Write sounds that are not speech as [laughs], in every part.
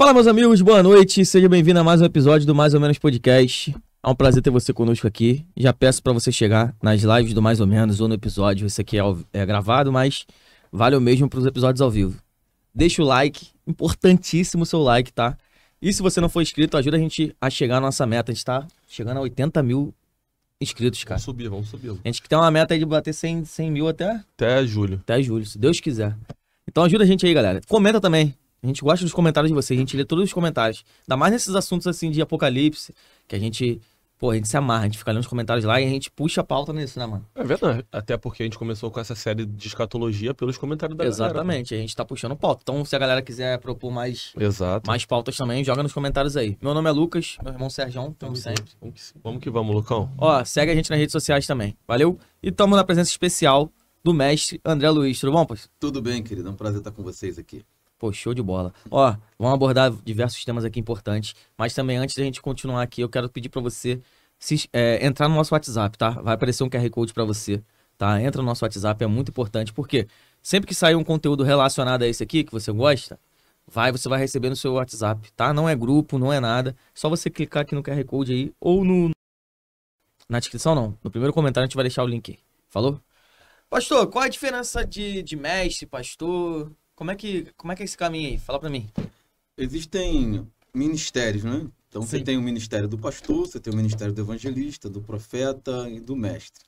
Fala, meus amigos, boa noite. Seja bem-vindo a mais um episódio do Mais ou Menos Podcast. É um prazer ter você conosco aqui. Já peço para você chegar nas lives do Mais ou Menos ou no episódio. Esse aqui é, é gravado, mas vale o mesmo para os episódios ao vivo. Deixa o like, importantíssimo o seu like, tá? E se você não for inscrito, ajuda a gente a chegar à nossa meta. A gente tá chegando a 80 mil inscritos, cara. Vamos subir, vamos subir. A gente tem uma meta aí de bater 100, 100 mil até... Até julho. Até julho, se Deus quiser. Então ajuda a gente aí, galera. Comenta também. A gente gosta dos comentários de vocês, a gente lê todos os comentários. Ainda mais nesses assuntos assim de apocalipse, que a gente, pô, a gente se amarra, a gente fica lendo os comentários lá e a gente puxa a pauta nisso, né, mano? É verdade. Até porque a gente começou com essa série de escatologia pelos comentários da Exatamente, galera. Exatamente, a gente tá puxando pauta. Então, se a galera quiser propor mais, Exato. mais pautas também, joga nos comentários aí. Meu nome é Lucas, meu irmão Sérgio, como sempre. Vamos que vamos, Lucão. Ó, segue a gente nas redes sociais também. Valeu? E tamo na presença especial do mestre André Luiz. Tudo bom, pois? Tudo bem, querido. É um prazer estar com vocês aqui. Pô, show de bola. Ó, vamos abordar diversos temas aqui importantes, mas também antes da gente continuar aqui, eu quero pedir para você se, é, entrar no nosso WhatsApp, tá? Vai aparecer um QR Code para você, tá? Entra no nosso WhatsApp, é muito importante, porque sempre que sair um conteúdo relacionado a esse aqui, que você gosta, vai, você vai receber no seu WhatsApp, tá? Não é grupo, não é nada, só você clicar aqui no QR Code aí, ou no... Na descrição não, no primeiro comentário a gente vai deixar o link aí. Falou? Pastor, qual a diferença de, de mestre, pastor? Como é que, como é, que é esse caminho aí? Fala para mim. Existem ministérios, né? Então Sim. você tem o ministério do pastor, você tem o ministério do evangelista, do profeta e do mestre.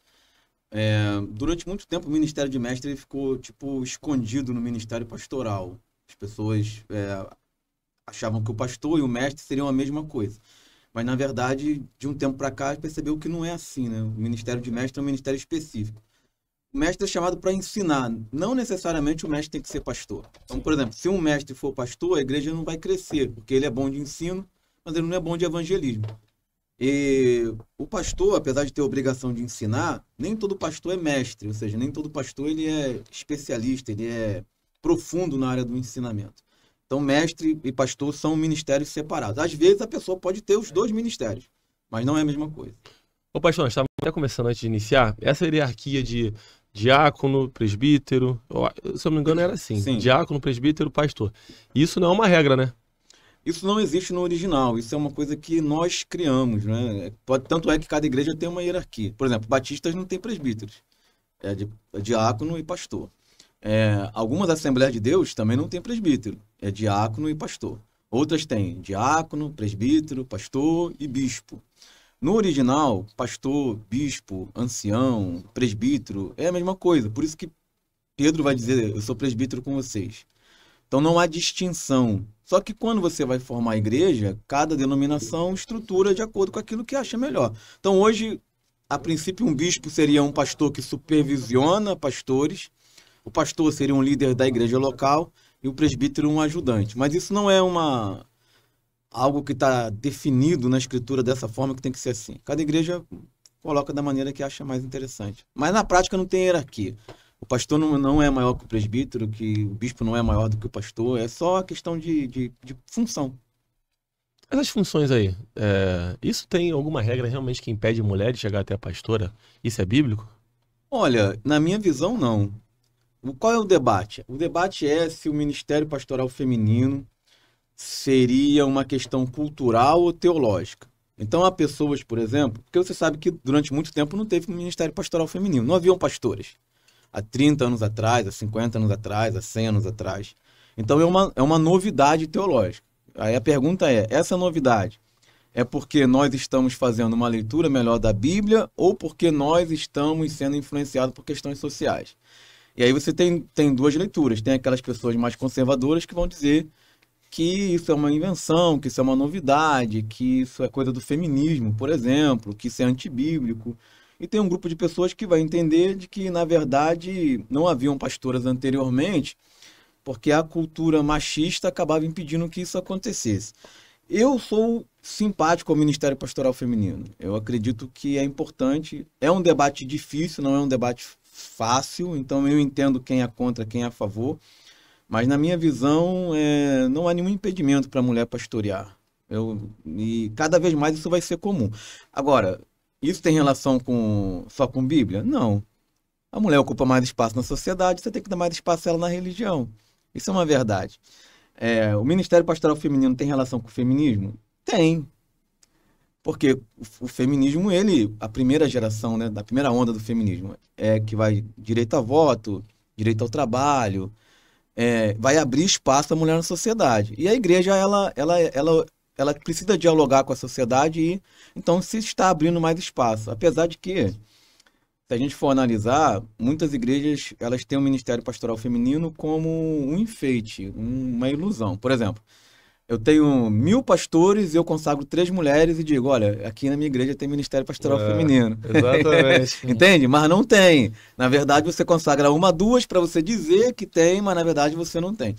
É, durante muito tempo o ministério de mestre ficou tipo escondido no ministério pastoral. As pessoas é, achavam que o pastor e o mestre seriam a mesma coisa. Mas na verdade, de um tempo para cá, percebeu que não é assim, né? O ministério de mestre é um ministério específico o mestre é chamado para ensinar, não necessariamente o mestre tem que ser pastor. Então, por exemplo, se um mestre for pastor, a igreja não vai crescer, porque ele é bom de ensino, mas ele não é bom de evangelismo. E o pastor, apesar de ter a obrigação de ensinar, nem todo pastor é mestre, ou seja, nem todo pastor ele é especialista, ele é profundo na área do ensinamento. Então, mestre e pastor são ministérios separados. Às vezes a pessoa pode ter os dois ministérios, mas não é a mesma coisa. Ô pastor, nós estávamos até começando antes de iniciar. Essa hierarquia de diácono, presbítero. Se eu não me engano, era assim: Sim. diácono, presbítero, pastor. Isso não é uma regra, né? Isso não existe no original, isso é uma coisa que nós criamos, né? É, pode, tanto é que cada igreja tem uma hierarquia. Por exemplo, batistas não tem presbíteros, é, di, é diácono e pastor. É, algumas Assembleias de Deus também não tem presbítero, é diácono e pastor. Outras têm diácono, presbítero, pastor e bispo. No original, pastor, bispo, ancião, presbítero, é a mesma coisa. Por isso que Pedro vai dizer: Eu sou presbítero com vocês. Então não há distinção. Só que quando você vai formar a igreja, cada denominação estrutura de acordo com aquilo que acha melhor. Então hoje, a princípio, um bispo seria um pastor que supervisiona pastores, o pastor seria um líder da igreja local e o presbítero um ajudante. Mas isso não é uma algo que está definido na escritura dessa forma que tem que ser assim. Cada igreja coloca da maneira que acha mais interessante. Mas na prática não tem hierarquia. O pastor não, não é maior que o presbítero, que o bispo não é maior do que o pastor, é só a questão de, de, de função. Essas funções aí, é, isso tem alguma regra realmente que impede mulher de chegar até a pastora? Isso é bíblico? Olha, na minha visão, não. Qual é o debate? O debate é se o ministério pastoral feminino seria uma questão cultural ou teológica. Então há pessoas, por exemplo, porque você sabe que durante muito tempo não teve ministério pastoral feminino, não haviam pastores. Há 30 anos atrás, há 50 anos atrás, há 100 anos atrás. Então é uma, é uma novidade teológica. Aí a pergunta é: essa novidade é porque nós estamos fazendo uma leitura melhor da Bíblia ou porque nós estamos sendo influenciados por questões sociais? E aí você tem, tem duas leituras. Tem aquelas pessoas mais conservadoras que vão dizer que isso é uma invenção, que isso é uma novidade, que isso é coisa do feminismo, por exemplo, que isso é antibíblico. E tem um grupo de pessoas que vai entender de que, na verdade, não haviam pastoras anteriormente, porque a cultura machista acabava impedindo que isso acontecesse. Eu sou simpático ao Ministério Pastoral Feminino. Eu acredito que é importante. É um debate difícil, não é um debate fácil, então eu entendo quem é contra, quem é a favor. Mas na minha visão, é, não há nenhum impedimento para a mulher pastorear. Eu, e cada vez mais isso vai ser comum. Agora, isso tem relação com só com Bíblia? Não. A mulher ocupa mais espaço na sociedade, você tem que dar mais espaço a ela na religião. Isso é uma verdade. É, o Ministério Pastoral Feminino tem relação com o feminismo? Tem. Porque o feminismo, ele, a primeira geração, né, da primeira onda do feminismo, é que vai direito a voto, direito ao trabalho, é, vai abrir espaço à mulher na sociedade. E a igreja, ela, ela, ela, ela precisa dialogar com a sociedade e, então, se está abrindo mais espaço. Apesar de que, se a gente for analisar, muitas igrejas elas têm o um ministério pastoral feminino como um enfeite, uma ilusão. Por exemplo, eu tenho mil pastores e eu consagro três mulheres e digo, olha, aqui na minha igreja tem ministério pastoral é, feminino. [laughs] Exatamente. [laughs] Entende? Mas não tem. Na verdade, você consagra uma, duas para você dizer que tem, mas na verdade você não tem.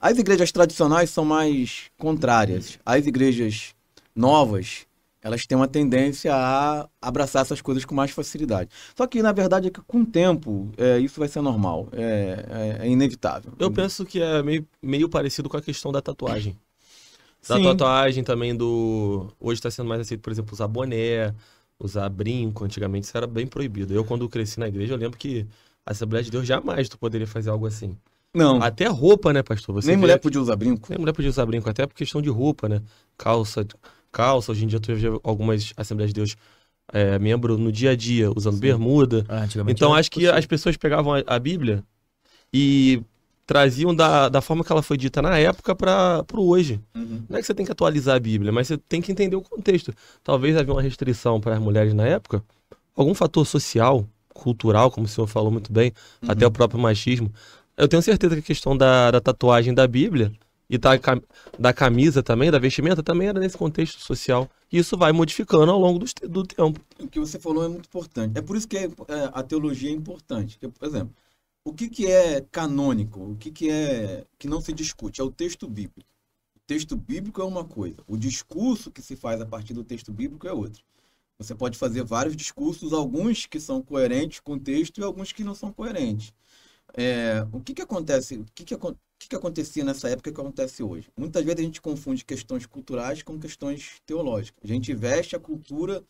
As igrejas tradicionais são mais contrárias. As igrejas novas, elas têm uma tendência a abraçar essas coisas com mais facilidade. Só que, na verdade, é que com o tempo, é, isso vai ser normal. É, é, é, inevitável. Eu penso que é meio, meio parecido com a questão da tatuagem. Da tatuagem também do. Hoje está sendo mais aceito, por exemplo, usar boné, usar brinco. Antigamente isso era bem proibido. Eu, quando cresci na igreja, eu lembro que a Assembleia de Deus jamais tu poderia fazer algo assim. Não. Até roupa, né, pastor? Você nem mulher podia usar brinco. Nem mulher podia usar brinco, até por questão de roupa, né? Calça, calça. Hoje em dia tu vê algumas Assembleias de Deus é, membro no dia a dia, usando Sim. bermuda. Ah, então acho que possível. as pessoas pegavam a, a Bíblia e traziam da, da forma que ela foi dita na época para o hoje. Uhum. Não é que você tem que atualizar a Bíblia, mas você tem que entender o contexto. Talvez havia uma restrição para as mulheres na época, algum fator social, cultural, como o senhor falou muito bem, uhum. até o próprio machismo. Eu tenho certeza que a questão da, da tatuagem da Bíblia e da, da camisa também, da vestimenta, também era nesse contexto social. E isso vai modificando ao longo do, do tempo. O que você falou é muito importante. É por isso que a, é, é, a teologia é importante. Porque, por exemplo, o que, que é canônico? O que, que é que não se discute? É o texto bíblico. O texto bíblico é uma coisa, o discurso que se faz a partir do texto bíblico é outro. Você pode fazer vários discursos, alguns que são coerentes com o texto e alguns que não são coerentes. É, o que, que acontece? O que, que, o que, que acontecia nessa época que acontece hoje? Muitas vezes a gente confunde questões culturais com questões teológicas. A gente veste a cultura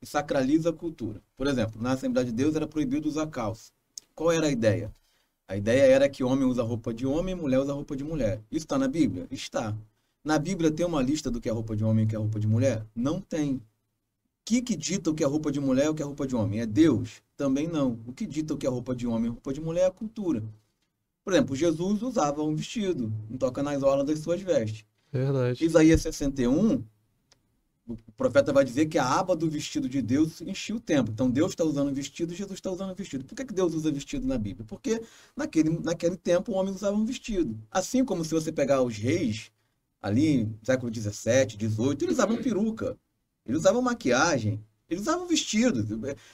e sacraliza a cultura. Por exemplo, na Assembleia de Deus era proibido usar calça. Qual era a ideia? A ideia era que homem usa roupa de homem, mulher usa roupa de mulher. Isso está na Bíblia? Está. Na Bíblia tem uma lista do que é roupa de homem e que é roupa de mulher? Não tem. O que, que dita o que é roupa de mulher e o que é roupa de homem? É Deus? Também não. O que dita o que é roupa de homem e roupa de mulher é a cultura. Por exemplo, Jesus usava um vestido, não toca nas orlas das suas vestes. Verdade. Isaías 61 o profeta vai dizer que a aba do vestido de Deus enchia o templo. Então Deus está usando vestido, Jesus está usando vestido. Por que, que Deus usa vestido na Bíblia? Porque naquele, naquele tempo o homem usava um vestido. Assim como se você pegar os reis, ali no século 17, 18, eles usavam peruca, eles usavam maquiagem, eles usavam vestido.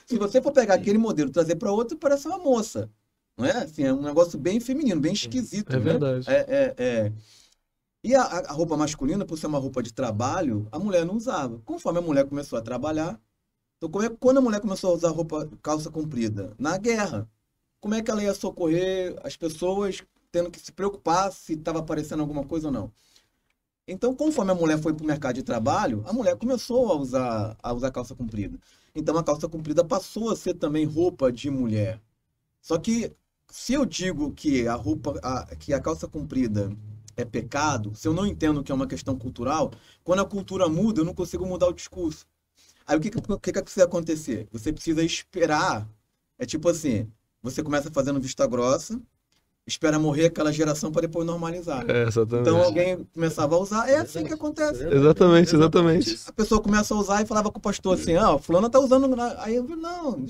Se você for pegar aquele modelo e trazer para outro, parece uma moça. Não é? Assim, é um negócio bem feminino, bem esquisito. É né? verdade. é, é. é... E a, a, roupa masculina, por ser uma roupa de trabalho, a mulher não usava. Conforme a mulher começou a trabalhar, então como é, quando a mulher começou a usar roupa calça comprida? Na guerra. Como é que ela ia socorrer as pessoas tendo que se preocupar se estava aparecendo alguma coisa ou não? Então, conforme a mulher foi para o mercado de trabalho, a mulher começou a usar, a usar calça comprida. Então, a calça comprida passou a ser também roupa de mulher. Só que, se eu digo que a roupa, a, que a calça comprida é pecado, se eu não entendo que é uma questão cultural, quando a cultura muda, eu não consigo mudar o discurso. Aí o que, que, que precisa acontecer? Você precisa esperar. É tipo assim: você começa fazendo vista grossa, espera morrer aquela geração para depois normalizar. É, então alguém começava a usar, é assim que acontece. Exatamente, exatamente. A pessoa começa a usar e falava com o pastor assim, ah, o fulano tá usando, aí eu não.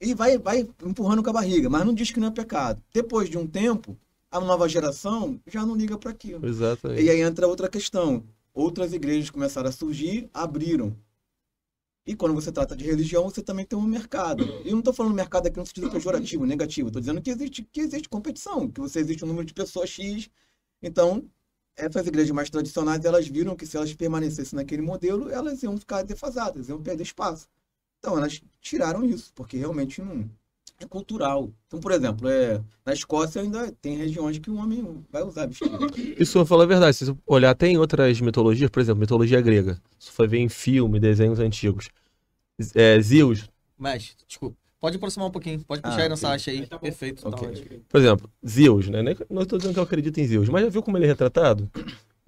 E vai, vai empurrando com a barriga, mas não diz que não é pecado. Depois de um tempo, a nova geração já não liga para aquilo. Exatamente. E aí entra outra questão. Outras igrejas começaram a surgir, abriram. E quando você trata de religião, você também tem um mercado. E eu não estou falando mercado aqui no sentido pejorativo, negativo. Estou dizendo que existe, que existe competição, que você existe um número de pessoas X. Então, essas igrejas mais tradicionais, elas viram que se elas permanecessem naquele modelo, elas iam ficar defasadas, iam perder espaço. Então, elas tiraram isso, porque realmente não, é cultural. Então, por exemplo, é, na Escócia ainda tem regiões que o homem vai usar vestido. Isso falo a verdade. Se você olhar tem outras mitologias, por exemplo, mitologia grega. Isso foi ver em filme, desenhos antigos. É, Zeus. Mas, desculpa. Pode aproximar um pouquinho, pode puxar ah, aí nessa okay. aí. Tá Perfeito. Tá okay. Tá por exemplo, Zeus, né? Não estou dizendo que eu acredito em Zeus, mas já viu como ele é retratado?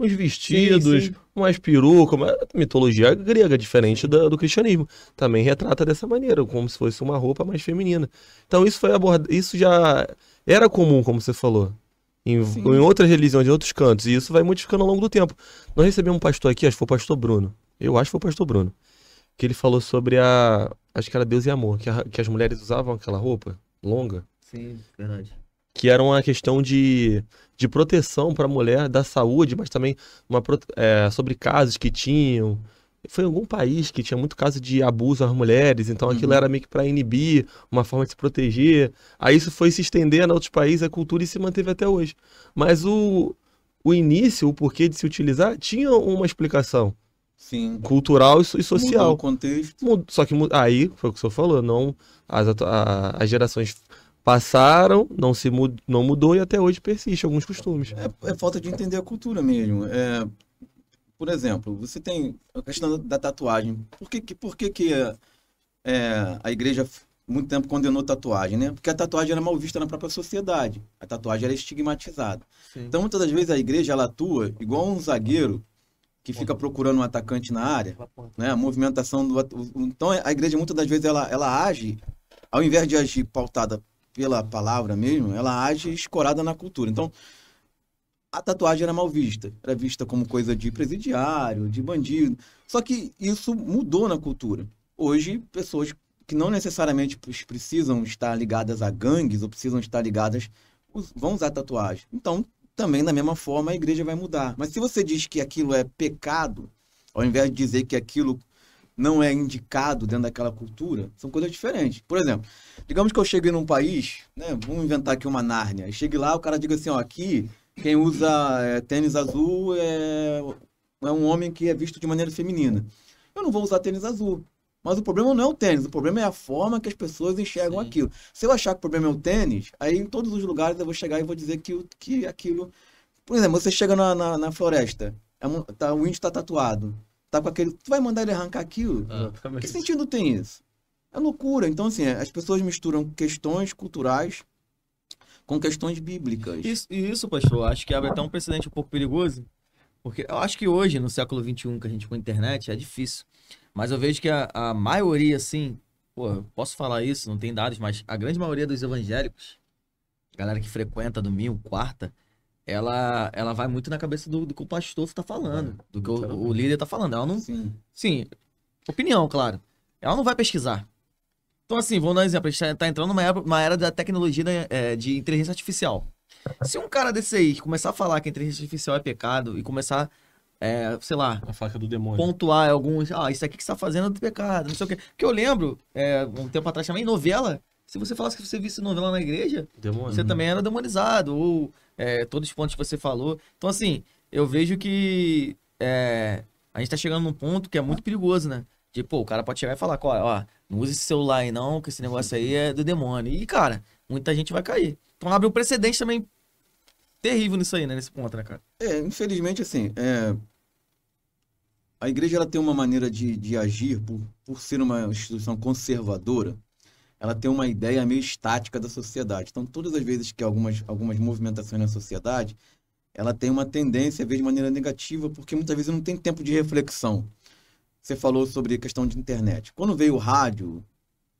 uns vestidos, sim, sim. umas perucas, uma mitologia grega, diferente da, do cristianismo. Também retrata dessa maneira, como se fosse uma roupa mais feminina. Então isso foi abordado, isso já era comum, como você falou. Em, em, outras religiões, em outros cantos. E isso vai modificando ao longo do tempo. Nós recebemos um pastor aqui, acho que foi o pastor Bruno. Eu acho que foi o pastor Bruno. Que ele falou sobre a. Acho que era Deus e Amor, que, a, que as mulheres usavam aquela roupa longa. Sim, verdade que era uma questão de, de proteção para a mulher da saúde, mas também uma, é, sobre casos que tinham. Foi em algum país que tinha muito caso de abuso às mulheres, então aquilo uhum. era meio que para inibir, uma forma de se proteger. Aí isso foi se estendendo a outros países, a cultura e se manteve até hoje. Mas o, o início, o porquê de se utilizar, tinha uma explicação. Sim. cultural e, social. Mudou o contexto. Só que aí foi o que o senhor falou, não as, a, as gerações passaram, não se não mudou e até hoje persiste alguns costumes. É, é falta de entender a cultura mesmo. É, por exemplo, você tem a questão da tatuagem. Por que, que, por que, que é, a igreja muito tempo condenou tatuagem, né? Porque a tatuagem era mal vista na própria sociedade. A tatuagem era estigmatizada. Sim. Então, muitas das vezes, a igreja ela atua igual um zagueiro que fica procurando um atacante na área, né? A movimentação do... Então, a igreja, muitas das vezes, ela, ela age, ao invés de agir pautada pela palavra mesmo, ela age escorada na cultura. Então, a tatuagem era mal vista. Era vista como coisa de presidiário, de bandido. Só que isso mudou na cultura. Hoje, pessoas que não necessariamente precisam estar ligadas a gangues ou precisam estar ligadas vão usar tatuagem. Então, também da mesma forma a igreja vai mudar. Mas se você diz que aquilo é pecado, ao invés de dizer que aquilo não é indicado dentro daquela cultura, são coisas diferentes. Por exemplo, digamos que eu cheguei num país, né, vamos inventar aqui uma Nárnia, e chegue lá, o cara diga assim, ó, aqui quem usa é, tênis azul é, é um homem que é visto de maneira feminina. Eu não vou usar tênis azul. Mas o problema não é o tênis, o problema é a forma que as pessoas enxergam Sim. aquilo. Se eu achar que o problema é o tênis, aí em todos os lugares eu vou chegar e vou dizer que, que aquilo. Por exemplo, você chega na, na, na floresta, é tá, o índio está tatuado tá com aquele. Tu vai mandar ele arrancar aquilo? Exatamente. Ah, que sentido tem isso? É loucura. Então, assim, é, as pessoas misturam questões culturais com questões bíblicas. Isso, isso pastor, acho que abre até um precedente um pouco perigoso. Porque eu acho que hoje, no século XXI, que a gente com a internet, é difícil. Mas eu vejo que a, a maioria, assim, pô, posso falar isso, não tem dados, mas a grande maioria dos evangélicos, galera que frequenta domingo, quarta, ela, ela vai muito na cabeça do, do que o pastor está falando, é, do que o, o líder está falando. Ela não. Sim. sim. opinião, claro. Ela não vai pesquisar. Então, assim, vou dar um exemplo. A gente está tá entrando numa era, uma era da tecnologia né, é, de inteligência artificial. Se um cara desse aí começar a falar que a inteligência artificial é pecado e começar, é, sei lá. A faca do demônio. Pontuar alguns. Ah, isso aqui que você está fazendo é pecado, não sei o quê. Porque eu lembro, é, um tempo atrás também, novela se você falasse que você visse novela na igreja, Demônio. você também era demonizado, ou é, todos os pontos que você falou. Então, assim, eu vejo que é, a gente tá chegando num ponto que é muito perigoso, né? De, pô, o cara pode chegar e falar, ó, não use esse celular aí não, que esse negócio aí é do demônio. E, cara, muita gente vai cair. Então abre um precedente também terrível nisso aí, né? Nesse ponto, né, cara? É, infelizmente, assim, é... a igreja ela tem uma maneira de, de agir por, por ser uma instituição conservadora ela tem uma ideia meio estática da sociedade. Então, todas as vezes que algumas, algumas movimentações na sociedade, ela tem uma tendência, a ver de maneira negativa, porque muitas vezes não tem tempo de reflexão. Você falou sobre a questão de internet. Quando veio o rádio,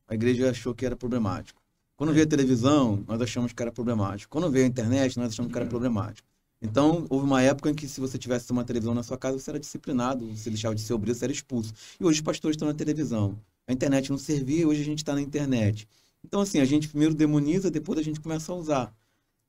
a igreja achou que era problemático. Quando veio a televisão, nós achamos que era problemático. Quando veio a internet, nós achamos que era uhum. problemático. Então, houve uma época em que, se você tivesse uma televisão na sua casa, você era disciplinado, se deixava de ser obrigado, você era expulso. E hoje os pastores estão na televisão a internet não servia, hoje a gente está na internet. Então, assim, a gente primeiro demoniza, depois a gente começa a usar.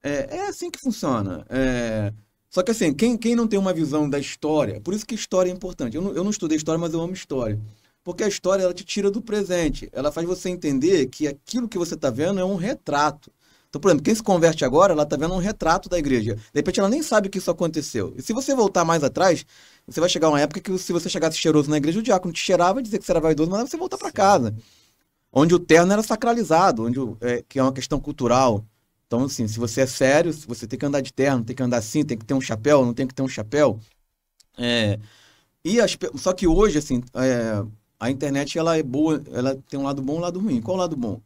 É, é assim que funciona. É... Só que, assim, quem, quem não tem uma visão da história, por isso que história é importante. Eu não, eu não estudei história, mas eu amo história. Porque a história, ela te tira do presente. Ela faz você entender que aquilo que você está vendo é um retrato. Então, por exemplo, quem se converte agora, ela está vendo um retrato da igreja. De repente, ela nem sabe que isso aconteceu. E se você voltar mais atrás, você vai chegar uma época que se você chegasse cheiroso na igreja, o diácono te cheirava e dizer que você era vaidoso, mas você voltar para casa. Onde o terno era sacralizado, onde o, é, que é uma questão cultural. Então, assim, se você é sério, você tem que andar de terno, tem que andar assim, tem que ter um chapéu, não tem que ter um chapéu. É, e as, só que hoje, assim, é, a internet ela é boa, ela tem um lado bom e um lado ruim. Qual o lado bom?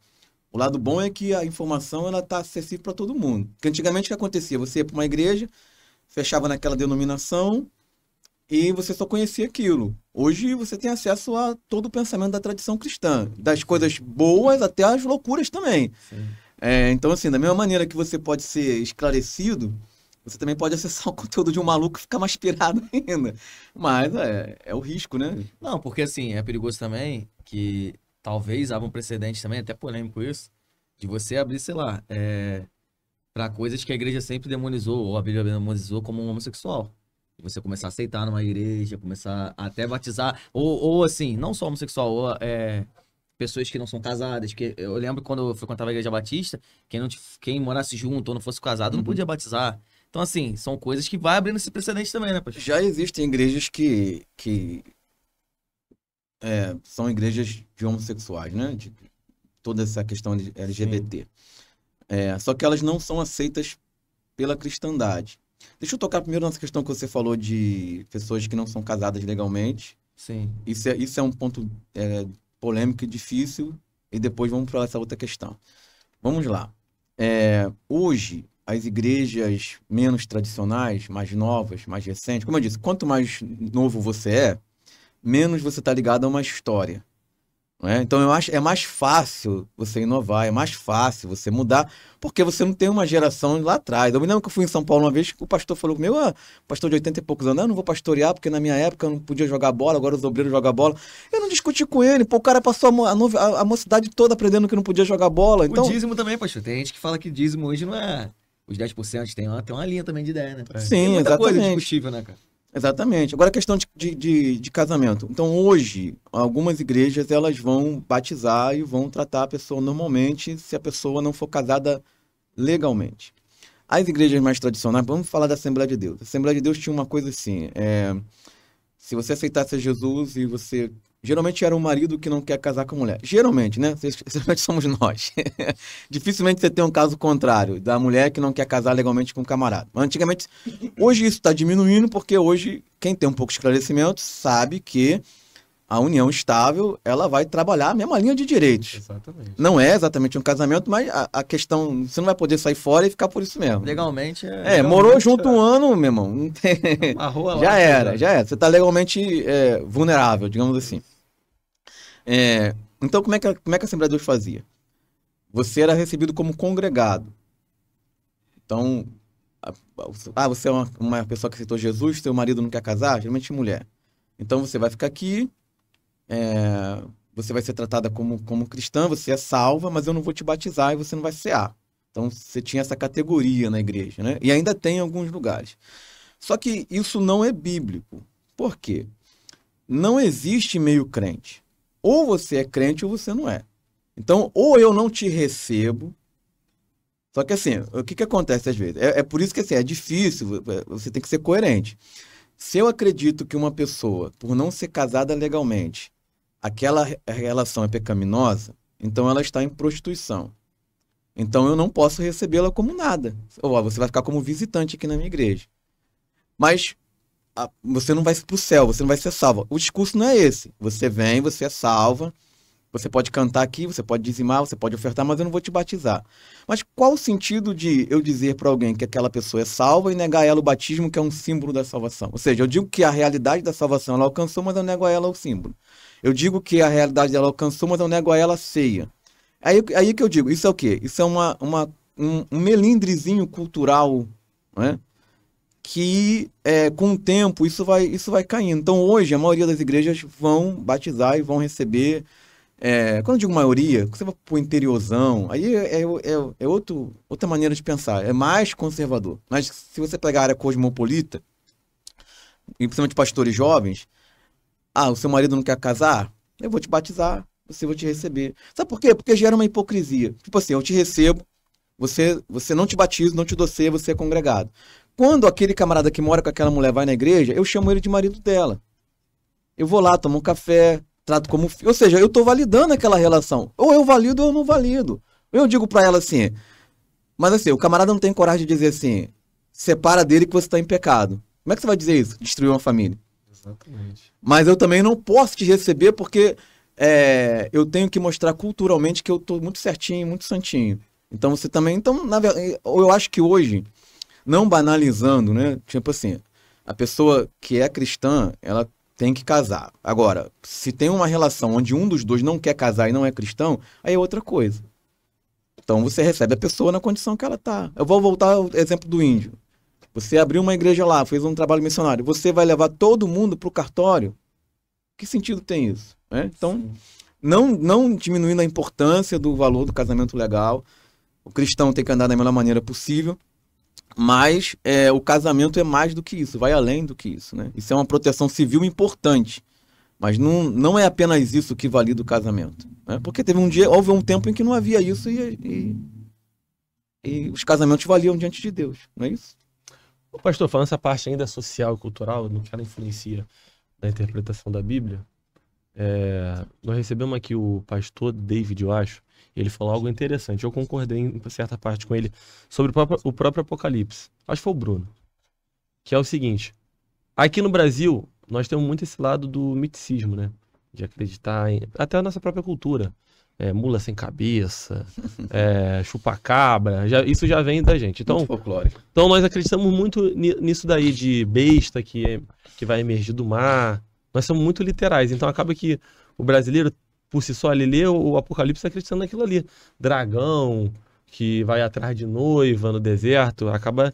O lado bom é que a informação ela está acessível para todo mundo. Porque antigamente o que acontecia? Você ia para uma igreja, fechava naquela denominação e você só conhecia aquilo. Hoje você tem acesso a todo o pensamento da tradição cristã, das coisas boas até as loucuras também. É, então, assim, da mesma maneira que você pode ser esclarecido, você também pode [laughs] acessar o conteúdo de um maluco e ficar mais pirado ainda. Mas é, é o risco, né? Não, porque assim, é perigoso também que talvez abra um precedente também, até polêmico isso, de você abrir, sei lá, é, para coisas que a igreja sempre demonizou, ou a Bíblia demonizou como um homossexual. você começar a aceitar numa igreja, começar a até batizar, ou, ou assim, não só homossexual, ou, é, pessoas que não são casadas. que Eu lembro quando eu frequentava a igreja batista, quem, não, quem morasse junto ou não fosse casado uhum. não podia batizar. Então, assim, são coisas que vai abrindo esse precedente também, né, pastor? Já existem igrejas que, que é, são igrejas de homossexuais, né? De toda essa questão LGBT. É, só que elas não são aceitas pela cristandade. Deixa eu tocar primeiro nessa questão que você falou de pessoas que não são casadas legalmente. Sim. Isso é, isso é um ponto é, polêmico e difícil. E depois vamos para essa outra questão. Vamos lá. É, hoje, as igrejas menos tradicionais, mais novas, mais recentes, como eu disse, quanto mais novo você é, menos você está ligado a uma história. É? Então eu acho é mais fácil você inovar, é mais fácil você mudar, porque você não tem uma geração lá atrás. Eu me lembro que eu fui em São Paulo uma vez que o pastor falou comigo, ah, pastor de 80 e poucos anos, ah, eu não vou pastorear, porque na minha época eu não podia jogar bola, agora os obreiros jogam bola. Eu não discuti com ele, pô, o cara passou a, a, a mocidade toda aprendendo que não podia jogar bola. Então... O dízimo também, pastor. Tem gente que fala que dízimo hoje não é. Os 10% tem uma, tem uma linha também de ideia, né? Sim, tem é muita exatamente. coisa discutível, né, cara? Exatamente. Agora a questão de, de, de, casamento. Então hoje, algumas igrejas elas vão batizar e vão tratar a pessoa normalmente se a pessoa não for casada legalmente. As igrejas mais tradicionais, vamos falar da Assembleia de Deus. A Assembleia de Deus tinha uma coisa assim, é, se você aceitasse Jesus e você Geralmente era o marido que não quer casar com a mulher. Geralmente, né? [laughs] Geralmente somos nós. [laughs] Dificilmente você tem um caso contrário, da mulher que não quer casar legalmente com o um camarada. Mas antigamente, hoje isso está diminuindo, porque hoje quem tem um pouco de esclarecimento sabe que a união estável ela vai trabalhar a mesma linha de direitos. Exatamente. Não é exatamente um casamento, mas a, a, questão você não vai poder sair fora e ficar por isso mesmo. Legalmente. É, é legalmente, morou é junto é. um ano, meu irmão. Uma rua [laughs] já lá, era, né? já era. Você está legalmente é, vulnerável, digamos assim. É, então, como é, que, como é que a Assembleia de Deus fazia? Você era recebido como congregado. Então, ah, você é uma, uma pessoa que aceitou Jesus, seu marido não quer casar, geralmente mulher. Então, você vai ficar aqui, é, você vai ser tratada como, como cristã, você é salva, mas eu não vou te batizar e você não vai ser a. Então, você tinha essa categoria na igreja, né? E ainda tem em alguns lugares. Só que isso não é bíblico. Por quê? Não existe meio crente. Ou você é crente ou você não é. Então, ou eu não te recebo. Só que assim, o que, que acontece às vezes? É, é por isso que assim, é difícil, você tem que ser coerente. Se eu acredito que uma pessoa, por não ser casada legalmente, aquela relação é pecaminosa, então ela está em prostituição. Então eu não posso recebê-la como nada. Ou você vai ficar como visitante aqui na minha igreja. Mas você não vai para o céu, você não vai ser salva. O discurso não é esse. Você vem, você é salva, você pode cantar aqui, você pode dizimar, você pode ofertar, mas eu não vou te batizar. Mas qual o sentido de eu dizer para alguém que aquela pessoa é salva e negar a ela o batismo, que é um símbolo da salvação? Ou seja, eu digo que a realidade da salvação ela alcançou, mas eu nego a ela o símbolo. Eu digo que a realidade dela alcançou, mas eu nego a ela a ceia. Aí, aí que eu digo, isso é o quê? Isso é uma, uma um, um melindrezinho cultural, né? que é, com o tempo isso vai, isso vai caindo. Então hoje a maioria das igrejas vão batizar e vão receber. É, quando eu digo maioria, você vai pro interiorzão, aí é, é, é, é outro, outra maneira de pensar, é mais conservador. Mas se você pegar a área cosmopolita, e principalmente pastores jovens, ah, o seu marido não quer casar? Eu vou te batizar, você vai te receber. Sabe por quê? Porque gera uma hipocrisia. Tipo assim, eu te recebo, você, você não te batizo, não te doceia, você é congregado. Quando aquele camarada que mora com aquela mulher vai na igreja, eu chamo ele de marido dela. Eu vou lá, tomo um café, trato como filho. Ou seja, eu estou validando aquela relação. Ou eu valido ou eu não valido. Eu digo para ela assim. Mas assim, o camarada não tem coragem de dizer assim: separa dele que você está em pecado. Como é que você vai dizer isso? Destruir uma família. Exatamente. Mas eu também não posso te receber porque é, eu tenho que mostrar culturalmente que eu estou muito certinho, muito santinho. Então você também. Então, na verdade, eu acho que hoje não banalizando, né? Tipo assim, a pessoa que é cristã, ela tem que casar. Agora, se tem uma relação onde um dos dois não quer casar e não é cristão, aí é outra coisa. Então você recebe a pessoa na condição que ela tá. Eu vou voltar ao exemplo do índio. Você abriu uma igreja lá, fez um trabalho missionário. Você vai levar todo mundo para o cartório? Que sentido tem isso? Né? Então, não, não diminuindo a importância do valor do casamento legal. O cristão tem que andar da melhor maneira possível. Mas é, o casamento é mais do que isso, vai além do que isso, né? Isso é uma proteção civil importante. Mas não, não é apenas isso que valida o casamento. Né? Porque teve um dia, houve um tempo em que não havia isso e, e, e os casamentos valiam diante de Deus, não é isso? O pastor, falando essa parte ainda social e cultural, no que ela influencia na interpretação da Bíblia, é, nós recebemos aqui o pastor David, eu acho, ele falou algo interessante. Eu concordei em certa parte com ele sobre o próprio, o próprio Apocalipse. Acho que foi o Bruno. Que é o seguinte: aqui no Brasil, nós temos muito esse lado do miticismo, né? De acreditar em. Até a nossa própria cultura. É, mula sem cabeça, [laughs] é, chupacabra, já, isso já vem da gente. Então, então nós acreditamos muito nisso daí de besta que, é, que vai emergir do mar. Nós somos muito literais, então acaba que o brasileiro por si só ele lê o Apocalipse acreditando naquilo ali. Dragão que vai atrás de noiva no deserto, acaba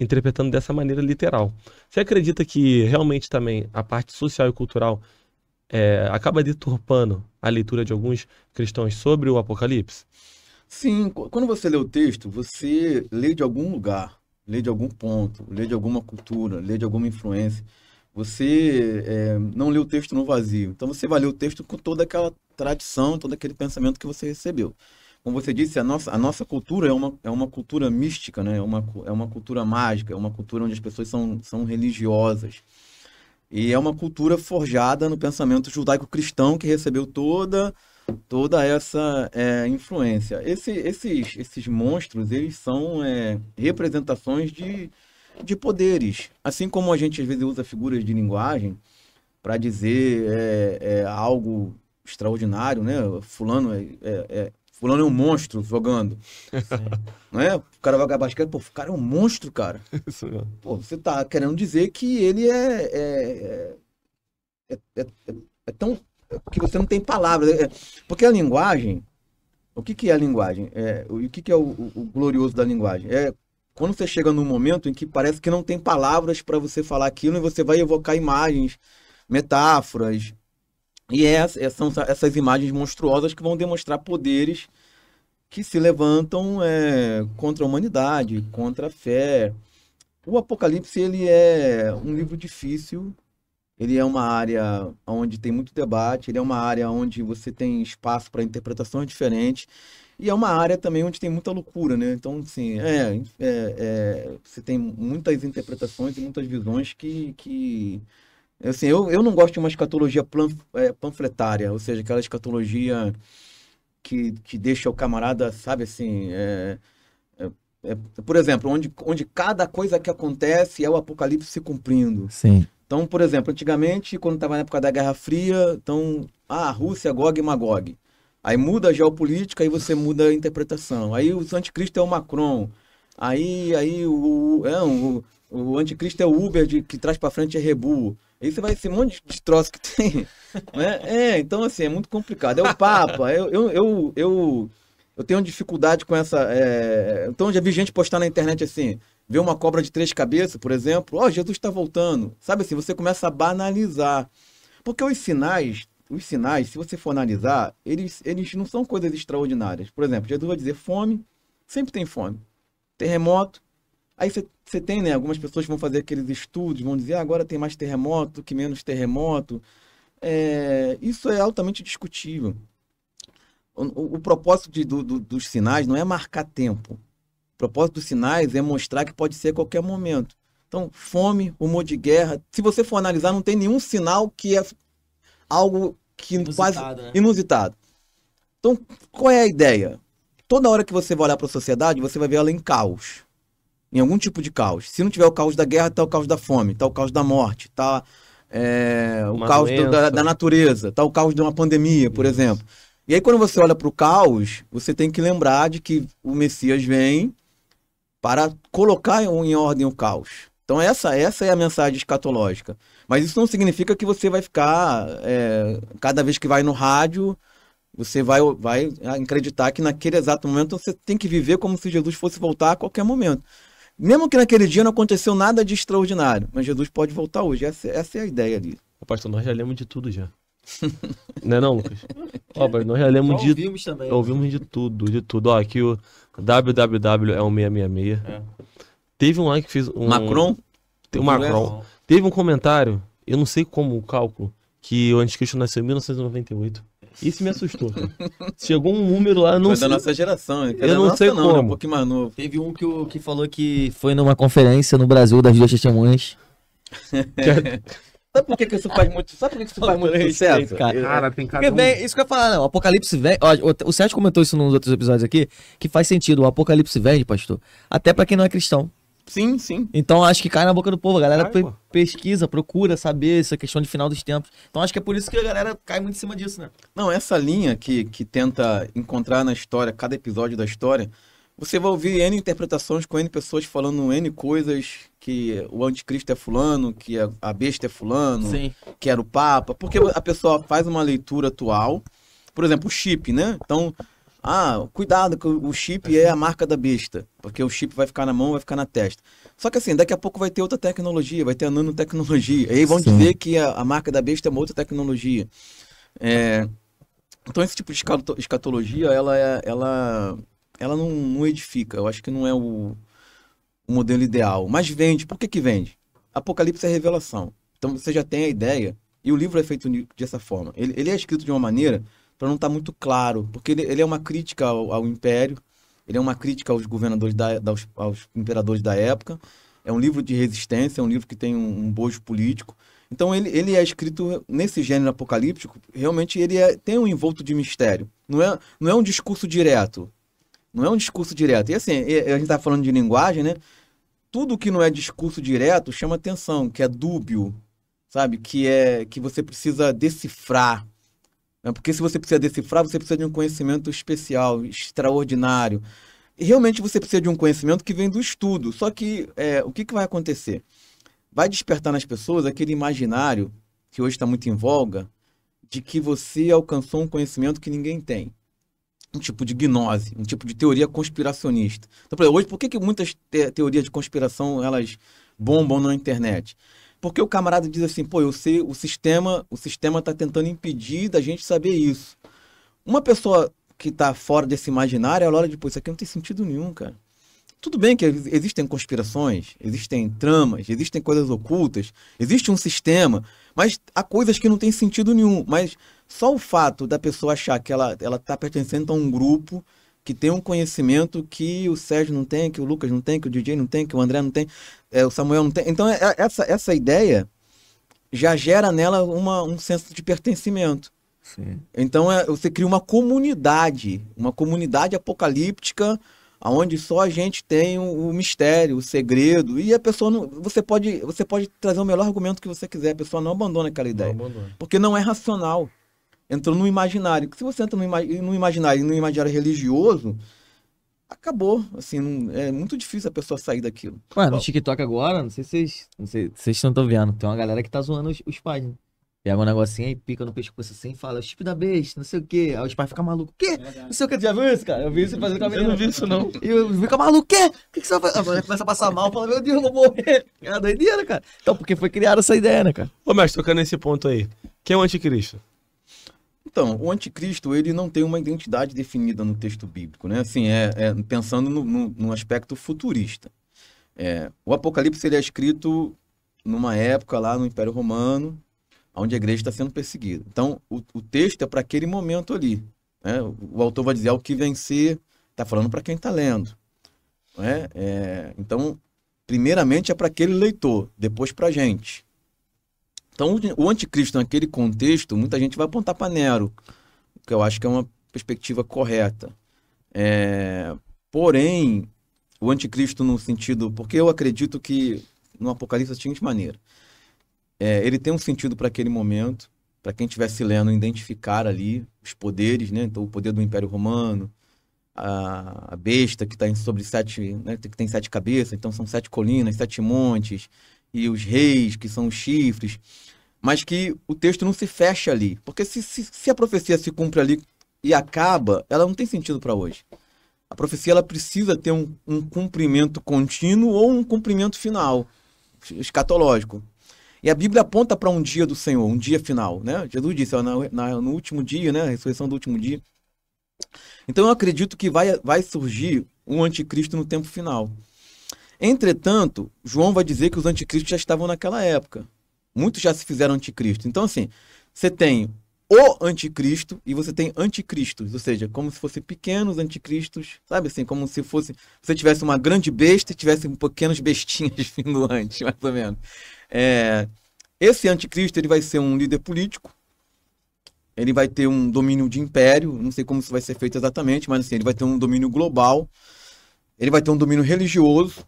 interpretando dessa maneira literal. Você acredita que realmente também a parte social e cultural é, acaba deturpando a leitura de alguns cristãos sobre o Apocalipse? Sim, quando você lê o texto, você lê de algum lugar, lê de algum ponto, lê de alguma cultura, lê de alguma influência. Você é, não lê o texto no vazio. Então você vai ler o texto com toda aquela tradição, todo aquele pensamento que você recebeu. Como você disse, a nossa, a nossa cultura é uma, é uma cultura mística, né? é, uma, é uma cultura mágica, é uma cultura onde as pessoas são, são religiosas. E é uma cultura forjada no pensamento judaico-cristão que recebeu toda toda essa é, influência. Esse, esses, esses monstros, eles são é, representações de, de poderes. Assim como a gente às vezes usa figuras de linguagem para dizer é, é, algo extraordinário, né? Fulano é, é, é fulano é um monstro jogando. Não é? O cara joga basquete, pô, o cara é um monstro, cara. Pô, você tá querendo dizer que ele é, é, é, é, é tão que você não tem palavras. Porque a linguagem, o que, que é a linguagem? É, o que, que é o, o, o glorioso da linguagem? É quando você chega num momento em que parece que não tem palavras para você falar aquilo e você vai evocar imagens, metáforas. E essas é, é, são essas imagens monstruosas que vão demonstrar poderes que se levantam é, contra a humanidade, contra a fé. O Apocalipse ele é um livro difícil, ele é uma área onde tem muito debate, ele é uma área onde você tem espaço para interpretações diferentes. E é uma área também onde tem muita loucura, né? Então, assim, é, é, é você tem muitas interpretações e muitas visões que. que assim, eu, eu não gosto de uma escatologia é, panfletária, ou seja, aquela escatologia que, que deixa o camarada, sabe assim. É, é, é, por exemplo, onde, onde cada coisa que acontece é o apocalipse se cumprindo. Sim. Então, por exemplo, antigamente, quando estava na época da Guerra Fria, então, ah, a Rússia, Gog e Magog. Aí muda a geopolítica, aí você muda a interpretação. Aí o anticristo é o Macron. Aí, aí o, é, o, o anticristo é o Uber de, que traz para frente é Rebu. Aí você vai esse monte de troço que tem. [laughs] Né? É, então assim, é muito complicado. É o Papa. Eu, eu, eu, eu, eu tenho dificuldade com essa. É... Então já vi gente postar na internet assim, ver uma cobra de três cabeças, por exemplo, ó, oh, Jesus está voltando. Sabe assim, você começa a banalizar. Porque os sinais os sinais, se você for analisar, eles, eles não são coisas extraordinárias. Por exemplo, Jesus vai dizer fome, sempre tem fome. Terremoto, aí você tem, né? Algumas pessoas vão fazer aqueles estudos, vão dizer, ah, agora tem mais terremoto que menos terremoto. É, isso é altamente discutível. O, o, o propósito de, do, do, dos sinais não é marcar tempo. O propósito dos sinais é mostrar que pode ser a qualquer momento. Então, fome, humor de guerra. Se você for analisar, não tem nenhum sinal que é algo que inusitado, quase né? inusitado. Então, qual é a ideia? Toda hora que você vai olhar para a sociedade, você vai ver ela em caos. Em algum tipo de caos. Se não tiver o caos da guerra, tá o caos da fome, tá o caos da morte, tá é, o caos do, da, da, natureza, tá o caos de uma pandemia, por Isso. exemplo. E aí, quando você olha para o caos, você tem que lembrar de que o Messias vem para colocar em ordem o caos. Então, essa, essa é a mensagem escatológica. Mas isso não significa que você vai ficar, é, cada vez que vai no rádio, você vai, vai acreditar que naquele exato momento você tem que viver como se Jesus fosse voltar a qualquer momento. Mesmo que naquele dia não aconteceu nada de extraordinário, mas Jesus pode voltar hoje. Essa, essa é a ideia ali. pastor, então nós já lemos de tudo já. [laughs] não é não, Lucas? [laughs] Ó, nós já lemos de... Ouvimos também. Ouvimos né? de tudo, de tudo. Ó, aqui o www é um 666. É. Teve um lá que fez um... Macron? Tem um Macron. Macron. Teve um comentário, eu não sei como o cálculo, que o Anticristo nasceu em 1998. Isso me assustou. [laughs] Chegou um número lá, não foi sei. da nossa geração, eu não nossa, sei não, como. É um pouquinho mais novo. Teve um que, o, que falou que foi numa conferência no Brasil das duas testemunhas. [laughs] É- sabe por que, que isso faz muito, sabe por que isso faz muito sucesso? Cara, cara tem cada um. isso que eu ia falar, não. Né? O Apocalipse vende. O Sérgio comentou isso nos outros episódios aqui, que faz sentido. O Apocalipse vem, pastor. Até para quem não é cristão. Sim, sim. Então acho que cai na boca do povo. A galera pesquisa, procura saber essa questão de final dos tempos. Então acho que é por isso que a galera cai muito em cima disso, né? Não, essa linha que, que tenta encontrar na história, cada episódio da história, você vai ouvir N interpretações com N pessoas falando N coisas que o anticristo é fulano, que a besta é fulano, sim. que era o Papa. Porque a pessoa faz uma leitura atual. Por exemplo, o chip, né? Então, ah, cuidado, que o chip é, é a marca da besta. Porque o chip vai ficar na mão, vai ficar na testa. Só que assim, daqui a pouco vai ter outra tecnologia, vai ter a nanotecnologia. Aí vão Sim. dizer que a, a, marca da besta é uma outra tecnologia. É, então esse tipo de escatologia, ela, é, ela, ela não, não edifica. Eu acho que não é o, o modelo ideal. Mas vende. Por que, que vende? Apocalipse é revelação. Então você já tem a ideia. E o livro é feito dessa forma. Ele, ele é escrito de uma maneira para não estar tá muito claro, porque ele, ele é uma crítica ao, ao, império, ele é uma crítica aos governadores da, da, aos, aos, imperadores da época. É um livro de resistência, é um livro que tem um, um bojo político. Então ele, ele é escrito nesse gênero apocalíptico, realmente ele é, tem um envolto de mistério. Não é, não é um discurso direto. Não é um discurso direto. E assim, a gente está falando de linguagem, né? Tudo que não é discurso direto chama atenção, que é dúbio, sabe? Que é que você precisa decifrar. Né? Porque se você precisa decifrar, você precisa de um conhecimento especial, extraordinário. E realmente você precisa de um conhecimento que vem do estudo. Só que é, o que, que vai acontecer? Vai despertar nas pessoas aquele imaginário que hoje está muito em voga de que você alcançou um conhecimento que ninguém tem. Um tipo de gnose, um tipo de teoria conspiracionista. Então, por exemplo, hoje, por que, que muitas te teorias de conspiração elas bombam na internet? Porque o camarada diz assim, pô, eu sei, o sistema, o sistema tá tentando impedir da gente saber isso. Uma pessoa que está fora desse imaginário, ela olha de, pô, isso aqui não tem sentido nenhum, cara. Tudo bem que existem conspirações, existem tramas, existem coisas ocultas, existe um sistema, mas há coisas que não tem sentido nenhum. Mas só o fato da pessoa achar que ela está pertencendo a um grupo que tem um conhecimento que o Sérgio não tem, que o Lucas não tem, que o DJ não tem, que o André não tem. É, o Samuel não tem. Então, é, é, essa, essa ideia já gera nela uma, um senso de pertencimento. Sim. Então, é, você cria uma comunidade, uma comunidade apocalíptica, onde só a gente tem o, o mistério, o segredo, e a pessoa não, você pode você pode trazer o melhor argumento que você quiser, a pessoa não abandona aquela ideia, não abandona. porque não é racional. Entrou no imaginário. Se você entra no, ima no imaginário, no imaginário religioso, acabou. Assim, é muito difícil a pessoa sair daquilo. Ué, no TikTok agora, não sei se vocês. Não estão vendo. Tem uma galera que tá zoando os, os pais, né? Pega um negocinho aí, pica no pescoço assim e fala, chip da besta, não sei o quê. Aí os pais ficam malucos. Quê? É não sei o que, tu já viu isso, cara? Eu vi isso fazendo com Eu não vi isso, não. E eu fica maluco, quê? O que, que você vai fazer? começa a passar mal, fala, meu Deus, eu vou morrer. É doideira, cara. Então, porque foi criada essa ideia, né, cara? Ô, mestre, tocando nesse ponto aí. Quem é o anticristo? Então, o anticristo, ele não tem uma identidade definida no texto bíblico, né? Assim, é, é pensando no, no, no, aspecto futurista. É, o Apocalipse, ele é escrito numa época lá no Império Romano, onde a igreja está sendo perseguida. Então, o, o texto é para aquele momento ali. Né? O, o, autor vai dizer, é o que vencer, está falando para quem está lendo. Né? É, então, primeiramente é para aquele leitor, depois para a gente. Então, o anticristo naquele contexto, muita gente vai apontar para Nero, que eu acho que é uma perspectiva correta. É... Porém, o anticristo no sentido... Porque eu acredito que no Apocalipse da seguinte maneira. É, ele tem um sentido para aquele momento, para quem estivesse lendo, identificar ali os poderes, né? Então, o poder do Império Romano, a, a besta que está sobre sete, né? que tem sete cabeças, então são sete colinas, sete montes, e os reis, que são os chifres mas que o texto não se fecha ali. Porque se, se, se a profecia se cumpre ali e acaba, ela não tem sentido para hoje. A profecia ela precisa ter um, um cumprimento contínuo ou um cumprimento final, escatológico. E a Bíblia aponta para um dia do Senhor, um dia final, né? Jesus disse ó, na, na, no último dia, né? A ressurreição do último dia. Então eu acredito que vai, vai surgir um anticristo no tempo final. Entretanto, João vai dizer que os anticristos já estavam naquela época. Muitos já se fizeram anticristo. Então, assim, você tem o anticristo e você tem anticristos, ou seja, como se fossem pequenos anticristos, sabe assim, como se fosse você tivesse uma grande besta e tivesse pequenos bestinhas [laughs] vindo antes, mais ou menos. É, esse anticristo ele vai ser um líder político, ele vai ter um domínio de império, não sei como isso vai ser feito exatamente, mas assim, ele vai ter um domínio global, ele vai ter um domínio religioso,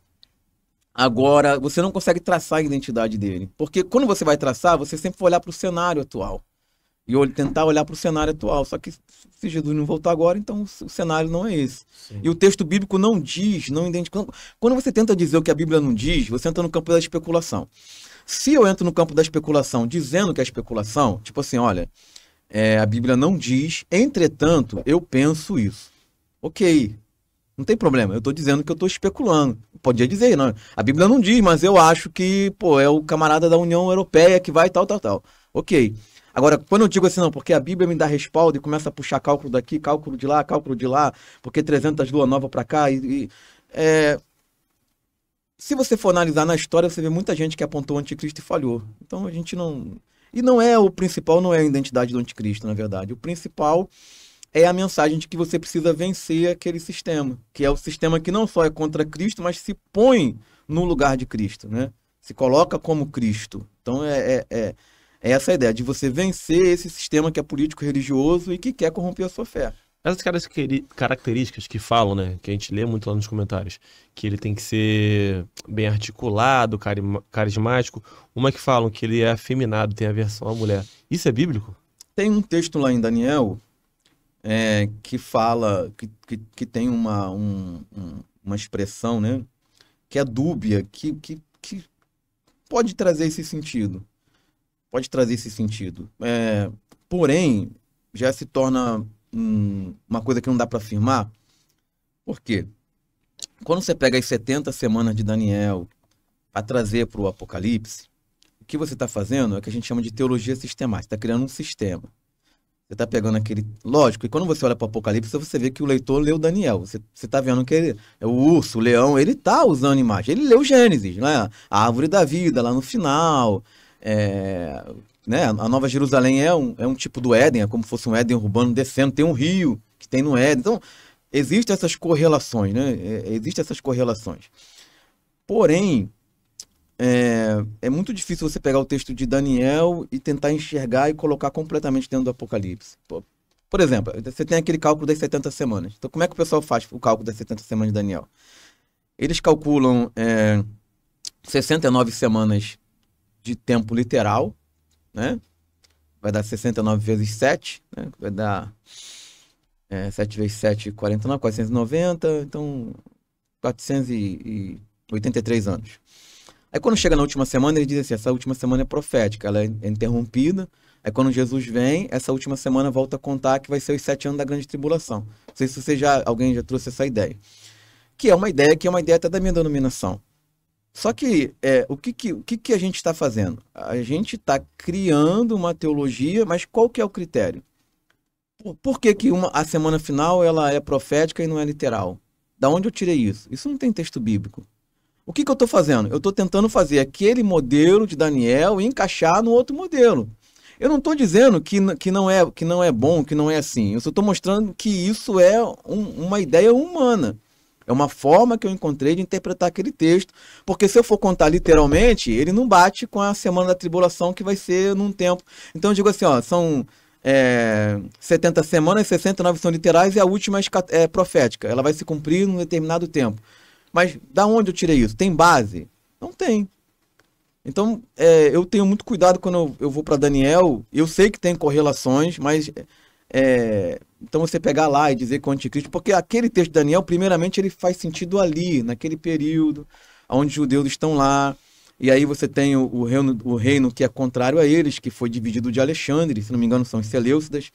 Agora, você não consegue traçar a identidade dele. Porque quando você vai traçar, você sempre vai olhar para o cenário atual. E tentar olhar para o cenário atual. Só que se Jesus não voltar agora, então o cenário não é esse. Sim. E o texto bíblico não diz, não identifica. Quando você tenta dizer o que a Bíblia não diz, você entra no campo da especulação. Se eu entro no campo da especulação dizendo que é especulação, tipo assim, olha, é, a Bíblia não diz, entretanto, eu penso isso. Ok, não tem problema. Eu estou dizendo que eu estou especulando. Podia dizer, não. A Bíblia não diz, mas eu acho que, pô, é o camarada da União Europeia que vai tal, tal, tal. Ok. Agora, quando eu digo assim, não, porque a Bíblia me dá respaldo e começa a puxar cálculo daqui, cálculo de lá, cálculo de lá, porque 300 lua nova para cá e. e é... Se você for analisar na história, você vê muita gente que apontou o anticristo e falhou. Então a gente não. E não é o principal, não é a identidade do anticristo, na verdade. O principal é a mensagem de que você precisa vencer aquele sistema, que é o sistema que não só é contra Cristo, mas se põe no lugar de Cristo, né? Se coloca como Cristo. Então é, é, é, é essa a ideia de você vencer esse sistema que é político-religioso e que quer corromper a sua fé. Essas características que falam, né, que a gente lê muito lá nos comentários, que ele tem que ser bem articulado, carismático, uma que falam que ele é afeminado, tem aversão à mulher. Isso é bíblico? Tem um texto lá em Daniel é, que fala, que, que, que tem uma, um, uma expressão, né? Que é dúbia, que, que, que pode trazer esse sentido. Pode trazer esse sentido. É, porém, já se torna uma coisa que não dá para afirmar. Por quê? Quando você pega as 70 semanas de Daniel para trazer para o Apocalipse, o que você está fazendo é o que a gente chama de teologia sistemática. Está criando um sistema. Você está pegando aquele. Lógico, e quando você olha para o Apocalipse, você vê que o leitor leu Daniel. Você está vendo que ele, é o urso, o leão, ele está usando imagem. Ele leu Gênesis, né? a árvore da vida lá no final. É, né? A Nova Jerusalém é um, é um tipo do Éden, é como se fosse um Éden urbano descendo. Tem um rio que tem no Éden. Então, existem essas correlações, né? É, existem essas correlações. Porém, é, é muito difícil você pegar o texto de Daniel e tentar enxergar e colocar completamente dentro do Apocalipse. Por exemplo, você tem aquele cálculo das 70 semanas. Então, como é que o pessoal faz o cálculo das 70 semanas de Daniel? Eles calculam é, 69 semanas de tempo literal, né? Vai dar 69 vezes 7, né? Vai dar é, 7 vezes 7, 49, 490, então 483 anos. Aí quando chega na última semana, ele diz assim: essa última semana é profética, ela é interrompida. Aí quando Jesus vem, essa última semana volta a contar que vai ser os sete anos da grande tribulação. Não sei se você já, alguém já trouxe essa ideia. Que é uma ideia que é uma ideia até da minha denominação. Só que, é, o, que, que, o que, que a gente está fazendo? A gente está criando uma teologia, mas qual que é o critério? Por, por que, que uma, a semana final ela é profética e não é literal? Da onde eu tirei isso? Isso não tem texto bíblico. O que, que eu estou fazendo? Eu estou tentando fazer aquele modelo de Daniel e encaixar no outro modelo. Eu não estou dizendo que, que, não é, que não é bom, que não é assim. Eu só estou mostrando que isso é um, uma ideia humana. É uma forma que eu encontrei de interpretar aquele texto. Porque se eu for contar literalmente, ele não bate com a semana da tribulação que vai ser num tempo. Então eu digo assim, ó, são é, 70 semanas, 69 são literais e a última é, é profética. Ela vai se cumprir num determinado tempo. Mas da onde eu tirei isso? Tem base? Não tem. Então, é, eu tenho muito cuidado quando eu, eu vou para Daniel. Eu sei que tem correlações, mas. É, então, você pegar lá e dizer que o anticristo. Porque aquele texto de Daniel, primeiramente, ele faz sentido ali, naquele período, onde os judeus estão lá. E aí você tem o, o, reino, o reino que é contrário a eles, que foi dividido de Alexandre, se não me engano, são os Seleucidas.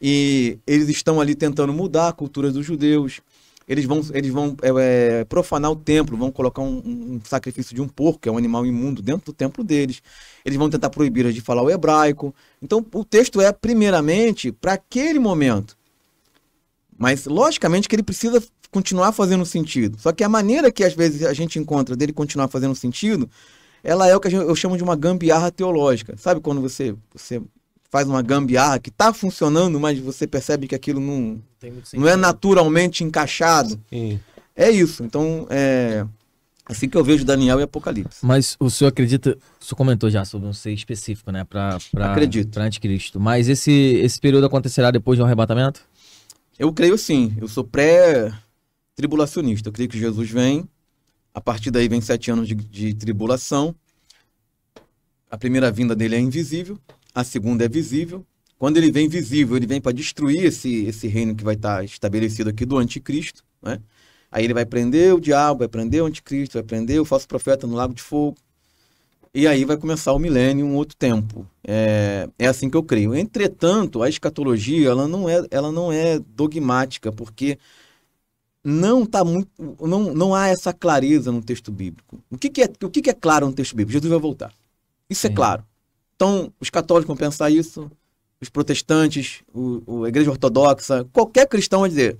E eles estão ali tentando mudar a cultura dos judeus eles vão, eles vão é, é, profanar o templo, vão colocar um, um, sacrifício de um porco, que é um animal imundo, dentro do templo deles. Eles vão tentar proibir de falar o hebraico. Então, o texto é, primeiramente, para aquele momento. Mas, logicamente, que ele precisa continuar fazendo sentido. Só que a maneira que, às vezes, a gente encontra dele continuar fazendo sentido, ela é o que eu chamo de uma gambiarra teológica. Sabe quando você, você faz uma gambiarra que está funcionando, mas você percebe que aquilo não, não, é naturalmente encaixado. Sim. É isso. Então, é assim que eu vejo Daniel e Apocalipse. Mas o senhor acredita, o senhor comentou já sobre um ser específico, né, para Acredito. para anticristo. Mas esse, esse período acontecerá depois de um arrebatamento? Eu creio sim. Eu sou pré-tribulacionista. Eu creio que Jesus vem. A partir daí vem sete anos de, de tribulação. A primeira vinda dele é invisível a segunda é visível. Quando ele vem visível, ele vem para destruir esse, esse reino que vai estar tá estabelecido aqui do anticristo. Né? Aí ele vai prender o diabo, vai prender o anticristo, vai prender o falso profeta no lago de fogo. E aí vai começar o milênio, um outro tempo. É, é assim que eu creio. Entretanto, a escatologia ela não é, ela não é dogmática, porque não tá muito, não, não há essa clareza no texto bíblico. O que, que é, o que, que é claro no texto bíblico? Jesus vai voltar. Isso é Sim. é claro. Então, os católicos vão pensar isso, os protestantes, o, a igreja ortodoxa, qualquer cristão vai dizer.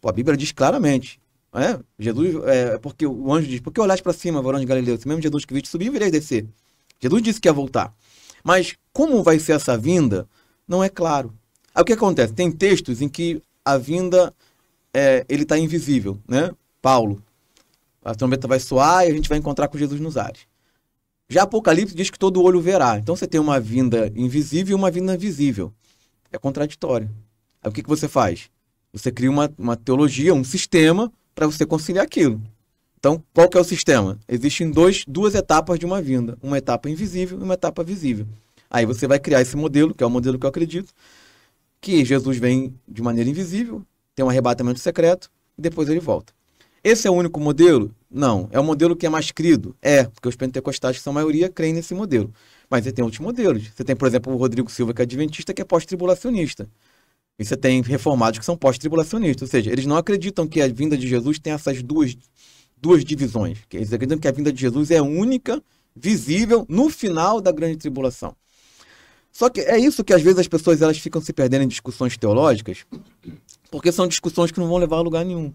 Pô, a Bíblia diz claramente. É? Jesus, é, porque o anjo diz, porque olhaste para cima, varão de Galileu? Se mesmo Jesus que viste subir, vireis descer. Jesus disse que ia voltar. Mas como vai ser essa vinda, não é claro. Aí o que acontece? Tem textos em que a vinda, é, ele está invisível, né? Paulo, a trombeta vai soar e a gente vai encontrar com Jesus nos ares. Já Apocalipse diz que todo olho verá. Então você tem uma vinda invisível e uma vinda visível. É contraditório. Aí o que, que você faz? Você cria uma, uma teologia, um sistema para você conciliar aquilo. Então, qual que é o sistema? Existem dois, duas etapas de uma vinda. Uma etapa invisível e uma etapa visível. Aí você vai criar esse modelo, que é o modelo que eu acredito, que Jesus vem de maneira invisível, tem um arrebatamento secreto, e depois ele volta. Esse é o único modelo? Não. É o modelo que é mais crido? É, porque os pentecostais, que são a maioria, creem nesse modelo. Mas você tem outros modelos. Você tem, por exemplo, o Rodrigo Silva, que é adventista, que é pós-tribulacionista. E você tem reformados que são pós-tribulacionistas. Ou seja, eles não acreditam que a vinda de Jesus tem essas duas, duas divisões. Eles acreditam que a vinda de Jesus é única, visível, no final da grande tribulação. Só que é isso que às vezes as pessoas elas ficam se perdendo em discussões teológicas, porque são discussões que não vão levar a lugar nenhum.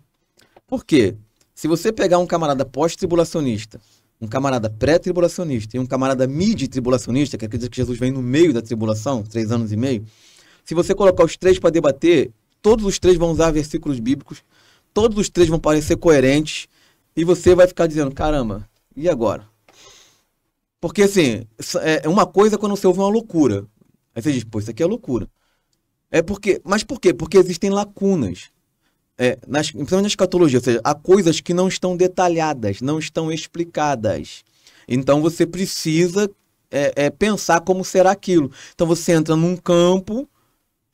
Por quê? Se você pegar um camarada pós-tribulacionista, um camarada pré-tribulacionista e um camarada mid-tribulacionista, que dizer que Jesus vem no meio da tribulação, três anos e meio, se você colocar os três para debater, todos os três vão usar versículos bíblicos, todos os três vão parecer coerentes, e você vai ficar dizendo, caramba, e agora? Porque assim, é, é uma coisa quando você ouve uma loucura. Aí você diz, pô, isso aqui é loucura. É porque. Mas por quê? Porque existem lacunas é, nas, principalmente na escatologia, ou seja, há coisas que não estão detalhadas, não estão explicadas. Então você precisa é, é, pensar como será aquilo. Então você entra num campo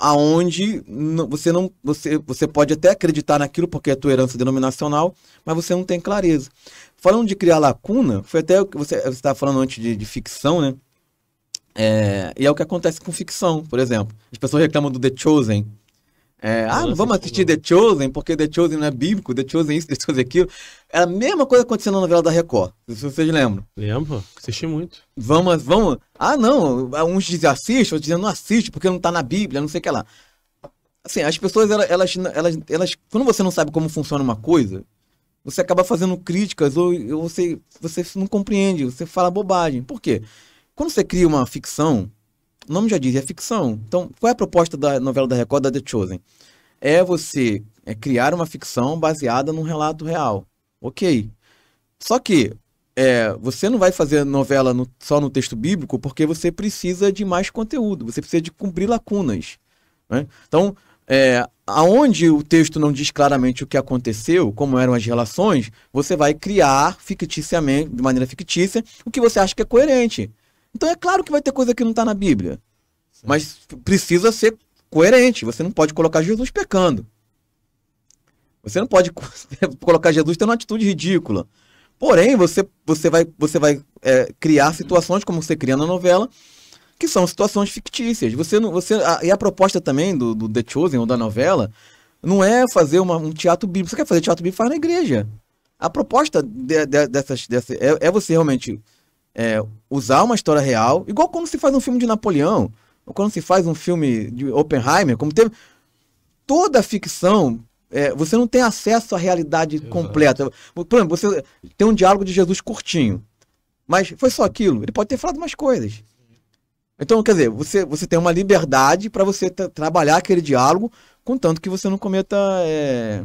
aonde você não você, você pode até acreditar naquilo porque é tua herança denominacional, mas você não tem clareza. Falando de criar lacuna, foi até o que você estava falando antes de, de ficção, né? É, e é o que acontece com ficção, por exemplo. As pessoas reclamam do The Chosen, é, ah, não vamos assistir The Chosen, porque The Chosen não é bíblico, The Chosen é isso, The Chosen é aquilo. É a mesma coisa acontecendo na novela da Record, se vocês lembram. Lembro, assisti muito. Vamos, vamos. Ah, não, uns dizem assiste, outros dizem não assiste porque não tá na Bíblia, não sei o que lá. Assim, as pessoas, elas, elas, elas, elas quando você não sabe como funciona uma coisa, você acaba fazendo críticas ou, ou você, você não compreende, você fala bobagem. Por quê? Quando você cria uma ficção, o nome já diz, é ficção. Então, qual é a proposta da novela da Record, da The Chosen? É você é criar uma ficção baseada num relato real. Ok. Só que é, você não vai fazer novela no, só no texto bíblico porque você precisa de mais conteúdo, você precisa de cumprir lacunas. Né? Então, é, aonde o texto não diz claramente o que aconteceu, como eram as relações, você vai criar ficticiamente, de maneira fictícia, o que você acha que é coerente. Então é claro que vai ter coisa que não está na Bíblia. Sim. Mas precisa ser coerente. Você não pode colocar Jesus pecando. Você não pode [laughs] colocar Jesus tendo uma atitude ridícula. Porém, você, você vai, você vai é, criar situações, como você cria na novela, que são situações fictícias. Você não, você, a, e a proposta também do, do The Chosen ou da novela não é fazer uma, um teatro bíblico. Você quer fazer teatro bíblico, faz na igreja. A proposta de, de, dessas, dessas é, é você realmente é, usar uma história real, igual quando se faz um filme de Napoleão, ou quando se faz um filme de Oppenheimer, como teve. Toda a ficção, é, você não tem acesso à realidade Exato. completa. Por exemplo, você tem um diálogo de Jesus curtinho, mas foi só aquilo. Ele pode ter falado mais coisas. Então, quer dizer, você, você tem uma liberdade para você trabalhar aquele diálogo, contanto que você não cometa é,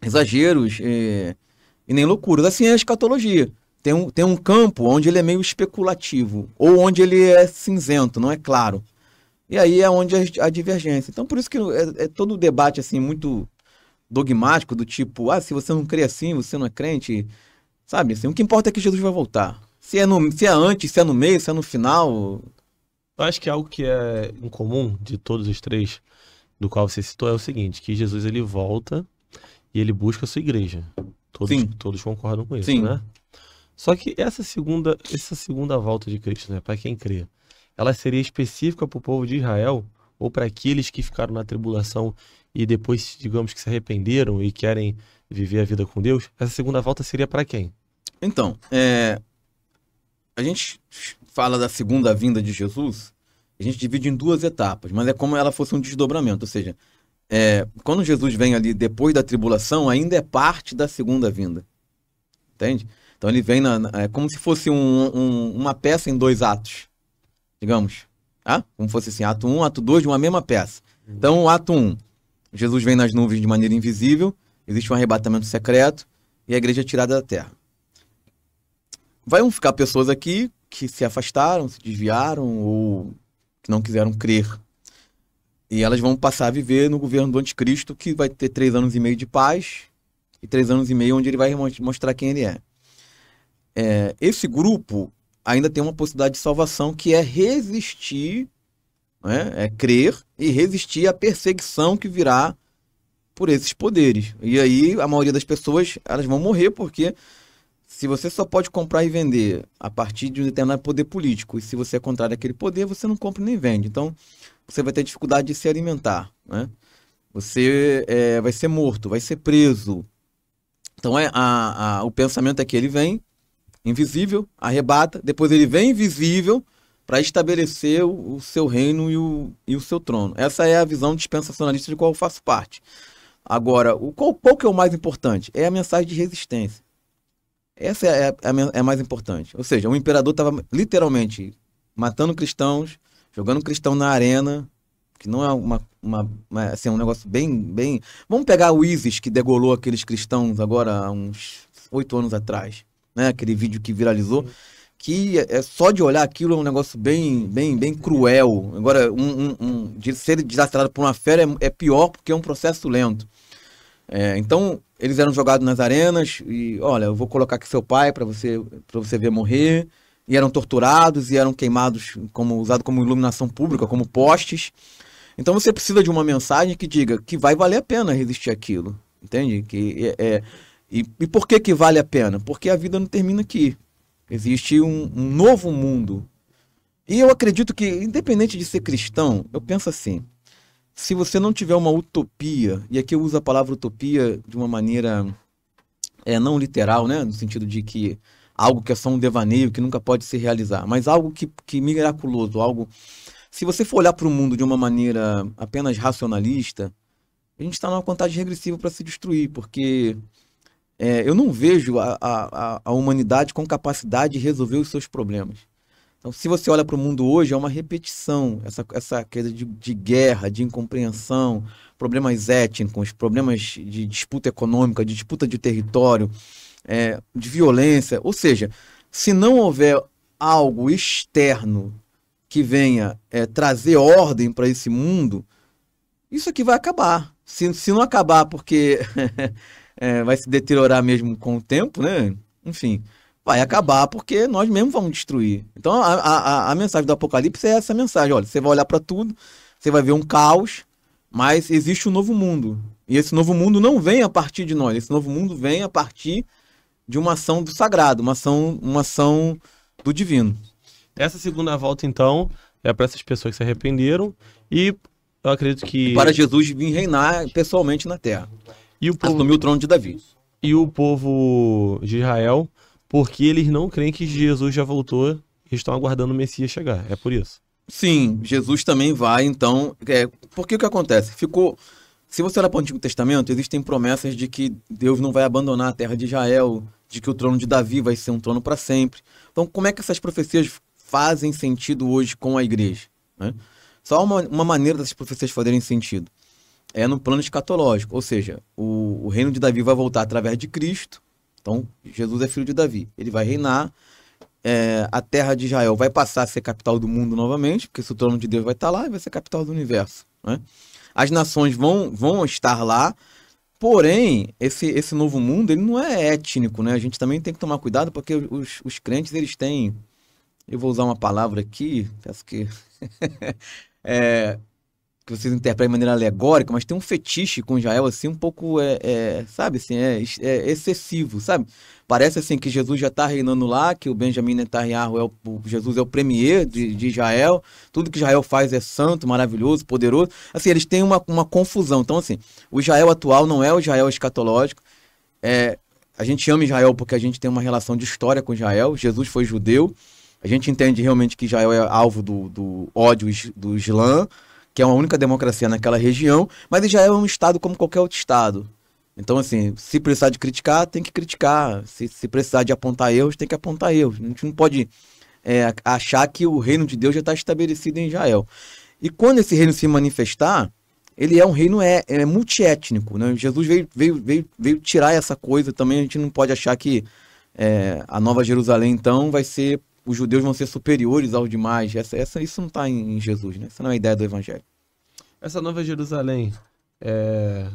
exageros e, é, e nem loucuras. Assim é a escatologia tem um, tem um campo onde ele é meio especulativo, ou onde ele é cinzento, não é claro. E aí é onde a, a divergência. Então, por isso que é, é todo o debate assim muito dogmático, do tipo, ah, se você não crê assim, você não é crente. Sabe, assim, o que importa é que Jesus vai voltar. Se é, no, se é antes, se é no meio, se é no final. Eu acho que algo que é incomum de todos os três, do qual você citou, é o seguinte: que Jesus ele volta e ele busca a sua igreja. Todos, Sim. todos concordam com isso, Sim. né? Só que essa segunda, essa segunda volta de Cristo, né, para quem crê, ela seria específica para o povo de Israel ou para aqueles que ficaram na tribulação e depois, digamos que se arrependeram e querem viver a vida com Deus? Essa segunda volta seria para quem? Então, é, a gente fala da segunda vinda de Jesus, a gente divide em duas etapas, mas é como ela fosse um desdobramento, ou seja, é, quando Jesus vem ali depois da tribulação, ainda é parte da segunda vinda. Entende? Então ele vem na, na, é como se fosse um, um, uma peça em dois atos, digamos. ah, Como fosse assim, ato 1, ato 2 de uma mesma peça. Uhum. Então, ato 1, Jesus vem nas nuvens de maneira invisível, existe um arrebatamento secreto e a igreja é tirada da terra. Vai ficar pessoas aqui que se afastaram, se desviaram ou que não quiseram crer. E elas vão passar a viver no governo do anticristo, que vai ter três anos e meio de paz e três anos e meio onde ele vai mostrar quem ele é é, esse grupo ainda tem uma possibilidade de salvação que é resistir, né? é crer e resistir à perseguição que virá por esses poderes. E aí a maioria das pessoas elas vão morrer porque se você só pode comprar e vender a partir de um determinado poder político e se você é contrário àquele poder você não compra nem vende. Então você vai ter dificuldade de se alimentar, né? Você é, vai ser morto, vai ser preso. Então é a, a, o pensamento é que ele vem invisível, arrebata, depois ele vem invisível para estabelecer o, o, seu reino e o, e o seu trono. Essa é a visão dispensacionalista de qual eu faço parte. Agora, o, qual, qual que é o mais importante? É a mensagem de resistência. Essa é a, é a é mais importante. Ou seja, o imperador estava literalmente matando cristãos, jogando cristão na arena, que não é uma, uma, uma, assim, um negócio bem, bem. Vamos pegar o ISIS que degolou aqueles cristãos agora há uns oito anos atrás né? Aquele vídeo que viralizou. Que é, é só de olhar aquilo é um negócio bem, bem, bem cruel. Agora, um, um, um de ser desastrado por uma fera é, é pior porque é um processo lento. É, então, eles eram jogados nas arenas e, olha, eu vou colocar aqui seu pai para você, você ver morrer. E eram torturados e eram queimados, como usado como iluminação pública, como postes. Então você precisa de uma mensagem que diga que vai valer a pena resistir aquilo, entende? Que é, é e, e por que, que vale a pena? Porque a vida não termina aqui. Existe um, um novo mundo. E eu acredito que, independente de ser cristão, eu penso assim: se você não tiver uma utopia, e aqui eu uso a palavra utopia de uma maneira é, não literal, né? no sentido de que algo que é só um devaneio, que nunca pode se realizar, mas algo que, que miraculoso, algo. Se você for olhar para o mundo de uma maneira apenas racionalista, a gente está numa contagem regressiva para se destruir, porque é, eu não vejo a, a, a humanidade com capacidade de resolver os seus problemas. Então, se você olha para o mundo hoje, é uma repetição, essa, essa queda de, de, guerra, de incompreensão, problemas étnicos, problemas de disputa econômica, de disputa de território, é, de violência. Ou seja, se não houver algo externo que venha é, trazer ordem para esse mundo, isso aqui vai acabar. Se, se não acabar porque [laughs] é, vai se deteriorar mesmo com o tempo, né? Enfim, vai acabar porque nós mesmos vamos destruir. Então a, a, a mensagem do Apocalipse é essa mensagem: olha, você vai olhar para tudo, você vai ver um caos, mas existe um novo mundo. E esse novo mundo não vem a partir de nós, esse novo mundo vem a partir de uma ação do sagrado, uma ação, uma ação do divino. Essa segunda volta, então, é para essas pessoas que se arrependeram e eu acredito que. E para Jesus vir reinar pessoalmente na terra. E o povo, assumiu o trono de Davi. E o povo de Israel, porque eles não creem que Jesus já voltou, estão aguardando o Messias chegar. É por isso. Sim, Jesus também vai, então. É, porque o que acontece? Ficou. Se você olhar para o Antigo Testamento, existem promessas de que Deus não vai abandonar a terra de Israel, de que o trono de Davi vai ser um trono para sempre. Então, como é que essas profecias fazem sentido hoje com a igreja? Né? Só uma, uma maneira dessas profecias fazerem sentido é no plano escatológico, ou seja, o, o reino de Davi vai voltar através de Cristo. Então, Jesus é filho de Davi, ele vai reinar. É, a terra de Israel vai passar a ser capital do mundo novamente, porque se o trono de Deus vai estar lá, e vai ser capital do universo. Né? As nações vão, vão estar lá, porém, esse, esse novo mundo ele não é étnico, né? A gente também tem que tomar cuidado, porque os, os crentes eles têm. Eu vou usar uma palavra aqui, peço que. [laughs] é, que vocês interpretam de maneira alegórica, mas tem um fetiche com Israel, assim, um pouco, é, é sabe, assim, é, é, excessivo, sabe? Parece, assim, que Jesus já está reinando lá, que o Benjamin Netanyahu é o, o Jesus é o premier de, de, Israel, tudo que Israel faz é santo, maravilhoso, poderoso. Assim, eles têm uma, uma confusão. Então, assim, o Israel atual não é o Israel escatológico, é, a gente ama Israel porque a gente tem uma relação de história com Israel, Jesus foi judeu, a gente entende realmente que Israel é alvo do, do ódio do Islã, que é a única democracia naquela região, mas Israel é um Estado como qualquer outro Estado. Então, assim, se precisar de criticar, tem que criticar. Se, se precisar de apontar erros, tem que apontar erros. A gente não pode é, achar que o reino de Deus já está estabelecido em Israel. E quando esse reino se manifestar, ele é um reino é, é multiétnico. Né? Jesus veio, veio, veio, veio tirar essa coisa também. A gente não pode achar que é, a Nova Jerusalém, então, vai ser os judeus vão ser superiores aos demais. Essa, essa, isso não está em, Jesus, né? Essa não é a ideia do Evangelho. Essa nova Jerusalém é,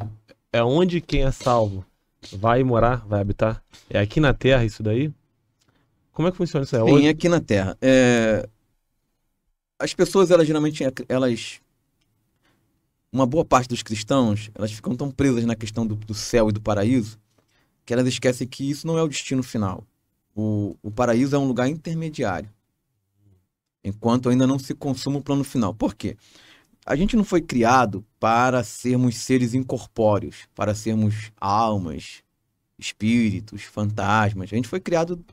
é onde quem é salvo vai morar, vai habitar? É aqui na Terra isso daí? Como é que funciona isso? É Sim, hoje? É aqui na Terra. É... As pessoas, elas geralmente, elas... Uma boa parte dos cristãos, elas ficam tão presas na questão do, do céu e do paraíso que elas esquecem que isso não é o destino final o, o paraíso é um lugar intermediário, enquanto ainda não se consuma o plano final. Por quê? A gente não foi criado para sermos seres incorpóreos, para sermos almas, espíritos, fantasmas. A gente foi criado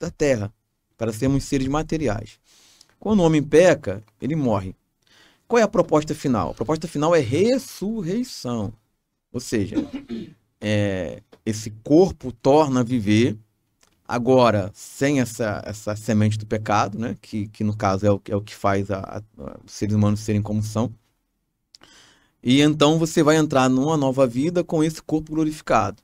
da terra, para sermos seres materiais. Quando o homem peca, ele morre. Qual é a proposta final? A proposta final é ressurreição. Ou seja, é, esse corpo torna a viver Agora, sem essa, essa semente do pecado, né? que, que no caso é o, é o que faz a, a, os seres humanos serem como são. E então você vai entrar numa nova vida com esse corpo glorificado.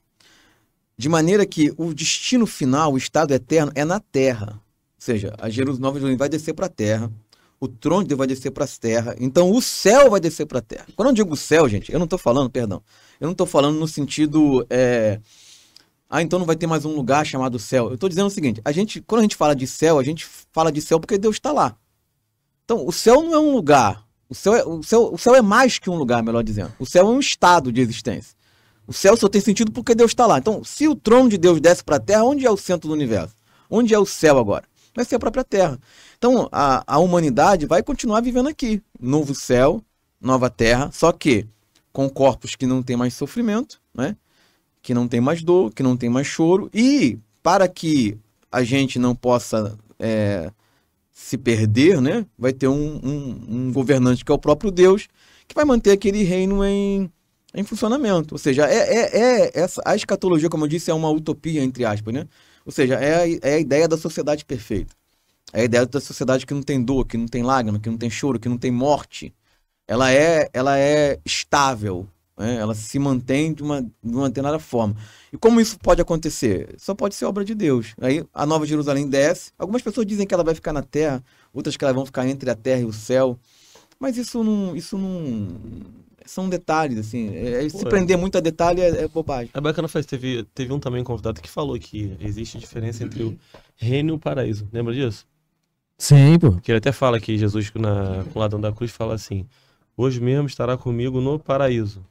De maneira que o destino final, o estado eterno, é na terra. Ou seja, a Jerusalém Nova vai descer para a terra, o trono de Deus vai descer para a terra, então o céu vai descer para a terra. Quando eu digo céu, gente, eu não estou falando, perdão, eu não estou falando no sentido. É, ah, então não vai ter mais um lugar chamado céu. Eu estou dizendo o seguinte: a gente, quando a gente fala de céu, a gente fala de céu porque Deus está lá. Então, o céu não é um lugar. O céu é, o, céu, o céu é mais que um lugar, melhor dizendo. O céu é um estado de existência. O céu só tem sentido porque Deus está lá. Então, se o trono de Deus desce para a terra, onde é o centro do universo? Onde é o céu agora? Vai ser a própria terra. Então, a, a humanidade vai continuar vivendo aqui. Novo céu, nova terra, só que com corpos que não têm mais sofrimento, né? que não tem mais dor, que não tem mais choro. E para que a gente não possa é, se perder, né? Vai ter um, um, um, governante que é o próprio Deus, que vai manter aquele reino em, em funcionamento. Ou seja, é, é, é essa, a escatologia, como eu disse, é uma utopia, entre aspas, né? Ou seja, é, é a ideia da sociedade perfeita. É a ideia da sociedade que não tem dor, que não tem lágrima, que não tem choro, que não tem morte. Ela é, ela é estável, né? ela se mantém de uma, de uma determinada forma. E como isso pode acontecer? Só pode ser obra de Deus. Aí a Nova Jerusalém desce. Algumas pessoas dizem que ela vai ficar na terra, outras que ela vão ficar entre a terra e o céu. Mas isso não. Isso não são detalhes, assim. É, é Pô, se é. prender é... muito a detalhe é, é, bobagem. É bacana, faz. Teve, teve um também convidado que falou que existe diferença entre o reino e o paraíso. Lembra disso? Sim, pô. Que ele até fala que Jesus, na, com o ladrão da Cruz, fala assim: Hoje mesmo estará comigo no paraíso.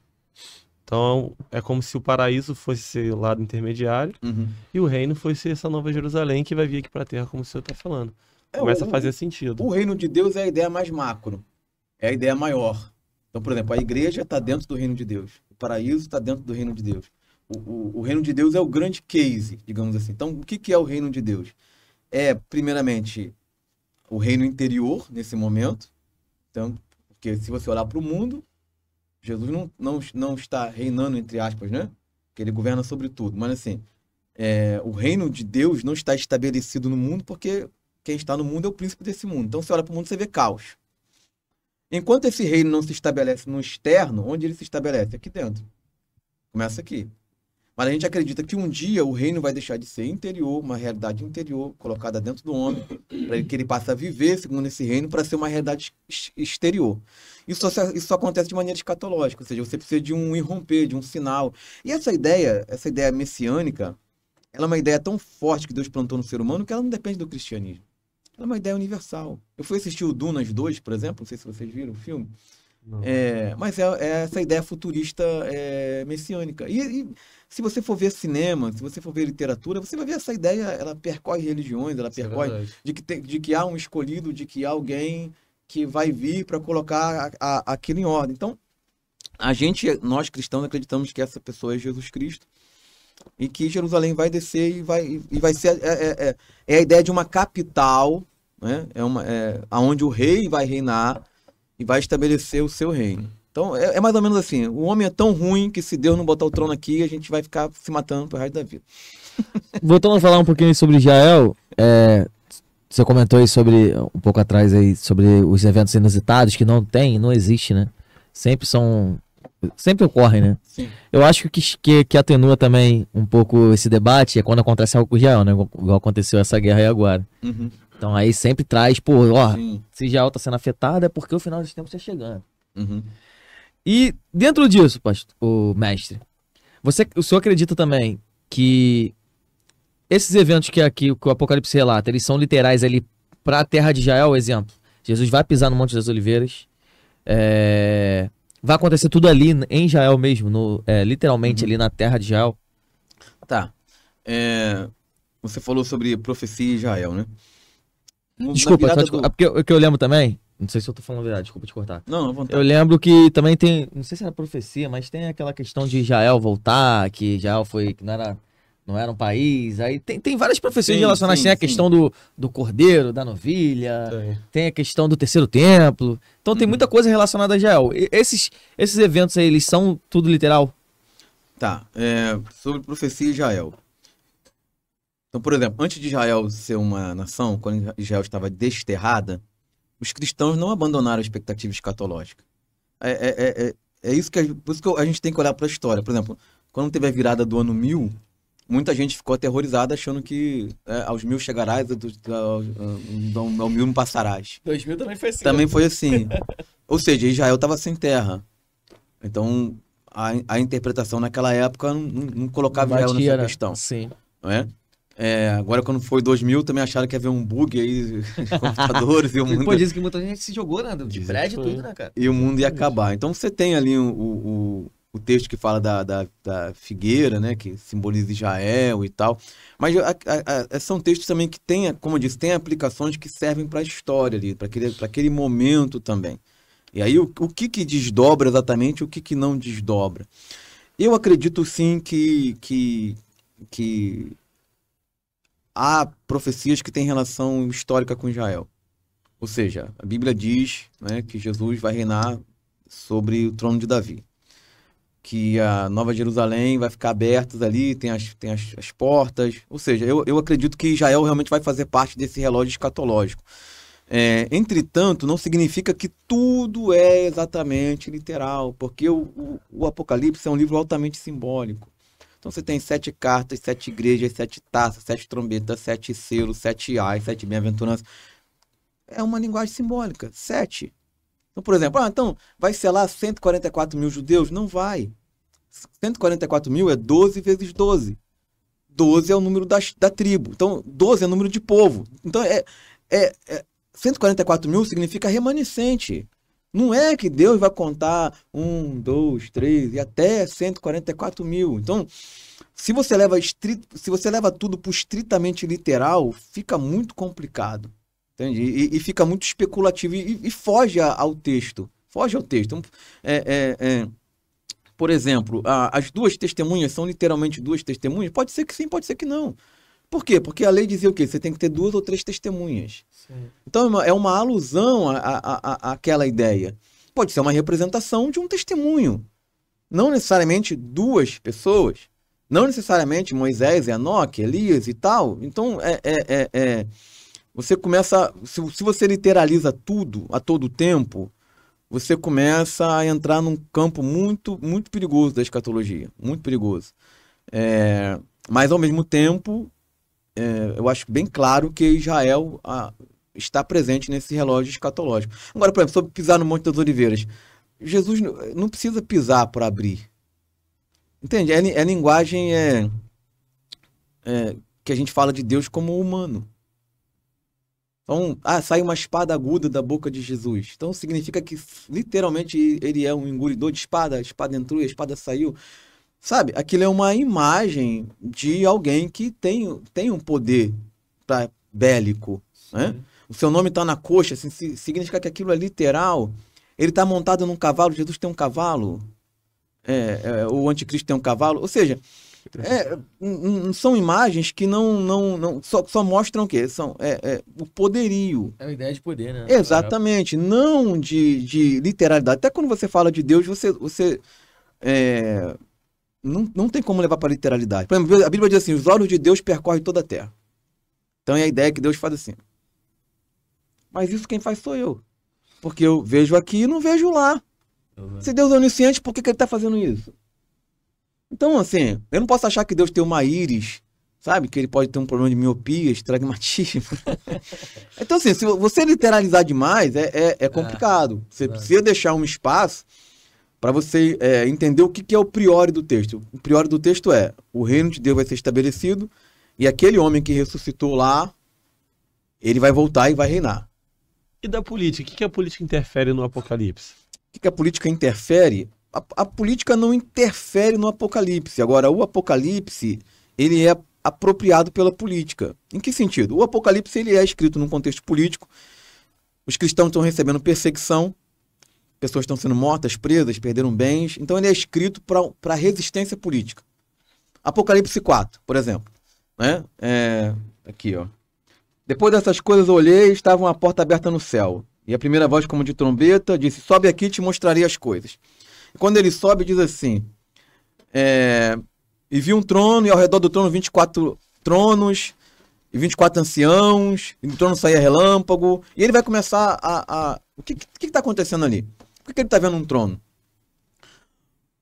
Então é como se o paraíso fosse o lado intermediário uhum. e o reino fosse essa nova Jerusalém que vai vir aqui para a terra, como o senhor está falando. É, Começa o, a fazer sentido. O reino de Deus é a ideia mais macro, é a ideia maior. Então, por exemplo, a igreja está dentro do reino de Deus, o paraíso está dentro do reino de Deus. O, o, o, reino de Deus é o grande case, digamos assim. Então, o que, que é o reino de Deus? É, primeiramente, o reino interior nesse momento. Então, porque se você olhar para o mundo, Jesus não, não, não está reinando, entre aspas, né? Porque ele governa sobre tudo. Mas assim, é, o reino de Deus não está estabelecido no mundo porque quem está no mundo é o príncipe desse mundo. Então você olha para o mundo você vê caos. Enquanto esse reino não se estabelece no externo, onde ele se estabelece? Aqui dentro. Começa aqui. Mas a gente acredita que um dia o reino vai deixar de ser interior, uma realidade interior colocada dentro do homem, para que ele passe a viver segundo esse reino, para ser uma realidade exterior. Isso só, isso acontece de maneira escatológica, ou seja, você precisa de um irromper, de um sinal. E essa ideia, essa ideia messiânica, ela é uma ideia tão forte que Deus plantou no ser humano que ela não depende do cristianismo. Ela é uma ideia universal. Eu fui assistir o Dunas 2, por exemplo, não sei se vocês viram o filme. É, mas é, é, essa ideia futurista é, messiânica. E, e, se você for ver cinema, se você for ver literatura, você vai ver essa ideia, ela percorre religiões, ela Isso é percorre de, que tem, de que há um escolhido, de que há alguém que vai vir para colocar a, a, aquilo em ordem. Então, a gente, nós cristãos, acreditamos que essa pessoa é Jesus Cristo e que Jerusalém vai descer e vai, e vai ser é, é, é, é a ideia de uma capital, né? é uma, é, aonde o rei vai reinar e vai estabelecer o seu reino. Então, é, é, mais ou menos assim: o homem é tão ruim que se Deus não botar o trono aqui, a gente vai ficar se matando pro resto da vida. [laughs] Voltando a falar um pouquinho sobre Israel, é, você comentou aí sobre, um pouco atrás aí, sobre os eventos inusitados que não tem, não existe, né? Sempre são. Sempre ocorrem, né? Sim. Eu acho que, que, que atenua também um pouco esse debate é quando acontece algo com Israel, né? Igual aconteceu essa guerra aí agora. Uhum. Então aí sempre traz, pô, ó, Sim. se já tá sendo afetada é porque o final dos tempos está chegando. Uhum. E dentro disso, pastor, o mestre, você, o senhor acredita também que esses eventos que aqui que o Apocalipse relata, eles são literais ali para a terra de Israel, exemplo. Jesus vai pisar no Monte das Oliveiras, é... vai acontecer tudo ali em Israel mesmo, no, é, literalmente uhum. ali na terra de Israel. Tá. É... Você falou sobre profecia em Israel, né? Desculpa, só desculpa. Do... É porque eu, é que eu lembro também, não sei se eu tô falando a verdade, desculpa te cortar. Não, à vontade. Eu lembro que também tem, não sei se era profecia, mas tem aquela questão de Jael voltar, que Jael foi, que não era, não era um país. Aí tem, tem várias profecias sim, relacionadas, sim, tem a sim. questão do, do cordeiro, da novilha, sim. tem a questão do terceiro templo. Então tem uhum. muita coisa relacionada a Jael E esses, esses eventos aí, eles são tudo literal? Tá, é, sobre profecia e Jael. Então, por exemplo, antes de Israel ser uma nação, quando Israel estava desterrada, os cristãos não abandonaram a expectativa escatológica. É, é, é, é, é isso que a, por isso que a gente tem que olhar para a história. Por exemplo, quando teve a virada do ano 1000, muita gente ficou aterrorizada achando que é, aos mil chegarás, aos, ao, ao mil não passarás. 2000 também foi assim. Também né? foi assim. [laughs] Ou seja, Israel estava sem terra. Então, a, a interpretação naquela época não, não colocava Israel Israel nessa né? questão. Sim. Não é? É, agora, quando foi 2000, também acharam que ia haver um bug aí, [laughs] computadores e o [laughs] mundo. dizem que muita gente se jogou, né? De dizem prédio tudo, né, cara? E o mundo ia acabar. Então, você tem ali o, o, o texto que fala da, da, da, figueira, né? Que simboliza Israel e tal. Mas a, a, a, é, são textos também que tem, como eu disse, tem aplicações que servem para a história ali, para aquele, aquele momento também. E aí, o, o que, que desdobra exatamente, o que, que não desdobra? Eu acredito sim que, que, que há profecias que têm relação histórica com Israel. Ou seja, a Bíblia diz né, que Jesus vai reinar sobre o trono de Davi. Que a Nova Jerusalém vai ficar aberta ali, tem as, tem as, as portas. Ou seja, eu, eu acredito que Israel realmente vai fazer parte desse relógio escatológico. É, entretanto, não significa que tudo é exatamente literal, porque o, o, o Apocalipse é um livro altamente simbólico. Então você tem sete cartas, sete igrejas, sete taças, sete trombetas, sete selos, sete ais, sete bem-aventuranças. É uma linguagem simbólica. Sete. Então, por exemplo, ah, então vai selar 144 mil judeus? Não vai. 144 mil é 12 vezes 12. 12 é o número da, da tribo. Então, 12 é o número de povo. Então, é, é, é 144 mil significa remanescente. Não é que Deus vai contar um, dois, três e até 144 mil. Então, se você leva, se você leva tudo para estritamente literal, fica muito complicado. Entende? E, e fica muito especulativo e, e, foge ao texto. Foge ao texto. Então, é, é, é. Por exemplo, a, as duas testemunhas são literalmente duas testemunhas? Pode ser que sim, pode ser que não. Por quê? Porque a lei dizia o quê? Você tem que ter duas ou três testemunhas. Sim. Então é uma alusão à, à, àquela ideia. Pode ser uma representação de um testemunho. Não necessariamente duas pessoas. Não necessariamente Moisés e Enoque, Elias e tal. Então é, é, é, é, você começa. Se, se você literaliza tudo a todo tempo, você começa a entrar num campo muito, muito perigoso da escatologia. Muito perigoso. É, mas, ao mesmo tempo, é, eu acho bem claro que Israel a, está presente nesse relógio escatológico. Agora, por exemplo, sobre pisar no Monte das Oliveiras. Jesus não precisa pisar para abrir. Entende? É, é linguagem é, é, que a gente fala de Deus como humano. Então, ah, sai uma espada aguda da boca de Jesus. Então significa que literalmente ele é um engolidor de espada, a espada entrou e a espada saiu. Sabe, aquilo é uma imagem de alguém que tem, tem um poder pra, bélico. Né? o seu nome está na coxa, assim, significa que aquilo é literal. Ele está montado num cavalo, Jesus tem um cavalo, é, é, o anticristo tem um cavalo. Ou seja, é, são imagens que não, não, não só, só mostram o quê? São, é, é, o poderio. É uma ideia de poder, né? Exatamente, não de, de literalidade. Até quando você fala de Deus, você, você é, não, não tem como levar para literalidade. Por exemplo, a Bíblia diz assim: os olhos de Deus percorrem toda a terra. Então é a ideia que Deus faz assim. Mas isso quem faz sou eu. Porque eu vejo aqui e não vejo lá. Uhum. Se Deus é onisciente, por que, que ele está fazendo isso? Então, assim, eu não posso achar que Deus tem uma íris, sabe? Que ele pode ter um problema de miopia, estragmatismo. [laughs] então, assim, se você literalizar demais, é, é, é, é complicado. Você é. precisa deixar um espaço para você é, entender o que, que é o priori do texto. O priori do texto é: o reino de Deus vai ser estabelecido e aquele homem que ressuscitou lá, ele vai voltar e vai reinar. E da política? O que, que a política interfere no apocalipse? O que, que a política interfere? A, a, política não interfere no apocalipse. Agora, o apocalipse, ele é apropriado pela política. Em que sentido? O apocalipse, ele é escrito num contexto político. Os cristãos estão recebendo perseguição, pessoas estão sendo mortas, presas, perderam bens. Então, ele é escrito para resistência política. Apocalipse 4, por exemplo. Né? É, aqui, ó. Depois dessas coisas olhei e estava uma porta aberta no céu. E a primeira voz, como de trombeta, disse: Sobe aqui te mostrarei as coisas. E quando ele sobe, diz assim: é... E vi um trono, e ao redor do trono 24 tronos, e 24 anciãos, e do trono saía relâmpago. E ele vai começar a. a... O que está acontecendo ali? Por que, que ele está vendo um trono?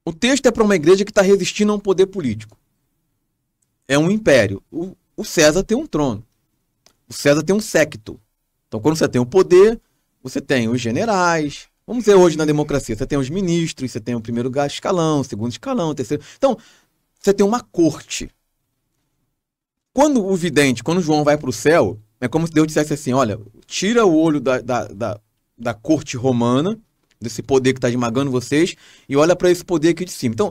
O texto é para uma igreja que está resistindo a um poder político. É um império. O, o César tem um trono. O César tem um séquito. Então, quando você tem o poder, você tem os generais. Vamos dizer hoje na democracia, você tem os ministros, você tem o primeiro escalão, o segundo escalão, o terceiro. Então, você tem uma corte. Quando o vidente, quando João vai para o céu, é como se Deus dissesse assim: olha, tira o olho da, da, da, da corte romana, desse poder que está esmagando vocês, e olha para esse poder aqui de cima. Então,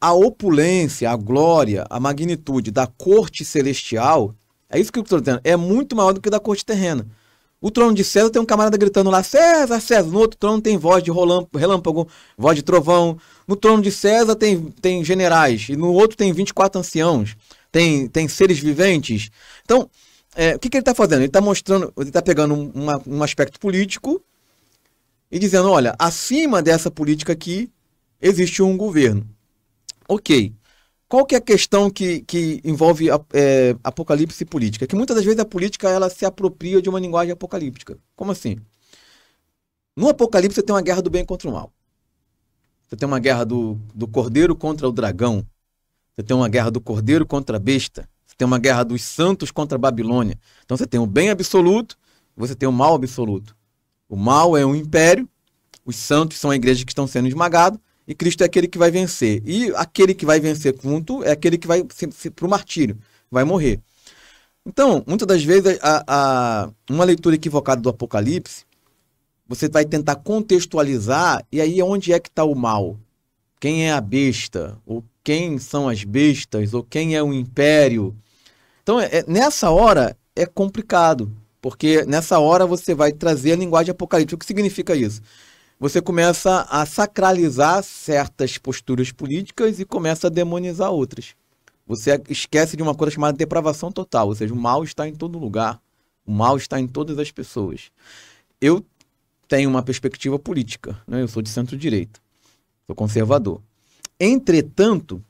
a opulência, a glória, a magnitude da corte celestial é isso que eu estou tá dizendo. É muito maior do que o da corte terrena. O trono de César tem um camarada gritando lá, César, César. No outro trono tem voz de relâmpago, voz de trovão. No trono de César tem, tem generais. E no outro tem 24 anciãos. Tem, tem seres viventes. Então, é, o que, que ele está fazendo? Ele está mostrando, ele está pegando uma, um aspecto político e dizendo: olha, acima dessa política aqui existe um governo. Ok. Qual que é a questão que, que envolve é, apocalipse e política? É que muitas das vezes a política ela se apropria de uma linguagem apocalíptica. Como assim? No apocalipse você tem uma guerra do bem contra o mal. Você tem uma guerra do, do cordeiro contra o dragão. Você tem uma guerra do cordeiro contra a besta. Você tem uma guerra dos santos contra a Babilônia. Então você tem o bem absoluto, você tem o mal absoluto. O mal é um império, os santos são a igreja que estão sendo esmagados, e Cristo é aquele que vai vencer. E aquele que vai vencer junto é aquele que vai para o martírio, vai morrer. Então, muitas das vezes, a, a, uma leitura equivocada do Apocalipse, você vai tentar contextualizar, e aí é onde é que está o mal? Quem é a besta? Ou quem são as bestas? Ou quem é o império? Então, é, é nessa hora, é complicado, porque nessa hora você vai trazer a linguagem apocalíptica. O que significa isso? você começa a sacralizar certas posturas políticas e começa a demonizar outras. Você esquece de uma coisa chamada depravação total, ou seja, o mal está em todo lugar, o mal está em todas as pessoas. Eu tenho uma perspectiva política, né? eu sou de centro-direita, sou conservador. Entretanto,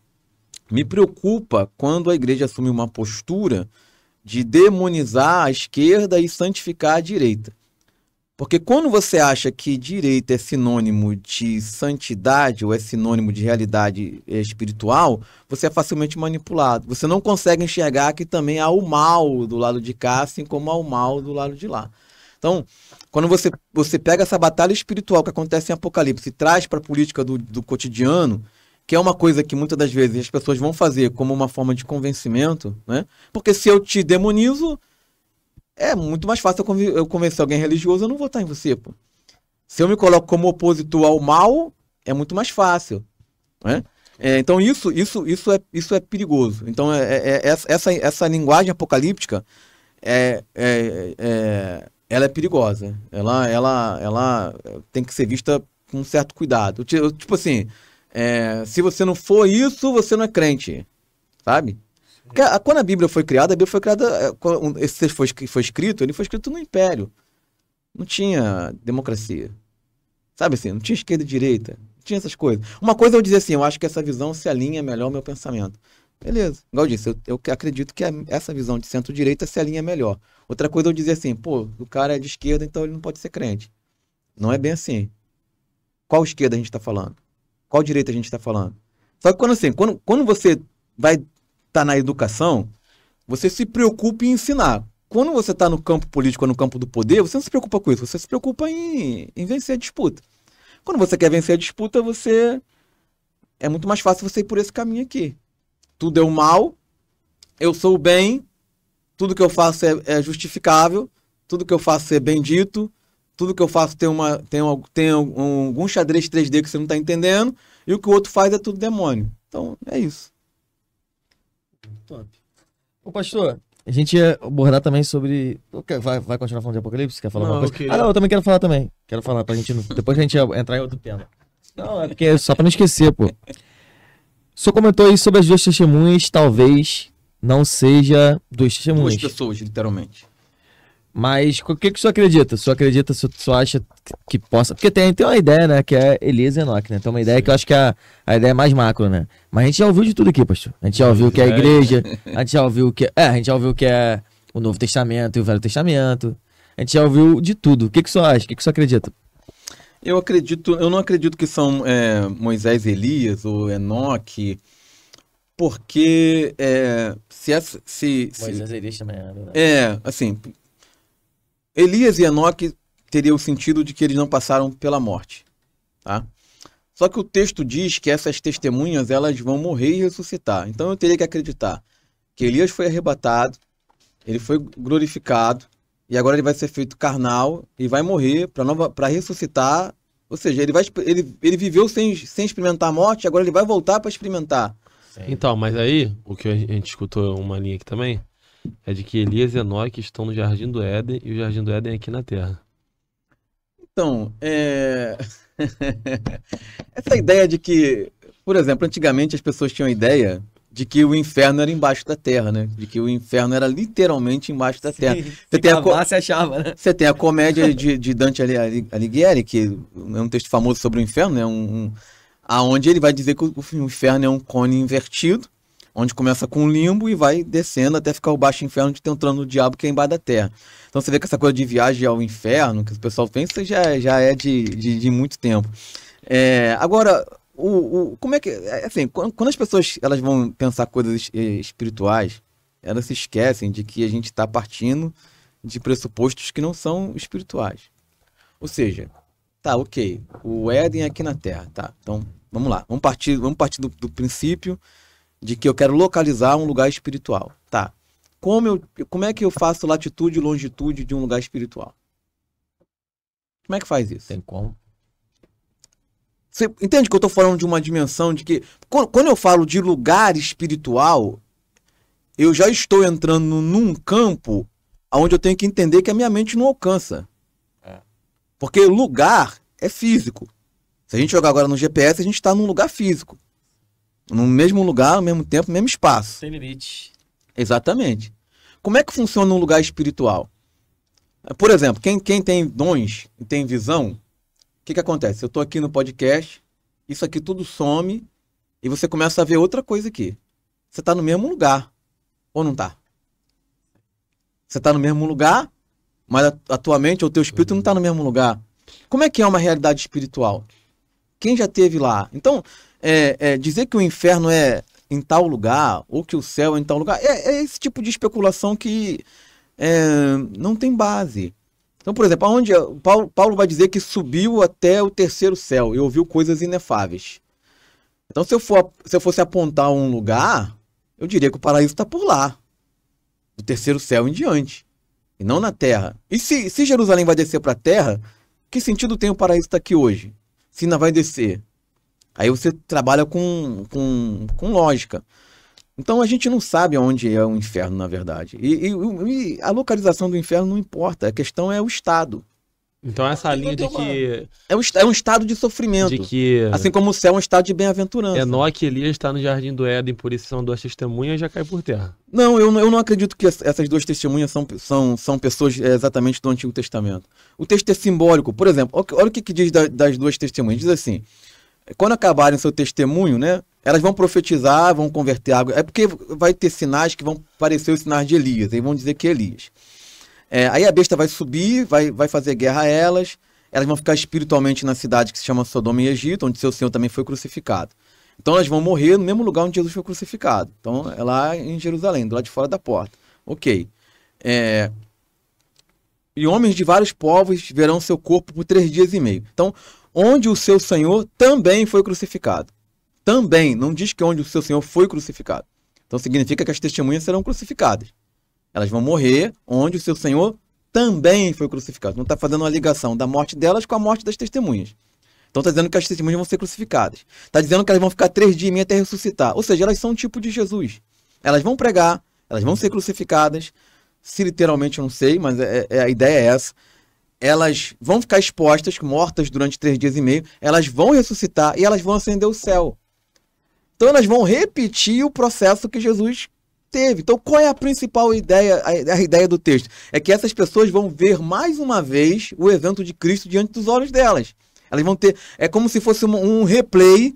me preocupa quando a igreja assume uma postura de demonizar a esquerda e santificar a direita. Porque quando você acha que direito é sinônimo de santidade ou é sinônimo de realidade eh, espiritual, você é facilmente manipulado. Você não consegue enxergar que também há o mal do lado de cá, assim como há o mal do lado de lá. Então, quando você, você pega essa batalha espiritual que acontece em Apocalipse e traz para a política do, do cotidiano, que é uma coisa que muitas das vezes as pessoas vão fazer como uma forma de convencimento, né? Porque se eu te demonizo, é muito mais fácil eu, convencer alguém religioso a não votar em você, pô. Se eu me coloco como opositor ao mal, é muito mais fácil, né? É, então isso, isso, isso é, isso é perigoso. Então é, é, é essa, essa linguagem apocalíptica é, é, é, ela é perigosa. Ela, ela, ela tem que ser vista com certo cuidado. Tipo assim, se você não for isso, você não é crente, sabe? Porque a, quando a Bíblia foi criada, a Bíblia foi criada. Eh, esse texto foi, foi escrito, ele foi escrito no Império. Não tinha democracia. Sabe assim, não tinha esquerda e direita. Não tinha essas coisas. Uma coisa é eu dizer assim, eu acho que essa visão se alinha melhor ao meu pensamento. Beleza. Igual eu disse, eu, eu acredito que a, essa visão de centro-direita se alinha melhor. Outra coisa é eu dizer assim, pô, o cara é de esquerda, então ele não pode ser crente. Não é bem assim. Qual esquerda a gente está falando? Qual direita a gente está falando? Só que quando assim, quando, quando você vai está na educação, você se preocupa em ensinar. Quando você está no campo político ou no campo do poder, você não se preocupa com isso, você se preocupa em, em vencer a disputa. Quando você quer vencer a disputa, você. É muito mais fácil você ir por esse caminho aqui. Tudo é o mal, eu sou o bem, tudo que eu faço é, é justificável, tudo que eu faço é bendito, tudo que eu faço tem, uma, tem, um, tem algum xadrez 3D que você não está entendendo, e o que o outro faz é tudo demônio. Então, é isso. Top. Ô, pastor, a gente ia abordar também sobre. Vai, vai continuar falando de Apocalipse? Quer falar não, alguma coisa? Queria... Ah, não, eu também quero falar também. Quero falar pra gente. Depois a gente entrar em outro tema. Não, é porque é só pra não esquecer, pô. O senhor comentou aí sobre as duas testemunhas, talvez não seja duas testemunhas. Duas pessoas, literalmente. Mas o que, que você acredita? Você acredita, você acha que possa. Porque tem, tem uma ideia, né? Que é Elias e Enoch, né? Tem uma ideia Sim. que eu acho que é a, a ideia mais macro, né? Mas a gente já ouviu de tudo aqui, pastor. A gente já ouviu que é a igreja, [laughs] a gente já ouviu que é, é. a gente já ouviu que é o Novo Testamento e o Velho Testamento. A gente já ouviu de tudo. O que, que você acha? O que, que você acredita? Eu acredito, eu não acredito que são é, Moisés Elias ou Enoque porque é, se, essa, se, se Moisés Elias também é, é assim Elias e Enoque teria o sentido de que eles não passaram pela morte, tá? Só que o texto diz que essas testemunhas elas vão morrer e ressuscitar. Então eu teria que acreditar que Elias foi arrebatado, ele foi glorificado e agora ele vai ser feito carnal e vai morrer para ressuscitar. Ou seja, ele, vai, ele, ele viveu sem, sem experimentar a morte, agora ele vai voltar para experimentar. Então, mas aí, o que a gente escutou uma linha aqui também, é de que Elias e Enoque estão no Jardim do Éden e o Jardim do Éden é aqui na Terra. Então, é... [laughs] essa ideia de que, por exemplo, antigamente as pessoas tinham a ideia de que o inferno era embaixo da terra, né? De que o inferno era literalmente embaixo da terra. Sim, você, tem a co... achava, né? você tem a comédia de, de Dante Alighieri, que é um texto famoso sobre o inferno, né? Um, um... Aonde ele vai dizer que o, o inferno é um cone invertido onde começa com o limbo e vai descendo até ficar o baixo inferno, onde tem trono o diabo que é embaixo da terra. Então você vê que essa coisa de viagem ao inferno, que o pessoal pensa, já, é, já é de, de, de muito tempo. É, agora, o, o, como é que. É, assim, quando, quando as pessoas elas vão pensar coisas é, espirituais, elas se esquecem de que a gente está partindo de pressupostos que não são espirituais. Ou seja, tá, ok, o Éden é aqui na Terra, tá? Então, vamos lá, vamos partir, vamos partir do, do princípio de que eu quero localizar um lugar espiritual. Tá. Como, eu, como é que eu faço latitude e longitude de um lugar espiritual? Como é que faz isso? Tem como. Você entende que eu estou falando de uma dimensão de que. Quando eu falo de lugar espiritual, eu já estou entrando num campo onde eu tenho que entender que a minha mente não alcança. É. Porque lugar é físico. Se a gente jogar agora no GPS, a gente está num lugar físico. No mesmo lugar, no mesmo tempo, no mesmo espaço. Sem limite. Exatamente. Como é que funciona um lugar espiritual? Por exemplo, quem, quem tem dons e tem visão, o que, que acontece? Eu estou aqui no podcast, isso aqui tudo some e você começa a ver outra coisa aqui. Você está no mesmo lugar, ou não está? Você está no mesmo lugar, mas a, a tua mente ou teu espírito não está no mesmo lugar. Como é que é uma realidade espiritual? Quem já teve lá? Então, é, é, dizer que o inferno é em tal lugar ou que o céu é em tal lugar é, é esse tipo de especulação que é, não tem base. Então, por exemplo, onde Paulo, Paulo vai dizer que subiu até o terceiro céu e ouviu coisas inefáveis. Então, se eu, for, se eu fosse apontar um lugar, eu diria que o paraíso está por lá, do terceiro céu em diante, e não na terra. E se, se Jerusalém vai descer para a terra, que sentido tem o paraíso estar tá aqui hoje? Se ainda vai descer Aí você trabalha com, com, com lógica. Então a gente não sabe onde é o inferno, na verdade. E, e, e a localização do inferno não importa, a questão é o estado. Então essa linha de que... É um, é um estado de sofrimento. De que... Assim como o céu é um estado de bem-aventurança. Enoque e Elias está no Jardim do Éden, por isso são duas testemunhas, já cai por terra. Não, eu, eu não acredito que essas duas testemunhas são, são, são pessoas é, exatamente do Antigo Testamento. O texto é simbólico. Por exemplo, olha o que, que diz das duas testemunhas. Diz assim, quando acabarem seu testemunho, né? Elas vão profetizar, vão converter água. É porque vai ter sinais que vão parecer os sinais de Elias. e vão dizer que é Elias. É, aí a besta vai subir, vai, vai fazer guerra a elas. Elas vão ficar espiritualmente na cidade que se chama Sodoma e Egito, onde seu Senhor também foi crucificado. Então elas vão morrer no mesmo lugar onde Jesus foi crucificado. Então é lá em Jerusalém, do lado de fora da porta. Ok. É... E homens de vários povos verão seu corpo por três dias e meio. Então, onde o seu Senhor também foi crucificado. Também, não diz que onde o seu Senhor foi crucificado. Então significa que as testemunhas serão crucificadas. Elas vão morrer onde o seu Senhor também foi crucificado. Não está fazendo uma ligação da morte delas com a morte das testemunhas. Então está dizendo que as testemunhas vão ser crucificadas. Está dizendo que elas vão ficar três dias e meio até ressuscitar. Ou seja, elas são um tipo de Jesus. Elas vão pregar, elas vão ser crucificadas. Se literalmente eu não sei, mas é, é, é a ideia é essa elas vão ficar expostas, mortas durante três dias e meio, elas vão ressuscitar e elas vão acender o céu. Então elas vão repetir o processo que Jesus teve. Então qual é a principal ideia, a, ideia do texto? É que essas pessoas vão ver mais uma vez o evento de Cristo diante dos olhos delas. Elas vão ter, é como se fosse um replay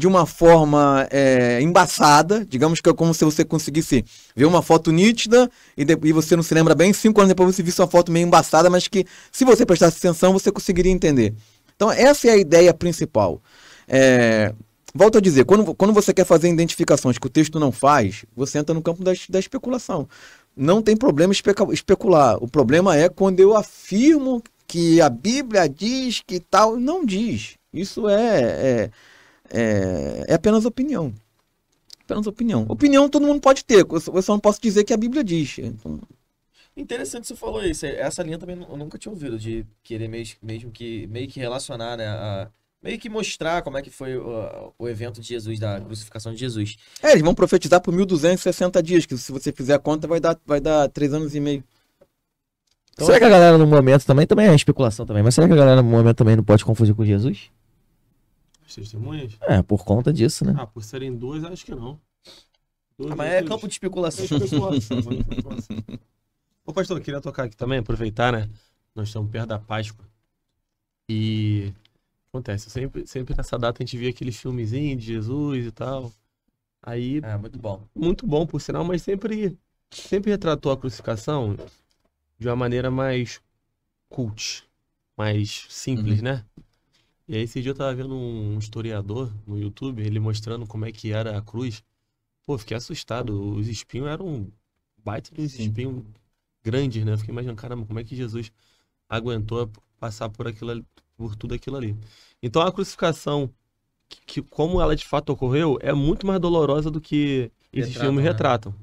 de uma forma é, embaçada, digamos que é como se você conseguisse ver uma foto nítida e, de, e você não se lembra bem, cinco anos depois você visse uma foto meio embaçada, mas que se você prestasse atenção você conseguiria entender. Então essa é a ideia principal. É, volto a dizer, quando, quando você quer fazer identificações que o texto não faz, você entra no campo da, da especulação. Não tem problema especular. O problema é quando eu afirmo que a Bíblia diz que tal. Não diz. Isso é, é é, é apenas opinião. Apenas opinião. Opinião todo mundo pode ter, eu só não posso dizer que a Bíblia diz. Então... Interessante você falou isso. É, essa linha também eu nunca tinha ouvido, de querer mesmo que meio que relacionar, né? A, meio que mostrar como é que foi o, o, evento de Jesus, da crucificação de Jesus. É, eles vão profetizar por 1260 dias, que se você fizer a conta vai dar, vai dar 3 anos e meio. Então, será que a galera no momento também, também é especulação também, mas será que a galera no momento também não pode confundir com Jesus? testemunhas? É, por conta disso, né? Ah, por serem duas, acho que não. Dois, ah, mas dois, é, é campo de especulação. É especulação, Ô, pastor, eu queria tocar aqui também, aproveitar, né? Nós estamos perto da Páscoa. E acontece, sempre, sempre nessa data a gente vê aqueles filmezinhos de Jesus e tal. Aí. É, muito bom. Muito bom, por sinal, mas sempre, sempre retratou a crucificação de uma maneira mais cult, mais simples, uhum. né? E aí esse dia eu tava vendo um historiador no YouTube, ele mostrando como é que era a cruz. Pô, fiquei assustado. Os espinhos eram baita de espinhos grandes, né? fiquei imaginando, caramba, como é que Jesus aguentou passar por aquilo ali, por tudo aquilo ali. Então a crucificação, que, que, como ela de fato ocorreu, é muito mais dolorosa do que esses Retratam, filmes né? retratam.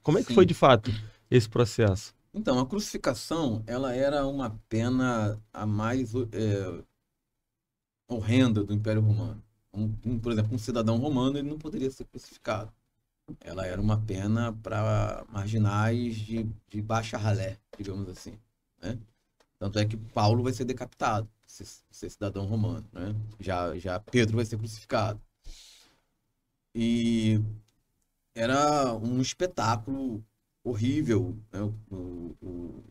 Como é Sim. que foi de fato esse processo? Então, a crucificação, ela era uma pena a mais é, horrenda do Império Romano. Um, um, por exemplo, um cidadão romano ele não poderia ser crucificado. Ela era uma pena para marginais de, de baixa ralé, digamos assim. Né? Tanto é que Paulo vai ser decapitado, ser, ser cidadão romano. Né? Já, já Pedro vai ser crucificado. E era um espetáculo horrível. Né? O, o, o,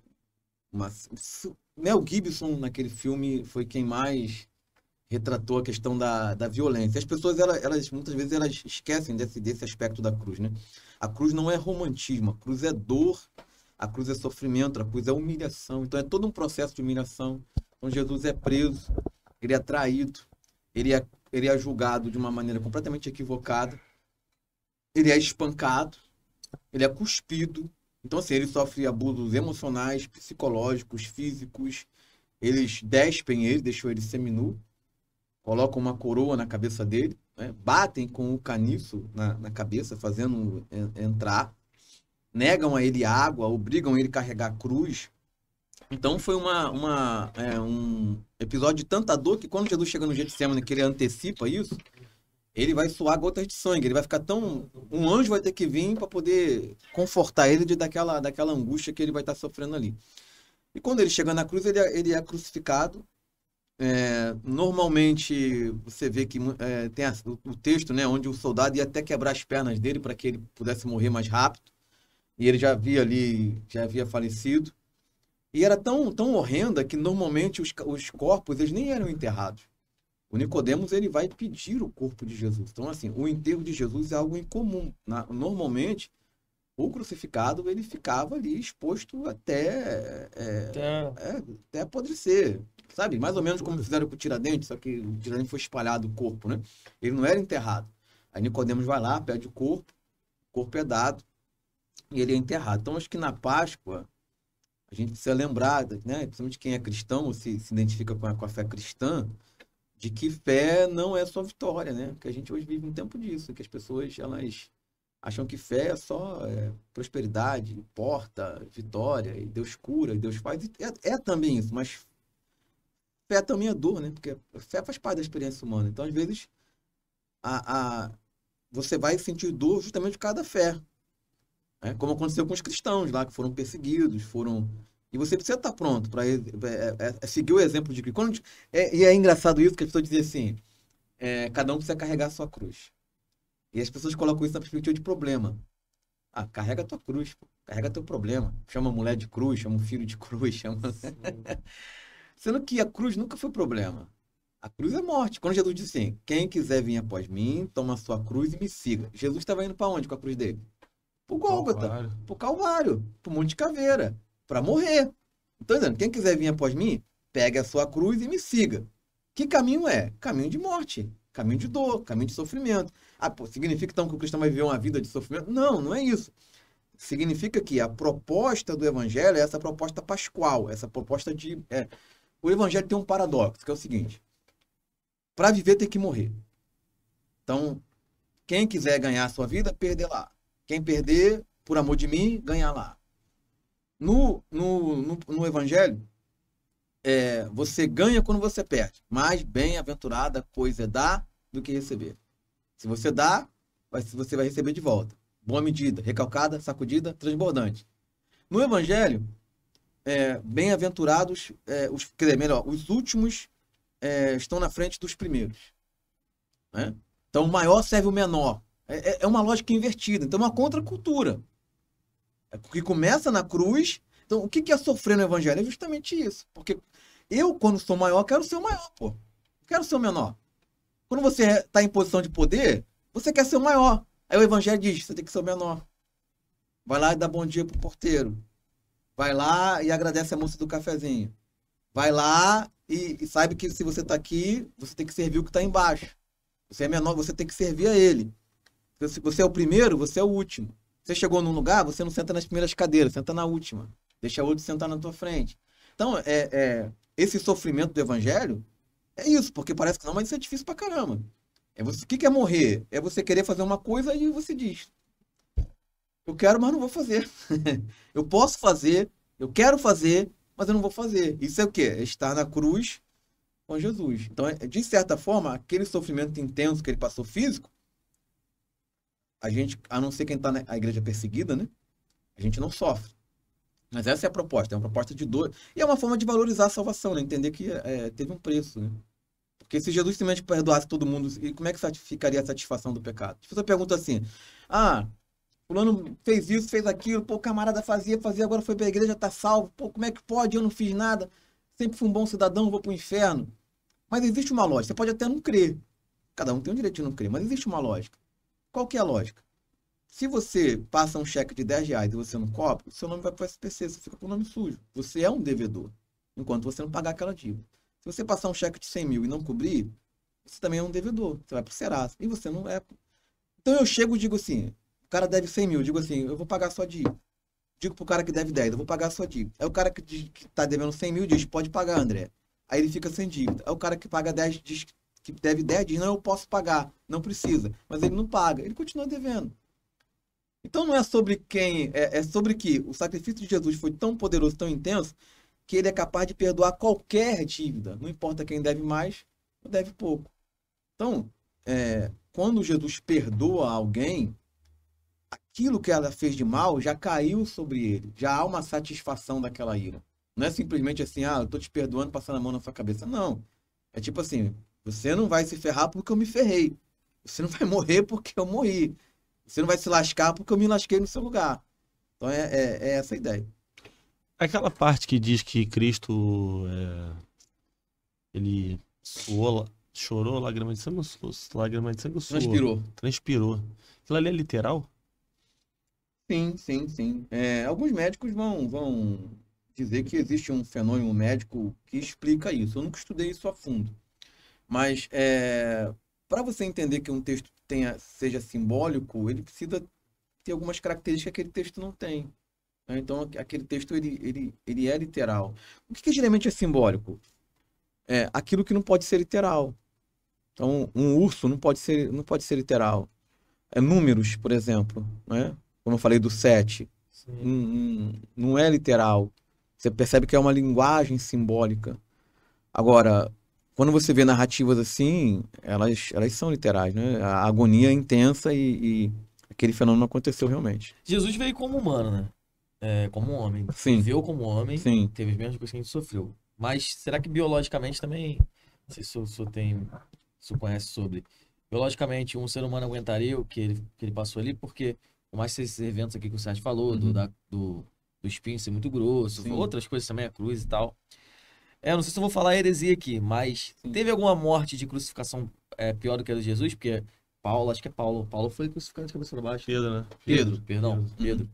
uma, o Mel Gibson, naquele filme, foi quem mais retratou a questão da, da violência. As pessoas, elas, elas, muitas vezes, elas esquecem desse, desse aspecto da cruz, né? A cruz não é romantismo, a cruz é dor, a cruz é sofrimento, a cruz é humilhação. Então, é todo um processo de humilhação. Então, Jesus é preso, ele é traído, ele é, ele é julgado de uma maneira completamente equivocada, ele é espancado, ele é cuspido. Então, assim, ele sofre abusos emocionais, psicológicos, físicos. Eles despem ele, deixam ele seminu colocam uma coroa na cabeça dele, né? batem com o caniço na, na cabeça, fazendo entrar, negam a ele água, obrigam ele a carregar a cruz. Então foi uma, uma é, um episódio de tanta dor que quando Jesus chega no Getsemane, que ele antecipa isso, ele vai suar gotas de sangue, ele vai ficar tão. Um anjo vai ter que vir para poder confortar ele de daquela, daquela angústia que ele vai estar tá sofrendo ali. E quando ele chega na cruz, ele, é, ele é crucificado, é, normalmente você vê que é, tem a, o, texto né, onde o soldado ia até quebrar as pernas dele para que ele pudesse morrer mais rápido. E ele já havia ali, já havia falecido. E era tão, tão horrenda que normalmente os, os corpos eles nem eram enterrados. O Nicodemos ele vai pedir o corpo de Jesus. Então assim, o enterro de Jesus é algo incomum. Na, normalmente o crucificado ele ficava ali exposto até é, É, até apodrecer Sabe? Mais ou menos como fizeram com o Tiradentes, só que o Tiradentes foi espalhado o corpo, né? Ele não era enterrado. Aí Nicodemos vai lá, pede o corpo, o corpo é dado e ele é enterrado. Então acho que na Páscoa a gente precisa lembrar, né? Principalmente quem é cristão ou se, se identifica com a, com a fé cristã, de que fé não é só vitória, né? Porque a gente hoje vive um tempo disso, que as pessoas elas acham que fé é só é, prosperidade, porta, vitória, e Deus cura, e Deus faz. É, é também isso, mas fé também é dor, né? Porque fé faz parte da experiência humana. Então, às vezes, a, a, você vai sentir dor justamente por causa da fé. Né? Como aconteceu com os cristãos lá, que foram perseguidos, foram. E você precisa estar pronto para é, é, é, seguir o exemplo de Cristo. É, e é engraçado isso que as pessoas dizem assim: é, cada um precisa carregar a sua cruz. E as pessoas colocam isso na perspectiva de problema. Ah, carrega a tua cruz, pô. carrega teu problema. Chama a mulher de cruz, chama o filho de cruz, chama. [laughs] Sendo que a cruz nunca foi problema. A cruz é morte. Quando Jesus disse assim: quem quiser vir após mim, toma sua cruz e me siga. Jesus estava indo para onde com a cruz dele? Para o Gólgota, para o Calvário, para o Monte de Caveira, para morrer. Então, dizendo, quem quiser vir após mim, pegue a sua cruz e me siga. Que caminho é? Caminho de morte, caminho de dor, caminho de sofrimento. Ah, pô, significa então que o cristão vai viver uma vida de sofrimento? Não, não é isso. Significa que a proposta do evangelho é essa proposta pascual, essa proposta de. É, o evangelho tem um paradoxo, que é o seguinte: para viver tem que morrer. Então, quem quiser ganhar a sua vida, perder lá. Quem perder, por amor de mim, ganhar lá. No, no, no, no evangelho, é, você ganha quando você perde. Mas bem-aventurada coisa é dar do que receber. Se você dá, você vai receber de volta. Boa medida, recalcada, sacudida, transbordante. No Evangelho, é, bem-aventurados, é, os, quer dizer, melhor, os últimos é, estão na frente dos primeiros. Né? Então, o maior serve o menor. É, é, é uma lógica invertida. Então, é uma contracultura. É porque começa na cruz. Então, o que é sofrer no evangelho? É justamente isso. Porque eu, quando sou maior, quero ser o maior, pô. Quero ser o menor. Quando você está em posição de poder, você quer ser o maior. Aí o evangelho diz, você tem que ser o menor. Vai lá e dá bom dia pro porteiro. Vai lá e agradece a moça do cafezinho. Vai lá e, e que se você está aqui, você tem que servir o que está embaixo. Você é menor, você tem que servir a ele. Se você é o primeiro, você é o último. Você chegou num lugar, você não senta nas primeiras cadeiras, senta na última. Deixa outro sentar na tua frente. Então, é, é esse sofrimento do evangelho é isso, porque parece que não, mas isso é difícil pra caramba. É você, o que, que é morrer? É você querer fazer uma coisa e você diz, eu quero, mas não vou fazer. [laughs] eu posso fazer, eu quero fazer, mas eu não vou fazer. Isso é o que? É estar na cruz com Jesus. Então, é, de certa forma, aquele sofrimento intenso que ele passou físico, a gente, a não ser quem está na igreja perseguida, né? A gente não sofre. Mas essa é a proposta, é uma proposta de dor. E é uma forma de valorizar a salvação, né? entender que é, teve um preço. Né? Porque se Jesus simplesmente perdoasse todo mundo, e como é que ficaria a satisfação do pecado? Se você pergunta assim, ah, Fulano fez isso, fez aquilo, pô, camarada fazia, fazia, agora foi pra igreja, tá salvo, pô, como é que pode? Eu não fiz nada, sempre fui um bom cidadão, vou pro inferno. Mas existe uma lógica, você pode até não crer. Cada um tem o um direito de não crer, mas existe uma lógica. Qual que é a lógica? Se você passa um cheque de 10 reais e você não cobra, seu nome vai para o SPC, você fica com o nome sujo. Você é um devedor, enquanto você não pagar aquela dívida. Se você passar um cheque de 100 mil e não cobrir, você também é um devedor, você vai pro o Serasa. E você não é. Então eu chego e digo assim, o cara deve 100 mil, digo assim, eu vou pagar só de. Digo pro cara que deve 10, eu vou pagar só de. é o cara que, diz, que tá devendo 100 mil diz, pode pagar, André. Aí ele fica sem dívida. é o cara que paga 10 diz que deve 10 diz, não, eu posso pagar, não precisa. Mas ele não paga, ele continua devendo. Então não é sobre quem, é, é sobre que o sacrifício de Jesus foi tão poderoso, tão intenso, que ele é capaz de perdoar qualquer dívida. Não importa quem deve mais ou deve pouco. Então, é, quando Jesus perdoa alguém, aquilo que ela fez de mal já caiu sobre ele. Já há uma satisfação daquela ira. Não é simplesmente assim, ah, eu tô te perdoando, passando a mão na sua cabeça. Não. É tipo assim, você não vai se ferrar porque eu me ferrei. Você não vai morrer porque eu morri. Você não vai se lascar porque eu me lasquei no seu lugar. Então é, é, é essa a ideia. Aquela parte que diz que Cristo é, ele suou, chorou lágrimas de sangue, lágrimas de sangue suou, transpirou. Transpirou. Aquilo ali é literal? Sim, sim, sim. É, alguns médicos vão, vão dizer que existe um fenômeno médico que explica isso. Eu nunca estudei isso a fundo. Mas é, para você entender que um texto tenha, seja simbólico, ele precisa ter algumas características que aquele texto não tem. Né? Então, aquele texto ele, ele, ele é literal. O que, que geralmente é simbólico? É aquilo que não pode ser literal. Então, um urso não pode ser, não pode ser literal. É números, por exemplo. é? como eu falei, do set. não é literal. Você percebe que é uma linguagem simbólica. Agora, quando você vê narrativas assim, elas, elas são literais, né? A agonia é intensa e, e aquele fenômeno aconteceu realmente. Jesus veio como humano, né? É, como homem. Sim. Viveu como homem. Sim. Teve as mesmas coisas que a gente sofreu. Mas será que biologicamente também. Não sei se o senhor tem. Se conhece sobre. Biologicamente, um ser humano aguentaria o que ele, que ele passou ali, porque por mais que esses eventos aqui que o Sérgio falou, uhum. do, da, do, do espinho ser muito grosso, Sim. outras coisas também, a cruz e tal. É, não sei se eu vou falar heresia aqui, mas Sim. teve alguma morte de crucificação é, pior do que a de Jesus? Porque Paulo, acho que é Paulo, Paulo foi crucificado de cabeça para baixo. Pedro, né? Pedro, Pedro perdão, Pedro.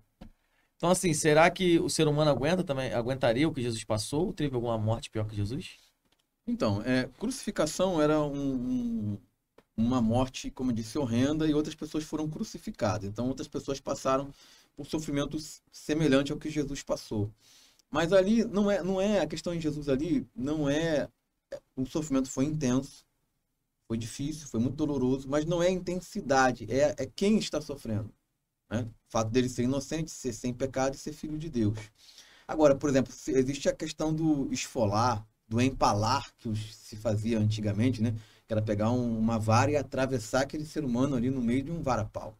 Então, assim, será que o ser humano aguenta também, aguentaria o que Jesus passou? Teve alguma morte pior que Jesus? Então, é, crucificação era um uma morte, como eu disse, horrenda e outras pessoas foram crucificadas. Então, outras pessoas passaram por sofrimento semelhante ao que Jesus passou. Mas ali não é, não é a questão em Jesus ali, não é, é o sofrimento foi intenso, foi difícil, foi muito doloroso, mas não é a intensidade, é, é quem está sofrendo. Né? O fato dele ser inocente, ser sem pecado e ser filho de Deus. Agora, por exemplo, existe a questão do esfolar, do empalar que se fazia antigamente, né? que era pegar um, uma vara e atravessar aquele ser humano ali no meio de um varapau.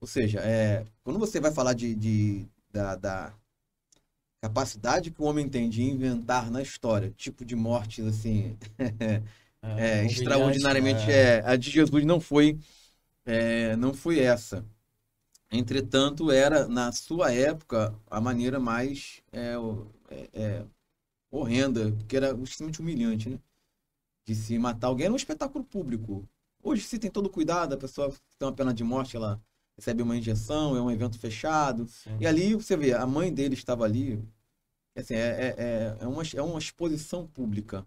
Ou seja, é, quando você vai falar de, de da, da, capacidade que o homem tem de inventar na história, tipo de mortes assim, [laughs] ah, é, é, extraordinariamente, né? é, a de Jesus não foi, é, não foi essa. Entretanto, era, na sua época, a maneira mais é, é, horrenda, que era justamente humilhante, né? de se matar alguém era um espetáculo público. Hoje se tem todo cuidado, a pessoa tem uma pena de morte, ela recebe uma injeção, é um evento fechado. Sim. E ali você vê, a mãe dele estava ali. Assim, é, é, é, é uma, é uma exposição pública.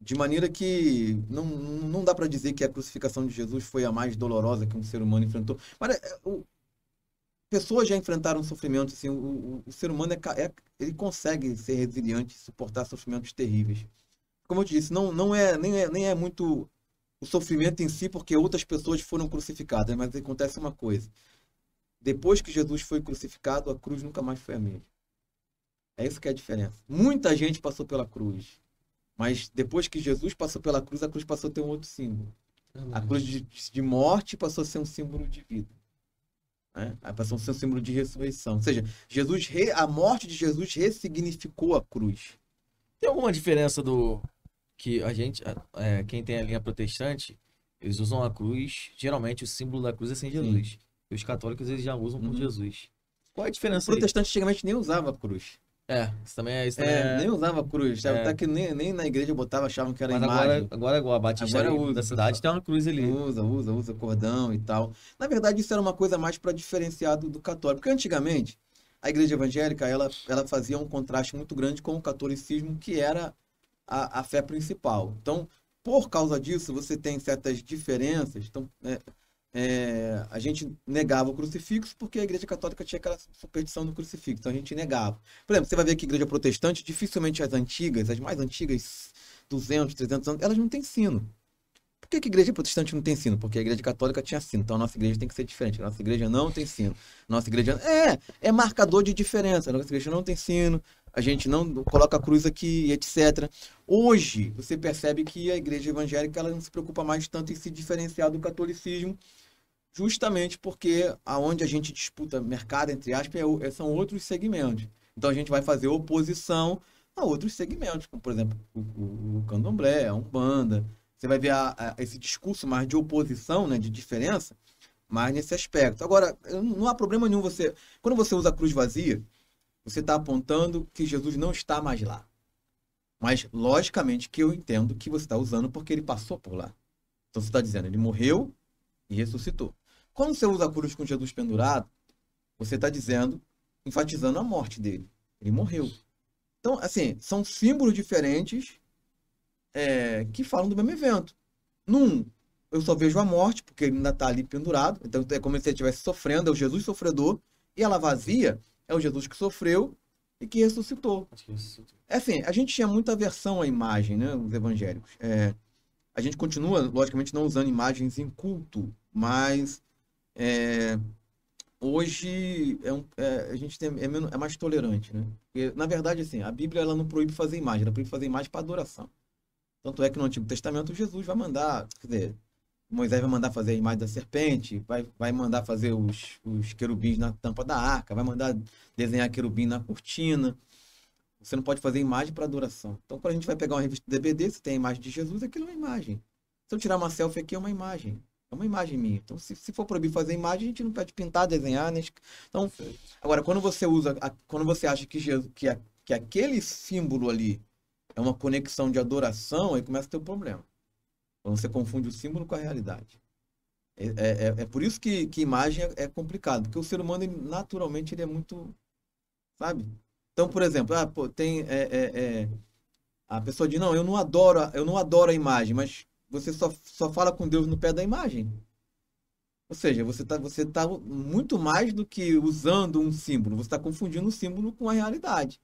De maneira que não, não dá para dizer que a crucificação de Jesus foi a mais dolorosa que um ser humano enfrentou. Mas é, o, pessoas já enfrentaram sofrimento. Assim, o, o, o ser humano é, é, ele consegue ser resiliente, suportar sofrimentos terríveis como eu disse, não, não é, nem é, nem é muito o sofrimento em si, porque outras pessoas foram crucificadas, mas acontece uma coisa. Depois que Jesus foi crucificado, a cruz nunca mais foi a mesma. É isso que é a diferença. Muita gente passou pela cruz, mas depois que Jesus passou pela cruz, a cruz passou a ter um outro símbolo. Amém. A cruz de, de, morte passou a ser um símbolo de vida. Né? Aí passou a ser um símbolo de ressurreição. Ou seja, Jesus re... a morte de Jesus ressignificou a cruz. Tem alguma diferença do que a gente, é, quem tem a linha protestante, eles usam a cruz, geralmente o símbolo da cruz é sem Jesus. Sim. E os católicos, eles já usam uhum. por Jesus. Qual é a diferença? O protestante antigamente nem usava cruz. É, isso também é. Isso é, também é, é... nem usava cruz. Né? É. Até que nem, nem na igreja botava, achavam que era Mas imagem. Agora, agora é igual a Batista agora usa, da cidade tem uma cruz ali. Usa, usa, usa cordão e tal. Na verdade, isso era uma coisa mais para diferenciar do, do, católico. Porque antigamente, a igreja evangélica ela, ela fazia um contraste muito grande com o catolicismo, que era a, a fé principal. Então, por causa disso, você tem certas diferenças. Então, é, é, a gente negava o crucifixo porque a igreja católica tinha aquela superstição do crucifixo, então a gente negava. Por exemplo, você vai ver que a igreja protestante, dificilmente as antigas, as mais antigas, 200, 300 anos, elas não têm sino. Por que a igreja protestante não tem sino? Porque a igreja católica tinha sino. Então a nossa igreja tem que ser diferente. A nossa igreja não tem sino. nossa igreja. É, é marcador de diferença. A nossa igreja não tem sino. A gente não coloca a cruz aqui, etc. Hoje, você percebe que a igreja evangélica ela não se preocupa mais tanto em se diferenciar do catolicismo, justamente porque aonde a gente disputa mercado, entre aspas, é, é são outros segmentos. Então a gente vai fazer oposição a outros segmentos, como por exemplo o, o, o candomblé, a umbanda, você vai ver a, a, esse discurso mais de oposição, né, de diferença, mais nesse aspecto. Agora, não há problema nenhum você. Quando você usa a cruz vazia, você está apontando que Jesus não está mais lá. Mas, logicamente, que eu entendo que você está usando porque ele passou por lá. Então, você está dizendo, ele morreu e ressuscitou. Quando você usa a cruz com Jesus pendurado, você está dizendo, enfatizando a morte dele. Ele morreu. Então, assim, são símbolos diferentes é, que falam do mesmo evento. Num, eu só vejo a morte, porque ele ainda está ali pendurado, então é como se ele estivesse sofrendo, é o Jesus sofredor, e ela vazia é o Jesus que sofreu e que ressuscitou. É assim, a gente tinha muita aversão à imagem, né, os evangélicos. É, a gente continua, logicamente, não usando imagens em culto, mas é, hoje é um, é, a gente tem, é, menos, é mais tolerante, né? Porque, na verdade, assim, a Bíblia ela não proíbe fazer imagem, ela proíbe fazer imagem para adoração. Tanto é que no Antigo Testamento Jesus vai mandar, quer dizer, Moisés vai mandar fazer a imagem da serpente, vai, vai mandar fazer os, os querubins na tampa da arca, vai mandar desenhar querubim na cortina. Você não pode fazer imagem para adoração. Então, quando a gente vai pegar uma revista DBD, se tem a imagem de Jesus, aquilo é uma imagem. Se eu tirar uma selfie aqui, é uma imagem. É uma imagem minha. Então, se, se for proibir fazer imagem, a gente não pode pintar, desenhar. Né? Então, agora, quando você usa, quando você acha que, Jesus, que, que aquele símbolo ali é uma conexão de adoração, aí começa a ter um problema. Quando você confunde o símbolo com a realidade. É, é, é, é por isso que, que imagem é, é complicado, porque o ser humano, ele, naturalmente, ele é muito. Sabe? Então, por exemplo, ah, pô, tem. É, é, é a pessoa diz, não, eu não adoro, eu não adoro a imagem, mas você só, só fala com Deus no pé da imagem. Ou seja, você está você tá muito mais do que usando um símbolo, você está confundindo o símbolo com a realidade.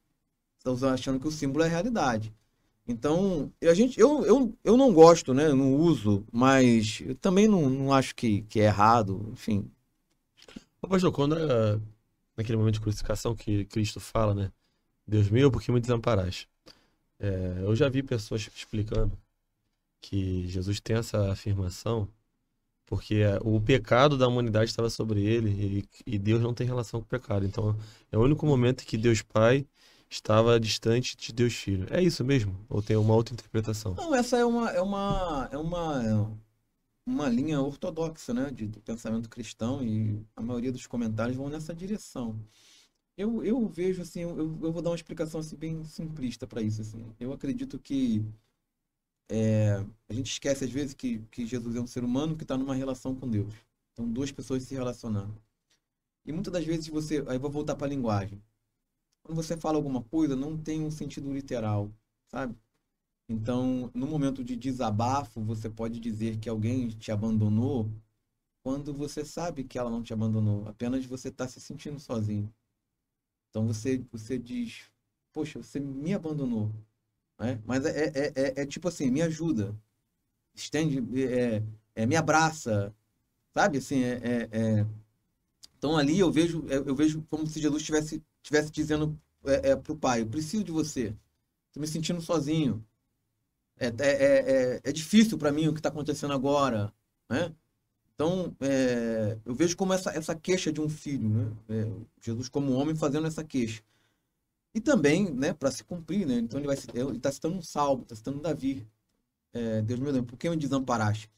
Então, Estamos achando que o símbolo é realidade. Então, a gente, eu, eu, eu não gosto, né? não uso, mas eu também não, não acho que, que é errado, enfim. Pastor, quando a, eh, naquele momento de crucificação que Cristo fala, né? Deus meu, por que me desamparaste? Eh, é, eu já vi pessoas explicando que Jesus tem essa afirmação porque eh, o pecado da humanidade estava sobre ele e, e Deus não tem relação com o pecado. Então, é o único momento que Deus Pai estava distante de Deus Filho. É isso mesmo? Ou tem uma outra interpretação? Não, essa é uma é uma é uma uma linha ortodoxa, né, de, do pensamento cristão e a maioria dos comentários vão nessa direção. Eu, eu vejo assim, eu, eu vou dar uma explicação assim bem simplista para isso assim. Eu acredito que é, a gente esquece às vezes que, que Jesus é um ser humano que está numa relação com Deus. Então duas pessoas se relacionando. E muitas das vezes você, aí vou voltar para a linguagem quando você fala alguma coisa, não tem um sentido literal, sabe? Então, no momento de desabafo, você pode dizer que alguém te abandonou quando você sabe que ela não te abandonou, apenas você está se sentindo sozinho. Então você, você diz, poxa, você me abandonou. Né? Mas é, é, é, é tipo assim, me ajuda, estende, é, é, me abraça, sabe? Assim, é, é, é. Então ali eu vejo, é, eu vejo como se Jesus estivesse estivesse dizendo é, é, para o pai, eu preciso de você, estou me sentindo sozinho, é, é, é, é difícil para mim o que está acontecendo agora, né? Então, é, eu vejo como essa, essa queixa de um filho, né? É, Jesus como homem fazendo essa queixa. E também, né, para se cumprir, né? Então ele vai ele está citando um salmo, está citando Davi. É, Deus meu Deus, por que me desamparaste?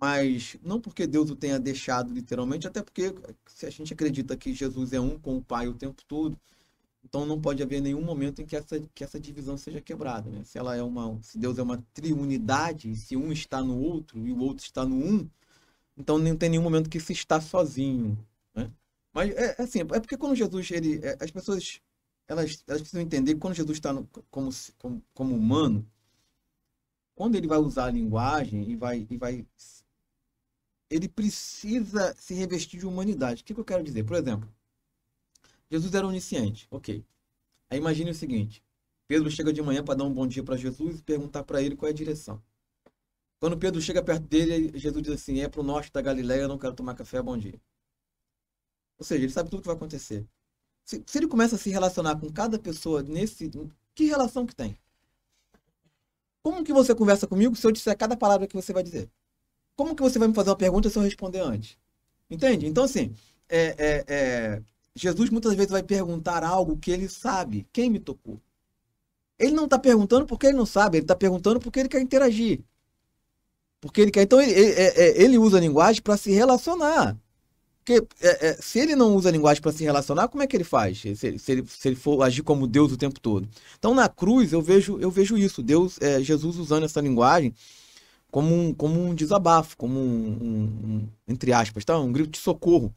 mas não porque Deus o tenha deixado literalmente, até porque se a gente acredita que Jesus é um com o Pai o tempo todo, então não pode haver nenhum momento em que essa, que essa divisão seja quebrada, né? Se ela é uma, se Deus é uma triunidade, se um está no outro e o outro está no um, então não tem nenhum momento que se está sozinho, né? Mas é, é assim, é porque quando Jesus ele, é, as pessoas elas, elas precisam entender que quando Jesus está no, como, como como humano, quando ele vai usar a linguagem e vai e vai ele precisa se revestir de humanidade. O que, que eu quero dizer? Por exemplo, Jesus era onisciente, ok. Aí imagine o seguinte: Pedro chega de manhã para dar um bom dia para Jesus e perguntar para ele qual é a direção. Quando Pedro chega perto dele, Jesus diz assim: É para o norte da Galiléia, não quero tomar café, é bom dia. Ou seja, ele sabe tudo o que vai acontecer. Se, se, ele começa a se relacionar com cada pessoa nesse. Que relação que tem? Como que você conversa comigo se eu disser cada palavra que você vai dizer? como que você vai me fazer uma pergunta se eu responder antes? Entende? Então, assim, é, é, é, Jesus muitas vezes vai perguntar algo que ele sabe. Quem me tocou? Ele não está perguntando porque ele não sabe, ele está perguntando porque ele quer interagir. Porque ele quer. Então, ele, ele, é, é, ele usa a linguagem para se relacionar. Porque é, se ele não usa a linguagem para se relacionar, como é que ele faz? Se, se, ele, se ele for agir como Deus o tempo todo. Então, na cruz, eu vejo, eu vejo isso. Deus, Jesus usando essa linguagem como um, como um desabafo, como um, um, um entre aspas, tá? um grito de socorro.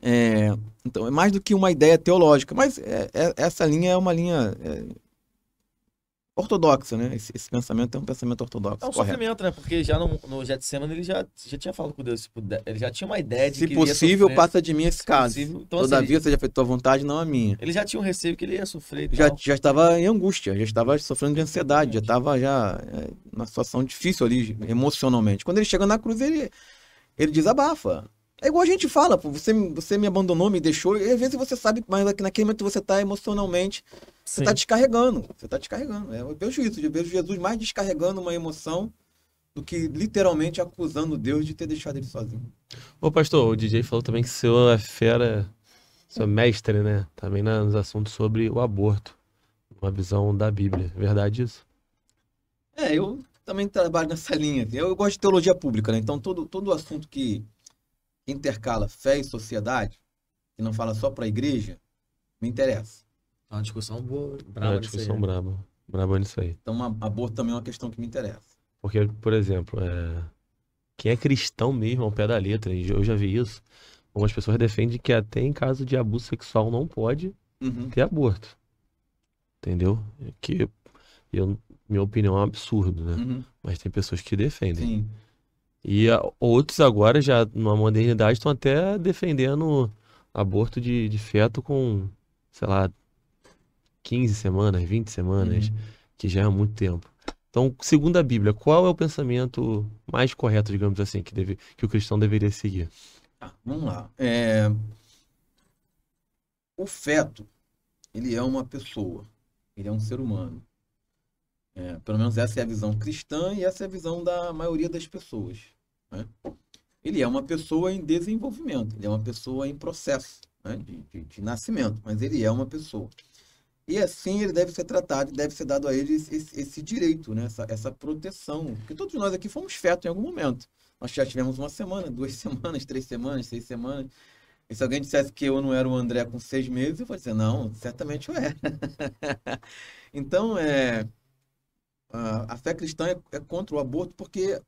É, então, é mais do que uma ideia teológica, mas é, é, essa linha é uma linha é, ortodoxo, né? Esse, esse, pensamento é um pensamento ortodoxo. É um correto. sofrimento, né? Porque já no, no semana ele já, já tinha falado com Deus, tipo, ele já tinha uma ideia de se que possível, passa de mim esse caso. Então, Todavia, assim, seja feito tua vontade, não a minha. Ele já tinha um receio que ele ia sofrer. Já, já estava em angústia, já estava sofrendo de ansiedade, já estava já é, numa situação difícil ali emocionalmente. Quando ele chega na cruz, ele, ele desabafa. É igual a gente fala, pô, você, você me abandonou, me deixou, e às vezes você sabe, mas naquele momento você está emocionalmente, você está descarregando, você está descarregando. É eu vejo isso, eu vejo Jesus mais descarregando uma emoção do que literalmente acusando Deus de ter deixado ele sozinho. Ô pastor, o DJ falou também que o senhor é fera, seu é mestre, né? Também nos assuntos sobre o aborto, uma visão da Bíblia. É verdade isso? É, eu também trabalho nessa linha. Eu, assim. eu gosto de teologia pública, né? Então todo, todo assunto que intercala fé e sociedade, e não fala só para a igreja, me interessa. É uma discussão boa, braba. É uma discussão aí, né? braba. Né? Braba nisso aí. Então, uma, aborto também é uma questão que me interessa. Porque, por exemplo, é... quem é cristão mesmo, ao pé da letra, eu já vi isso, algumas pessoas defendem que até em caso de abuso sexual não pode uhum. ter aborto. Entendeu? Que, eu, minha opinião é um absurdo, né? Uhum. Mas tem pessoas que defendem. Sim. E a, outros agora, já na modernidade, estão até defendendo aborto de, de, feto com, sei lá, 15 semanas, 20 semanas, uhum. que já é muito tempo. Então, segundo a Bíblia, qual é o pensamento mais correto, digamos assim, que, deve, que o cristão deveria seguir? Ah, vamos lá. É... O feto, ele é uma pessoa, ele é um ser humano. É, pelo menos essa é a visão cristã e essa é a visão da maioria das pessoas. Né? Ele é uma pessoa em desenvolvimento, ele é uma pessoa em processo né? de, de, de, nascimento, mas ele é uma pessoa. E assim ele deve ser tratado, deve ser dado a ele esse, esse direito, né? essa, essa proteção. Porque todos nós aqui fomos feto em algum momento. Nós já tivemos uma semana, [laughs] duas semanas, três semanas, seis semanas. E se alguém dissesse que eu não era o André com seis meses, eu vou dizer, não, certamente eu era. [laughs] então, é, a, a, fé cristã é, é, contra o aborto porque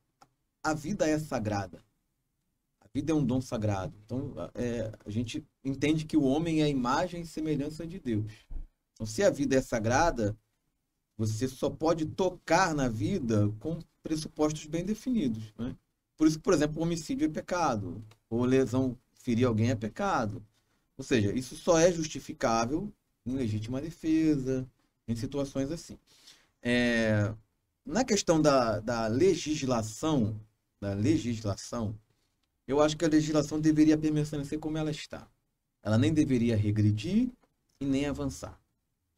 a vida é sagrada. A vida é um dom sagrado. Então, é, a gente entende que o homem é a imagem e semelhança de Deus. Então, se a vida é sagrada, você só pode tocar na vida com pressupostos bem definidos. Né? Por isso que, por exemplo, homicídio é pecado, ou lesão, ferir alguém é pecado. Ou seja, isso só é justificável em legítima defesa, em situações assim. É, na questão da, da legislação, da legislação, eu acho que a legislação deveria permanecer como ela está. Ela nem deveria regredir e nem avançar.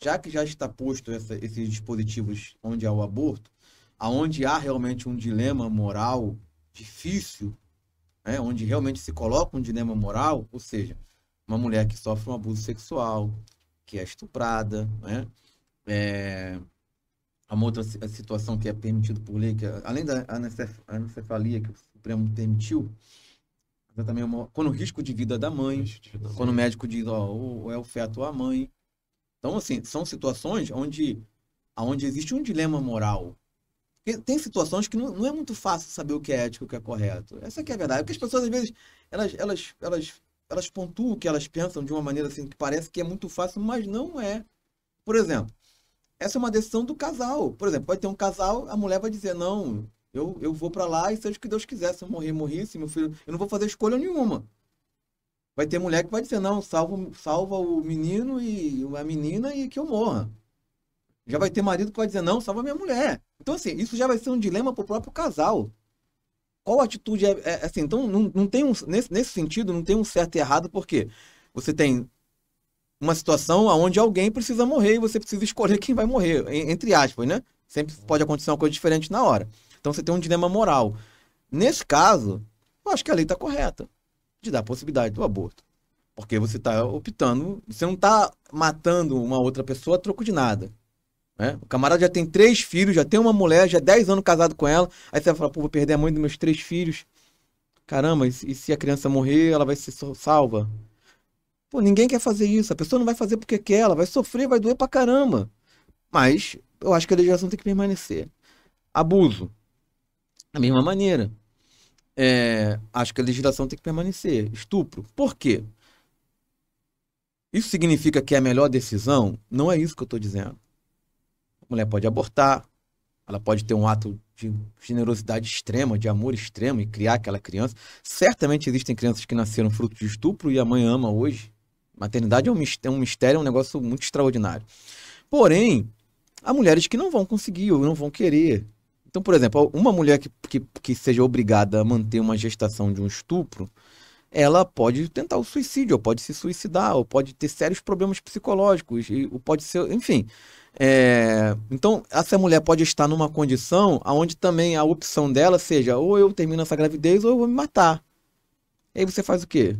Já que já está posto essa, esses dispositivos onde há o aborto, aonde há realmente um dilema moral difícil, né? onde realmente se coloca um dilema moral, ou seja, uma mulher que sofre um abuso sexual, que é estuprada, né? É, uma outra situação que é permitida por lei, que é, além da anencefalia que o Supremo permitiu, é também uma, quando o risco de vida da mãe, quando o médico diz, ó, ou é o feto ou a mãe. Então, assim, são situações onde, onde existe um dilema moral. Porque tem situações que não, não é muito fácil saber o que é ético e o que é correto. Essa que é a verdade. Porque as pessoas, às vezes, elas, elas, elas, elas pontuam o que elas pensam de uma maneira assim que parece que é muito fácil, mas não é. Por exemplo, essa é uma decisão do casal. Por exemplo, pode ter um casal, a mulher vai dizer, não, eu, eu vou para lá e seja o que Deus quiser. Se eu morrer, morri. Se meu filho... Eu não vou fazer escolha nenhuma. Vai ter mulher que vai dizer, não, salva, salva o menino e a menina e que eu morra. Já vai ter marido que vai dizer, não, salva minha mulher. Então, assim, isso já vai ser um dilema pro próprio casal. Qual atitude é, é assim? Então, não, não tem um, nesse, nesse sentido, não tem um certo e errado, porque você tem uma situação onde alguém precisa morrer e você precisa escolher quem vai morrer, entre aspas, né? Sempre pode acontecer uma coisa diferente na hora. Então você tem um dilema moral. Nesse caso, eu acho que a lei está correta de dar a possibilidade do aborto. Porque você está optando, você não está matando uma outra pessoa a troco de nada. Né? O camarada já tem três filhos, já tem uma mulher, já é 10 anos casado com ela. Aí você vai falar, pô, vou perder a mãe dos meus três filhos. Caramba, e se a criança morrer, ela vai ser salva? Pô, ninguém quer fazer isso. A pessoa não vai fazer porque quer, ela vai sofrer, vai doer pra caramba. Mas eu acho que a legislação tem que permanecer. Abuso. Da mesma maneira. É, acho que a legislação tem que permanecer. Estupro. Por quê? Isso significa que é a melhor decisão? Não é isso que eu estou dizendo. A mulher pode abortar, ela pode ter um ato de generosidade extrema, de amor extremo e criar aquela criança. Certamente existem crianças que nasceram fruto de estupro e a mãe ama hoje. Maternidade é um mistério, é um, mistério, é um negócio muito extraordinário. Porém, há mulheres que não vão conseguir ou não vão querer. Então, por exemplo, uma mulher que, que, que seja obrigada a manter uma gestação de um estupro, ela pode tentar o suicídio, ou pode se suicidar, ou pode ter sérios problemas psicológicos, ou pode ser, enfim. É... Então, essa mulher pode estar numa condição onde também a opção dela seja ou eu termino essa gravidez ou eu vou me matar. E aí você faz o quê?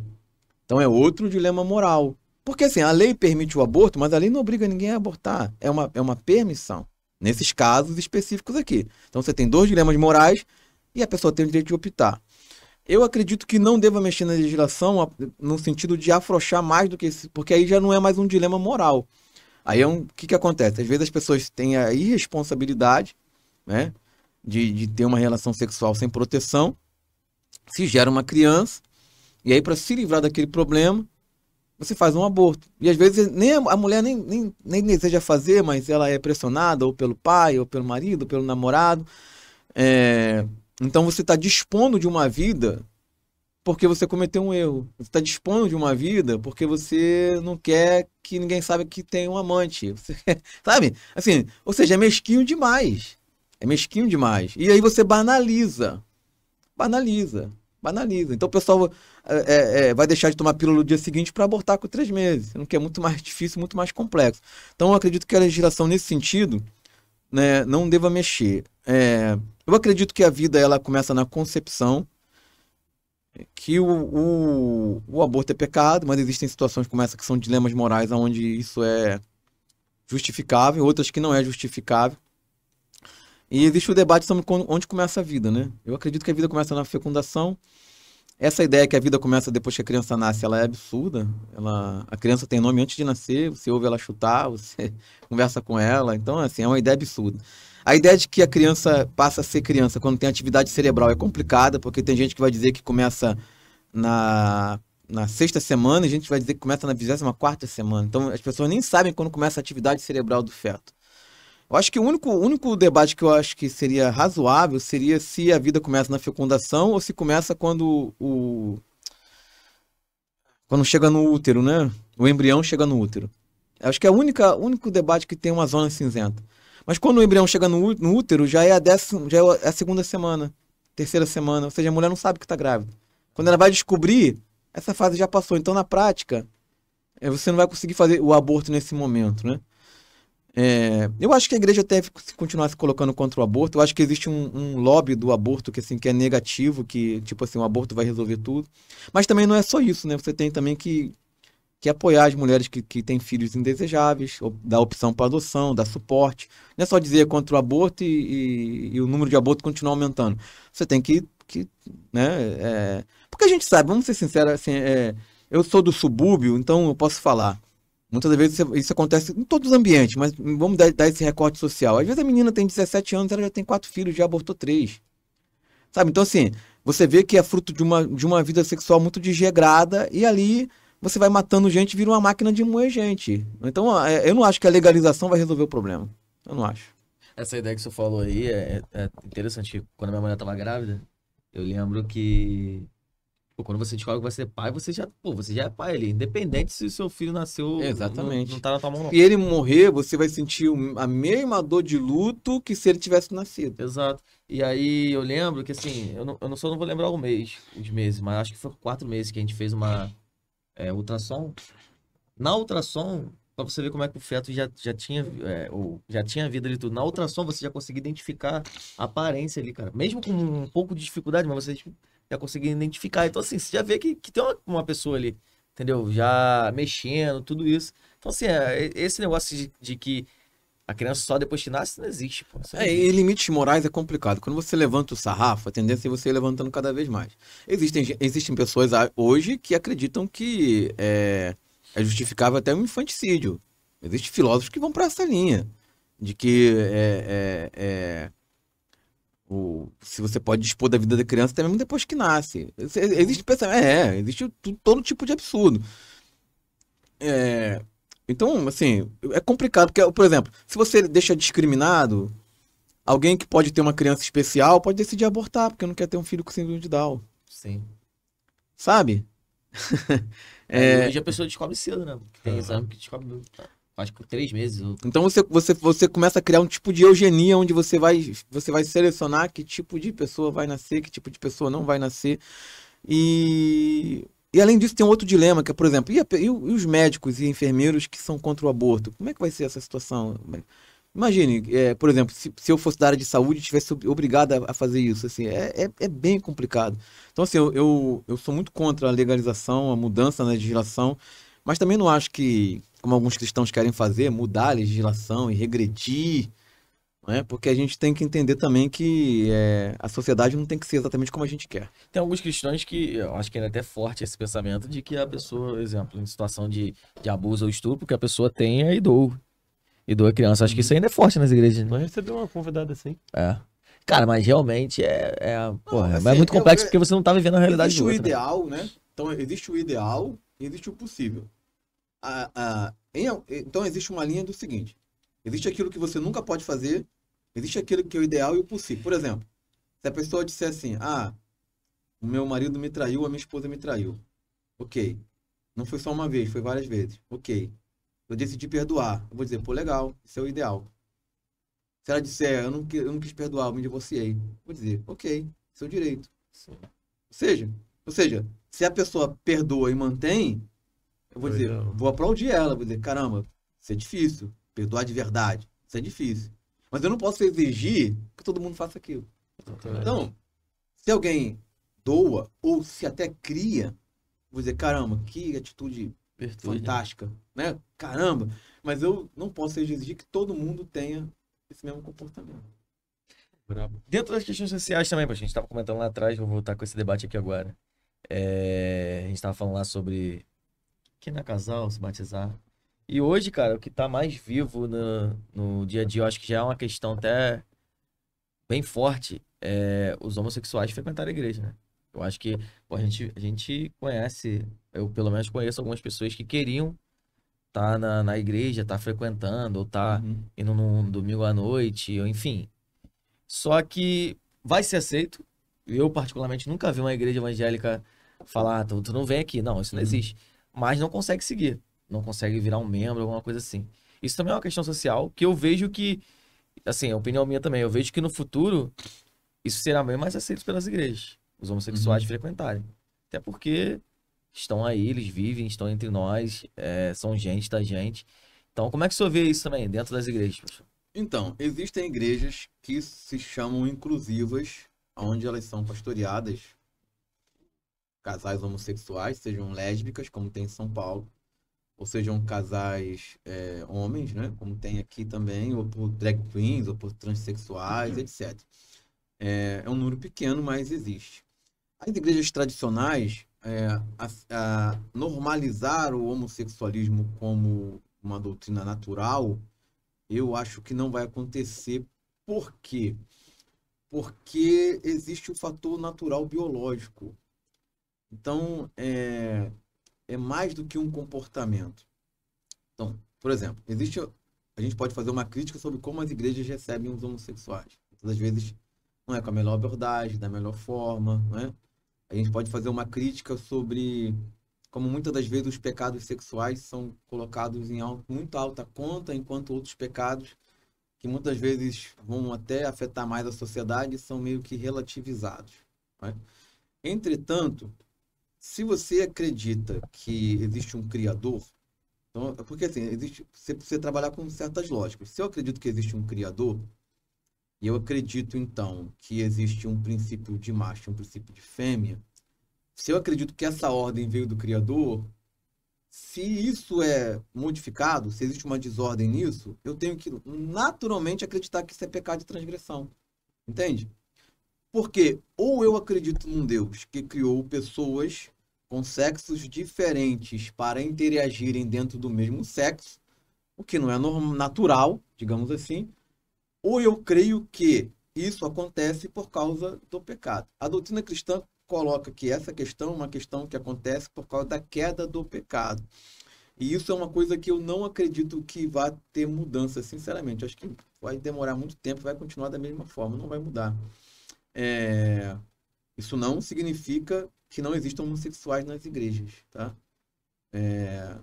Então é outro dilema moral. Porque assim, a lei permite o aborto, mas a lei não obriga ninguém a abortar. É uma, é uma permissão. Nesses casos específicos aqui. Então você tem dois dilemas morais e a pessoa tem o direito de optar. Eu acredito que não deva mexer na legislação no sentido de afrouxar mais do que isso, porque aí já não é mais um dilema moral. Aí é um, o que, que acontece? Às vezes as pessoas têm a irresponsabilidade né, de, de ter uma relação sexual sem proteção, se gera uma criança, e aí, para se livrar daquele problema, você faz um aborto. E às vezes nem a mulher nem, nem, nem deseja fazer, mas ela é pressionada ou pelo pai, ou pelo marido, ou pelo namorado. É... Então você está dispondo de uma vida porque você cometeu um erro. Você está dispondo de uma vida porque você não quer que ninguém saiba que tem um amante. Você... [laughs] sabe? Assim, ou seja, é mesquinho demais. É mesquinho demais. E aí você banaliza. Banaliza banaliza. Então o pessoal é, é, é, vai deixar de tomar pílula no dia seguinte para abortar com três meses, o que é muito mais difícil, muito mais complexo. Então eu acredito que a legislação nesse sentido né, não deva mexer. É, eu acredito que a vida ela começa na concepção, que o, o, o aborto é pecado, mas existem situações como essa que são dilemas morais onde isso é justificável, outras que não é justificável. E existe o debate sobre onde começa a vida, né? Eu acredito que a vida começa na fecundação. Essa ideia que a vida começa depois que a criança nasce, ela é absurda. Ela, a criança tem nome antes de nascer, você ouve ela chutar, você [laughs] conversa com ela. Então, assim, é uma ideia absurda. A ideia de que a criança passa a ser criança quando tem atividade cerebral é complicada, porque tem gente que vai dizer que começa na, na sexta semana e a gente vai dizer que começa na vigésima quarta semana. Então, as pessoas nem sabem quando começa a atividade cerebral do feto. Eu acho que o único, único debate que eu acho que seria razoável seria se a vida começa na fecundação ou se começa quando o. Quando chega no útero, né? O embrião chega no útero. Eu acho que é o único debate que tem uma zona cinzenta. Mas quando o embrião chega no, no útero, já é, a décima, já é, é a segunda semana, terceira semana. Ou seja, a mulher não sabe que está grávida. Quando ela vai descobrir, essa fase já passou. Então, na prática, é, você não vai conseguir fazer o aborto nesse momento, né? É, eu acho que a igreja deve continuar se colocando contra o aborto. Eu acho que existe um, um, lobby do aborto que, assim, que é negativo, que, tipo assim, o aborto vai resolver tudo. Mas também não é só isso, né? Você tem também que, que apoiar as mulheres que, que têm filhos indesejáveis, dar opção para adoção, dar suporte. Não é só dizer contra o aborto e, e, e o número de abortos continuar aumentando. Você tem que. que né, é... Porque a gente sabe, vamos ser sinceros, assim, é... eu sou do subúrbio, então eu posso falar Muitas vezes isso acontece em todos os ambientes, mas vamos dar, dar, esse recorte social. Às vezes a menina tem 17 anos, ela já tem quatro filhos, já abortou três. Sabe? Então, assim, você vê que é fruto de uma, de uma vida sexual muito desregrada e ali você vai matando gente vira uma máquina de moer gente. Então, é, eu não acho que a legalização vai resolver o problema. Eu não acho. Essa ideia que você falou aí é, é interessante. Quando minha mulher estava grávida, eu lembro que Pô, quando você descobre que vai ser pai, você já, pô, você já é pai ali, independente se o seu filho nasceu. Exatamente. Não, não tá na tua mão, não. Se ele morrer, você vai sentir a mesma dor de luto que se ele tivesse nascido. Exato. E aí eu lembro que assim, eu não, eu não só não vou lembrar o mês, os meses, mas acho que foi quatro meses que a gente fez uma é, ultrassom. Na ultrassom, pra você ver como é que o feto já, já tinha é, ou já tinha vida ali tudo. Na ultrassom você já conseguia identificar a aparência ali, cara. Mesmo com um pouco de dificuldade, mas você tipo, já consegui identificar. Então, assim, você já vê que, que tem uma, uma pessoa ali, entendeu? Já mexendo, tudo isso. Então, assim, é, é esse negócio de, de, que a criança só depois que nasce não existe, pô. Não existe. É, e limites morais é complicado. Quando você levanta o sarrafo, a tendência é você ir levantando cada vez mais. Existem, existem pessoas hoje que acreditam que é, é justificável até um infanticídio. Existem filósofos que vão para essa linha de que é, é, é, o, se você pode dispor da vida da criança até mesmo depois que nasce. Existe pensamento, é, é, existe todo tipo de absurdo. É, então, assim, é complicado, porque, por exemplo, se você deixa discriminado, alguém que pode ter uma criança especial pode decidir abortar, porque não quer ter um filho com síndrome de Down. Sim. Sabe? [laughs] É, é... Hoje a pessoa descobre cedo, né? Tem uhum. exame que descobre. Tá? acho tipo, que três meses. Então você, você, você começa a criar um tipo de eugenia onde você vai, você vai selecionar que tipo de pessoa vai nascer, que tipo de pessoa não vai nascer. E, e além disso, tem um outro dilema, que é, por exemplo, e, a, e, os médicos e enfermeiros que são contra o aborto? Como é que vai ser essa situação? Imagine, é, por exemplo, se, se, eu fosse da área de saúde e tivesse obrigado a, a, fazer isso, assim, é, é, é bem complicado. Então, assim, eu, eu, eu, sou muito contra a legalização, a mudança na né, legislação, mas também não acho que, como alguns cristãos querem fazer, mudar a legislação e regredir, né? porque a gente tem que entender também que é, a sociedade não tem que ser exatamente como a gente quer. Tem alguns cristãos que, eu acho que ainda é até forte esse pensamento de que a pessoa, exemplo, em situação de, de abuso ou estupro, que a pessoa tenha e doa. E doa criança. Acho que isso ainda é forte nas igrejas. Mas né? uma convidada assim. É. Cara, mas realmente é. é, não, porra, é assim, muito é, complexo é, porque você não tá vivendo a realidade de do Existe o né? ideal, né? Então, existe o ideal e existe o possível. A, a, em, então existe uma linha do seguinte: existe aquilo que você nunca pode fazer, existe aquilo que é o ideal e o possível. Por exemplo, se a pessoa disser assim: Ah, o meu marido me traiu, a minha esposa me traiu. Ok. Não foi só uma vez, foi várias vezes. Ok. Eu decidi perdoar. Eu vou dizer: Pô, legal, isso é o ideal. Se ela disser: Eu não, eu não quis perdoar, eu me divorciei. Vou dizer: Ok, seu é direito. Sim. Ou seja, ou seja, se a pessoa perdoa e mantém, eu vou dizer, Legal. vou aplaudir ela, vou dizer, caramba, isso é difícil. Perdoar de verdade, isso é difícil. Mas eu não posso exigir que todo mundo faça aquilo. Exatamente. Então, se alguém doa ou se até cria, vou dizer, caramba, que atitude né? fantástica, né? Caramba, mas eu não posso exigir que todo mundo tenha esse mesmo comportamento. Dentro das questões sociais também, a gente estava comentando lá atrás, vou voltar com esse debate aqui agora. É... a gente estava falando lá sobre que na casal, se batizar. E hoje, cara, o que tá mais vivo no, no dia a dia, eu acho que já é uma questão até bem forte, é os homossexuais frequentarem a igreja, né? Eu acho que pô, a, gente, a gente conhece, eu pelo menos conheço algumas pessoas que queriam estar tá na, na igreja, estar tá frequentando, ou tá uhum. indo num domingo à noite, ou enfim. Só que vai ser aceito. Eu, particularmente, nunca vi uma igreja evangélica falar, ah, tu, tu não vem aqui. Não, isso não uhum. existe mas não consegue seguir, não consegue virar um membro, alguma coisa assim. Isso também é uma questão social que eu vejo que, assim, é opinião minha também, eu vejo que no futuro isso será bem mais aceito pelas igrejas, os homossexuais uhum. frequentarem. Até porque estão aí, eles vivem, estão entre nós, é, são gente da tá gente. Então, como é que o senhor vê isso também dentro das igrejas, Então, existem igrejas que se chamam inclusivas, onde elas são pastoreadas casais homossexuais, sejam lésbicas, como tem em São Paulo, ou sejam casais é, homens, né? Como tem aqui também, ou por drag queens, ou por transexuais, uhum. etc. É, é um número pequeno, mas existe. As igrejas tradicionais é, a, a normalizar o homossexualismo como uma doutrina natural, eu acho que não vai acontecer. Por quê? Porque existe o fator natural biológico. Então, é, é mais do que um comportamento. Então, por exemplo, existe a gente pode fazer uma crítica sobre como as igrejas recebem os homossexuais. Às vezes não é com a melhor abordagem, da melhor forma, né? A gente pode fazer uma crítica sobre como muitas das vezes os pecados sexuais são colocados em muito alta conta, enquanto outros pecados que muitas vezes vão até afetar mais a sociedade são meio que relativizados. É? Entretanto, se você acredita que existe um criador, então, é porque assim, existe, você precisa trabalhar com certas lógicas. Se eu acredito que existe um criador, e eu acredito então que existe um princípio de macho, um princípio de fêmea, se eu acredito que essa ordem veio do criador, se isso é modificado, se existe uma desordem nisso, eu tenho que naturalmente acreditar que isso é pecado de transgressão. Entende? Porque ou eu acredito num Deus que criou pessoas com sexos diferentes para interagirem dentro do mesmo sexo, o que não é natural, digamos assim, ou eu creio que isso acontece por causa do pecado. A doutrina cristã coloca que essa questão é uma questão que acontece por causa da queda do pecado. E isso é uma coisa que eu não acredito que vá ter mudança, sinceramente. Acho que vai demorar muito tempo, vai continuar da mesma forma, não vai mudar. É, isso não significa que não existam homossexuais nas igrejas, tá? É,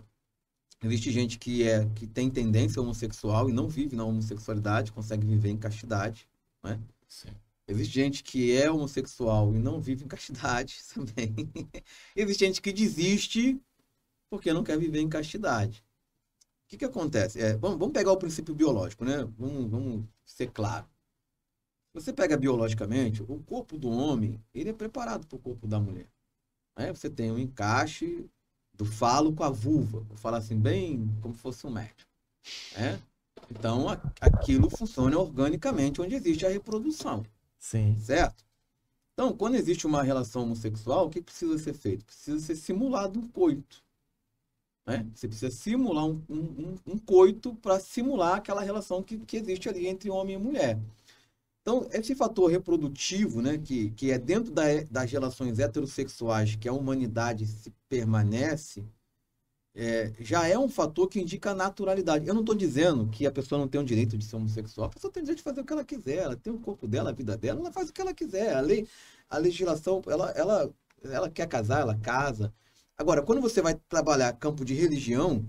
existe gente que é que tem tendência homossexual e não vive na homossexualidade, consegue viver em castidade, né? Sim. Existe gente que é homossexual e não vive em castidade [laughs] também. existe gente que desiste porque não quer viver em castidade. O que, que acontece? É, vamos, vamos pegar o princípio biológico, né? Vamos, vamos ser claro você pega biologicamente, o corpo do homem, ele é preparado para o corpo da mulher. Né? Você tem um encaixe do falo com a vulva. Vou falar assim, bem como se fosse um médico. Né? Então, aquilo funciona organicamente onde existe a reprodução. Sim. Certo? Então, quando existe uma relação homossexual, o que precisa ser feito? Precisa ser simulado um coito. Né? Você precisa simular um, um, um coito para simular aquela relação que, que existe ali entre homem e mulher. Então, esse fator reprodutivo, né, que, que é dentro da, das relações heterossexuais que a humanidade se permanece, é, já é um fator que indica a naturalidade. Eu não estou dizendo que a pessoa não tem o direito de ser homossexual, a pessoa tem o direito de fazer o que ela quiser, ela tem o corpo dela, a vida dela, ela faz o que ela quiser. A lei, a legislação, ela, ela, ela quer casar, ela casa. Agora, quando você vai trabalhar campo de religião,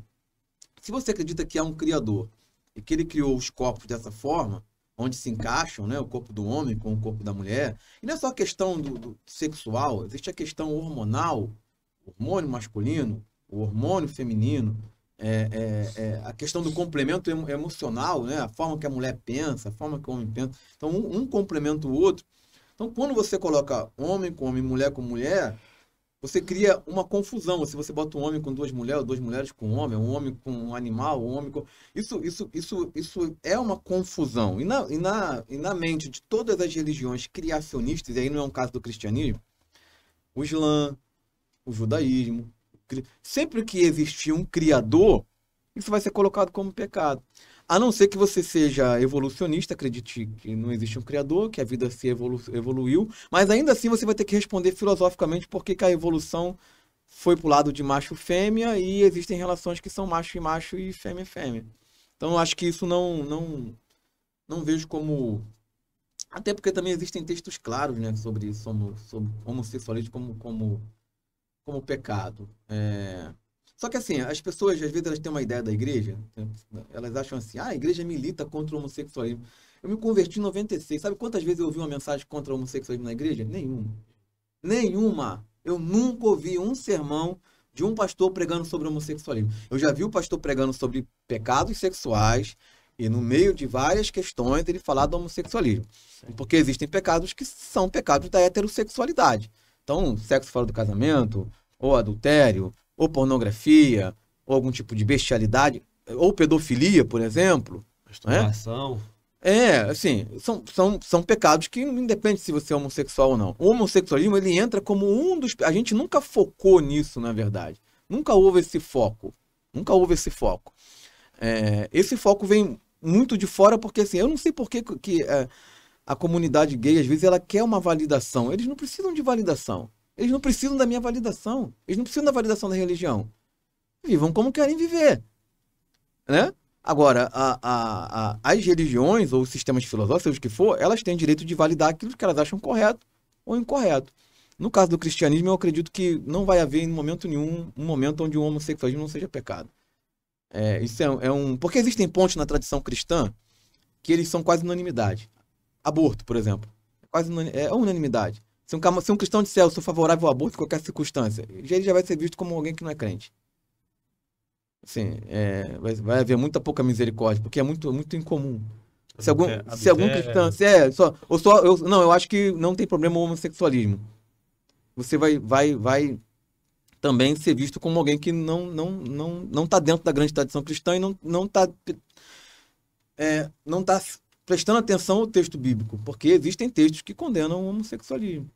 se você acredita que há um criador e que ele criou os corpos dessa forma, onde se encaixam né, o corpo do homem com o corpo da mulher. E não é só a questão do, do sexual, existe a questão hormonal, hormônio masculino, o hormônio feminino, é, é, é, a questão do complemento emocional, né? a forma que a mulher pensa, a forma que o homem pensa. Então, um, um complementa o outro. Então, quando você coloca homem com homem, mulher com mulher, você cria uma confusão. Se você bota um homem com duas mulheres, duas mulheres com um homem, um homem com um animal, um homem com. Isso, isso, isso, isso é uma confusão. E na, e na, e na mente de todas as religiões criacionistas, e aí não é um caso do cristianismo, o Islã, o judaísmo. Sempre que existir um criador, isso vai ser colocado como pecado. A não ser que você seja evolucionista, acredite que não existe um criador, que a vida se evolu evoluiu, mas ainda assim você vai ter que responder filosoficamente por que, que a evolução foi para o lado de macho-fêmea e existem relações que são macho e macho e fêmea fêmea. Então eu acho que isso não, não, não vejo como até porque também existem textos claros né, sobre, sobre, sobre homossexualismo como, como, como pecado. É... Só que assim, as pessoas às vezes elas têm uma ideia da igreja, né? elas acham assim, ah, a igreja milita contra o homossexualismo. Eu me converti em 96, sabe quantas vezes eu ouvi uma mensagem contra o homossexualismo na igreja? Nenhuma. Nenhuma. Eu nunca ouvi um sermão de um pastor pregando sobre homossexualismo. Eu já vi o pastor pregando sobre pecados sexuais e no meio de várias questões ele falar do homossexualismo. Porque existem pecados que são pecados da heterossexualidade. Então, sexo fora do casamento, ou adultério, ou pornografia, ou algum tipo de bestialidade, ou pedofilia, por exemplo. Né? Masturbação. É? é, assim, são, são, são pecados que independe se você é homossexual ou não. O homossexualismo, ele entra como um dos... A gente nunca focou nisso, na verdade. Nunca houve esse foco. Nunca houve esse foco. É, esse foco vem muito de fora, porque assim, eu não sei por que, que é, a comunidade gay, às vezes, ela quer uma validação. Eles não precisam de validação. Eles não precisam da minha validação. Eles não precisam da validação da religião. Vivam como querem viver. Né? Agora, a, a, a, as religiões ou sistemas filosóficos, o que for, elas têm direito de validar aquilo que elas acham correto ou incorreto. No caso do cristianismo, eu acredito que não vai haver em momento nenhum um momento onde o homossexualismo não seja pecado. É, isso é, é um. Porque existem pontos na tradição cristã que eles são quase unanimidade. Aborto, por exemplo. É quase é unanimidade. Se um, se um cristão disser eu sou favorável ao aborto em qualquer circunstância, ele já vai ser visto como alguém que não é crente. Sim, é, vai, vai, haver muita pouca misericórdia, porque é muito, é muito incomum. Se algum, se algum cristão. Se é, é só, ou só, eu, não, eu acho que não tem problema o homossexualismo. Você vai, vai, vai também ser visto como alguém que não não não não está dentro da grande tradição cristã e não não está é, não tá prestando atenção ao texto bíblico, porque existem textos que condenam o homossexualismo.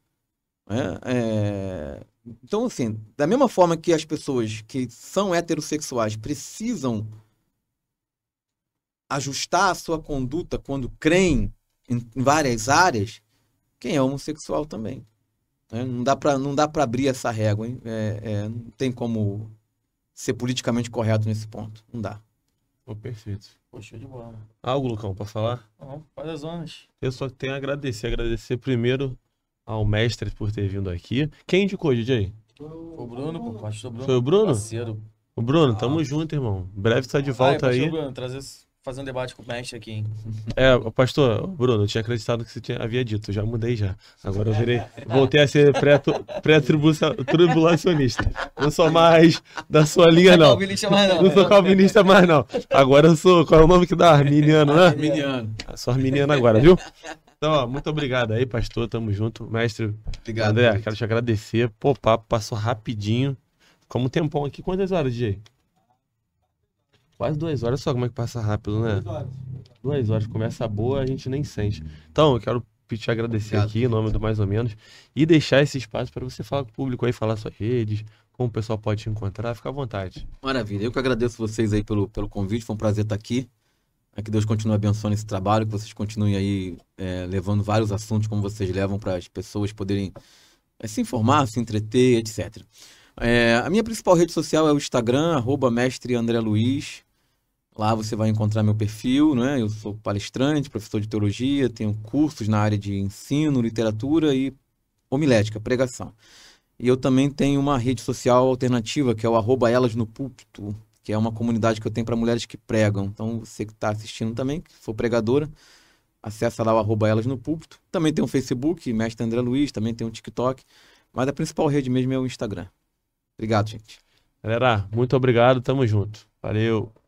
Né? É... Então, assim, da mesma forma que as pessoas que são heterossexuais precisam ajustar a sua conduta quando creem em várias áreas, quem é homossexual também. Né? Não dá para não dá para abrir essa régua, é, é, não tem como ser politicamente correto nesse ponto, não dá. Oh, perfeito. Poxa, de bola. Algo, Lucão, para falar? Não, faz as Eu só tenho a agradecer, agradecer primeiro ao mestre por ter vindo aqui. Quem indicou, DJ? Foi o Bruno, pô. Pastor Bruno. Foi o Bruno? Parceiro. O Bruno, ah. tamo ah. junto, irmão. Breve tá de volta ah, aí. Bruno, trazer, fazer um debate com o mestre aqui, hein? [laughs] É, pastor, Bruno, eu tinha acreditado que você tinha, havia dito. Já mudei já. Agora eu virei. Voltei a ser pré-tribulacionista. Pré não sou mais da sua linha, é não. Não sou calvinista mais, não. Agora eu sou. Qual é o nome que dá? Arminiano, né? Arminiano. Sou arminiano agora, viu? Então, ó, muito obrigado aí, pastor. Tamo junto. Mestre, obrigado, André, gente. quero te agradecer. Pô, o papo passou rapidinho. Como um tempão aqui. Quantas horas, DJ? Quase duas horas, só como é que passa rápido, né? Duas horas. Duas horas. Começa boa, a gente nem sente. Então, eu quero te agradecer obrigado, aqui, em nome do mais ou menos, e deixar esse espaço para você falar com o público aí, falar suas redes, como o pessoal pode te encontrar, fica à vontade. Maravilha, eu que agradeço vocês aí pelo, pelo convite, foi um prazer estar aqui. É que Deus continue abençoando esse trabalho, que vocês continuem aí é, levando vários assuntos como vocês levam para as pessoas poderem é, se informar, se entreter, etc. É, a minha principal rede social é o Instagram, arroba mestre André Luiz. Lá você vai encontrar meu perfil, né? Eu sou palestrante, professor de teologia, tenho cursos na área de ensino, literatura e homilética, pregação. E eu também tenho uma rede social alternativa, que é o arroba elas no púlpito, que é uma comunidade que eu tenho para mulheres que pregam. Então, você que está assistindo também, que for pregadora, acessa lá o arroba elas no púlpito. Também tem o Facebook, Mestre André Luiz, também tem o TikTok. Mas a principal rede mesmo é o Instagram. Obrigado, gente. Galera, muito obrigado, tamo junto. Valeu.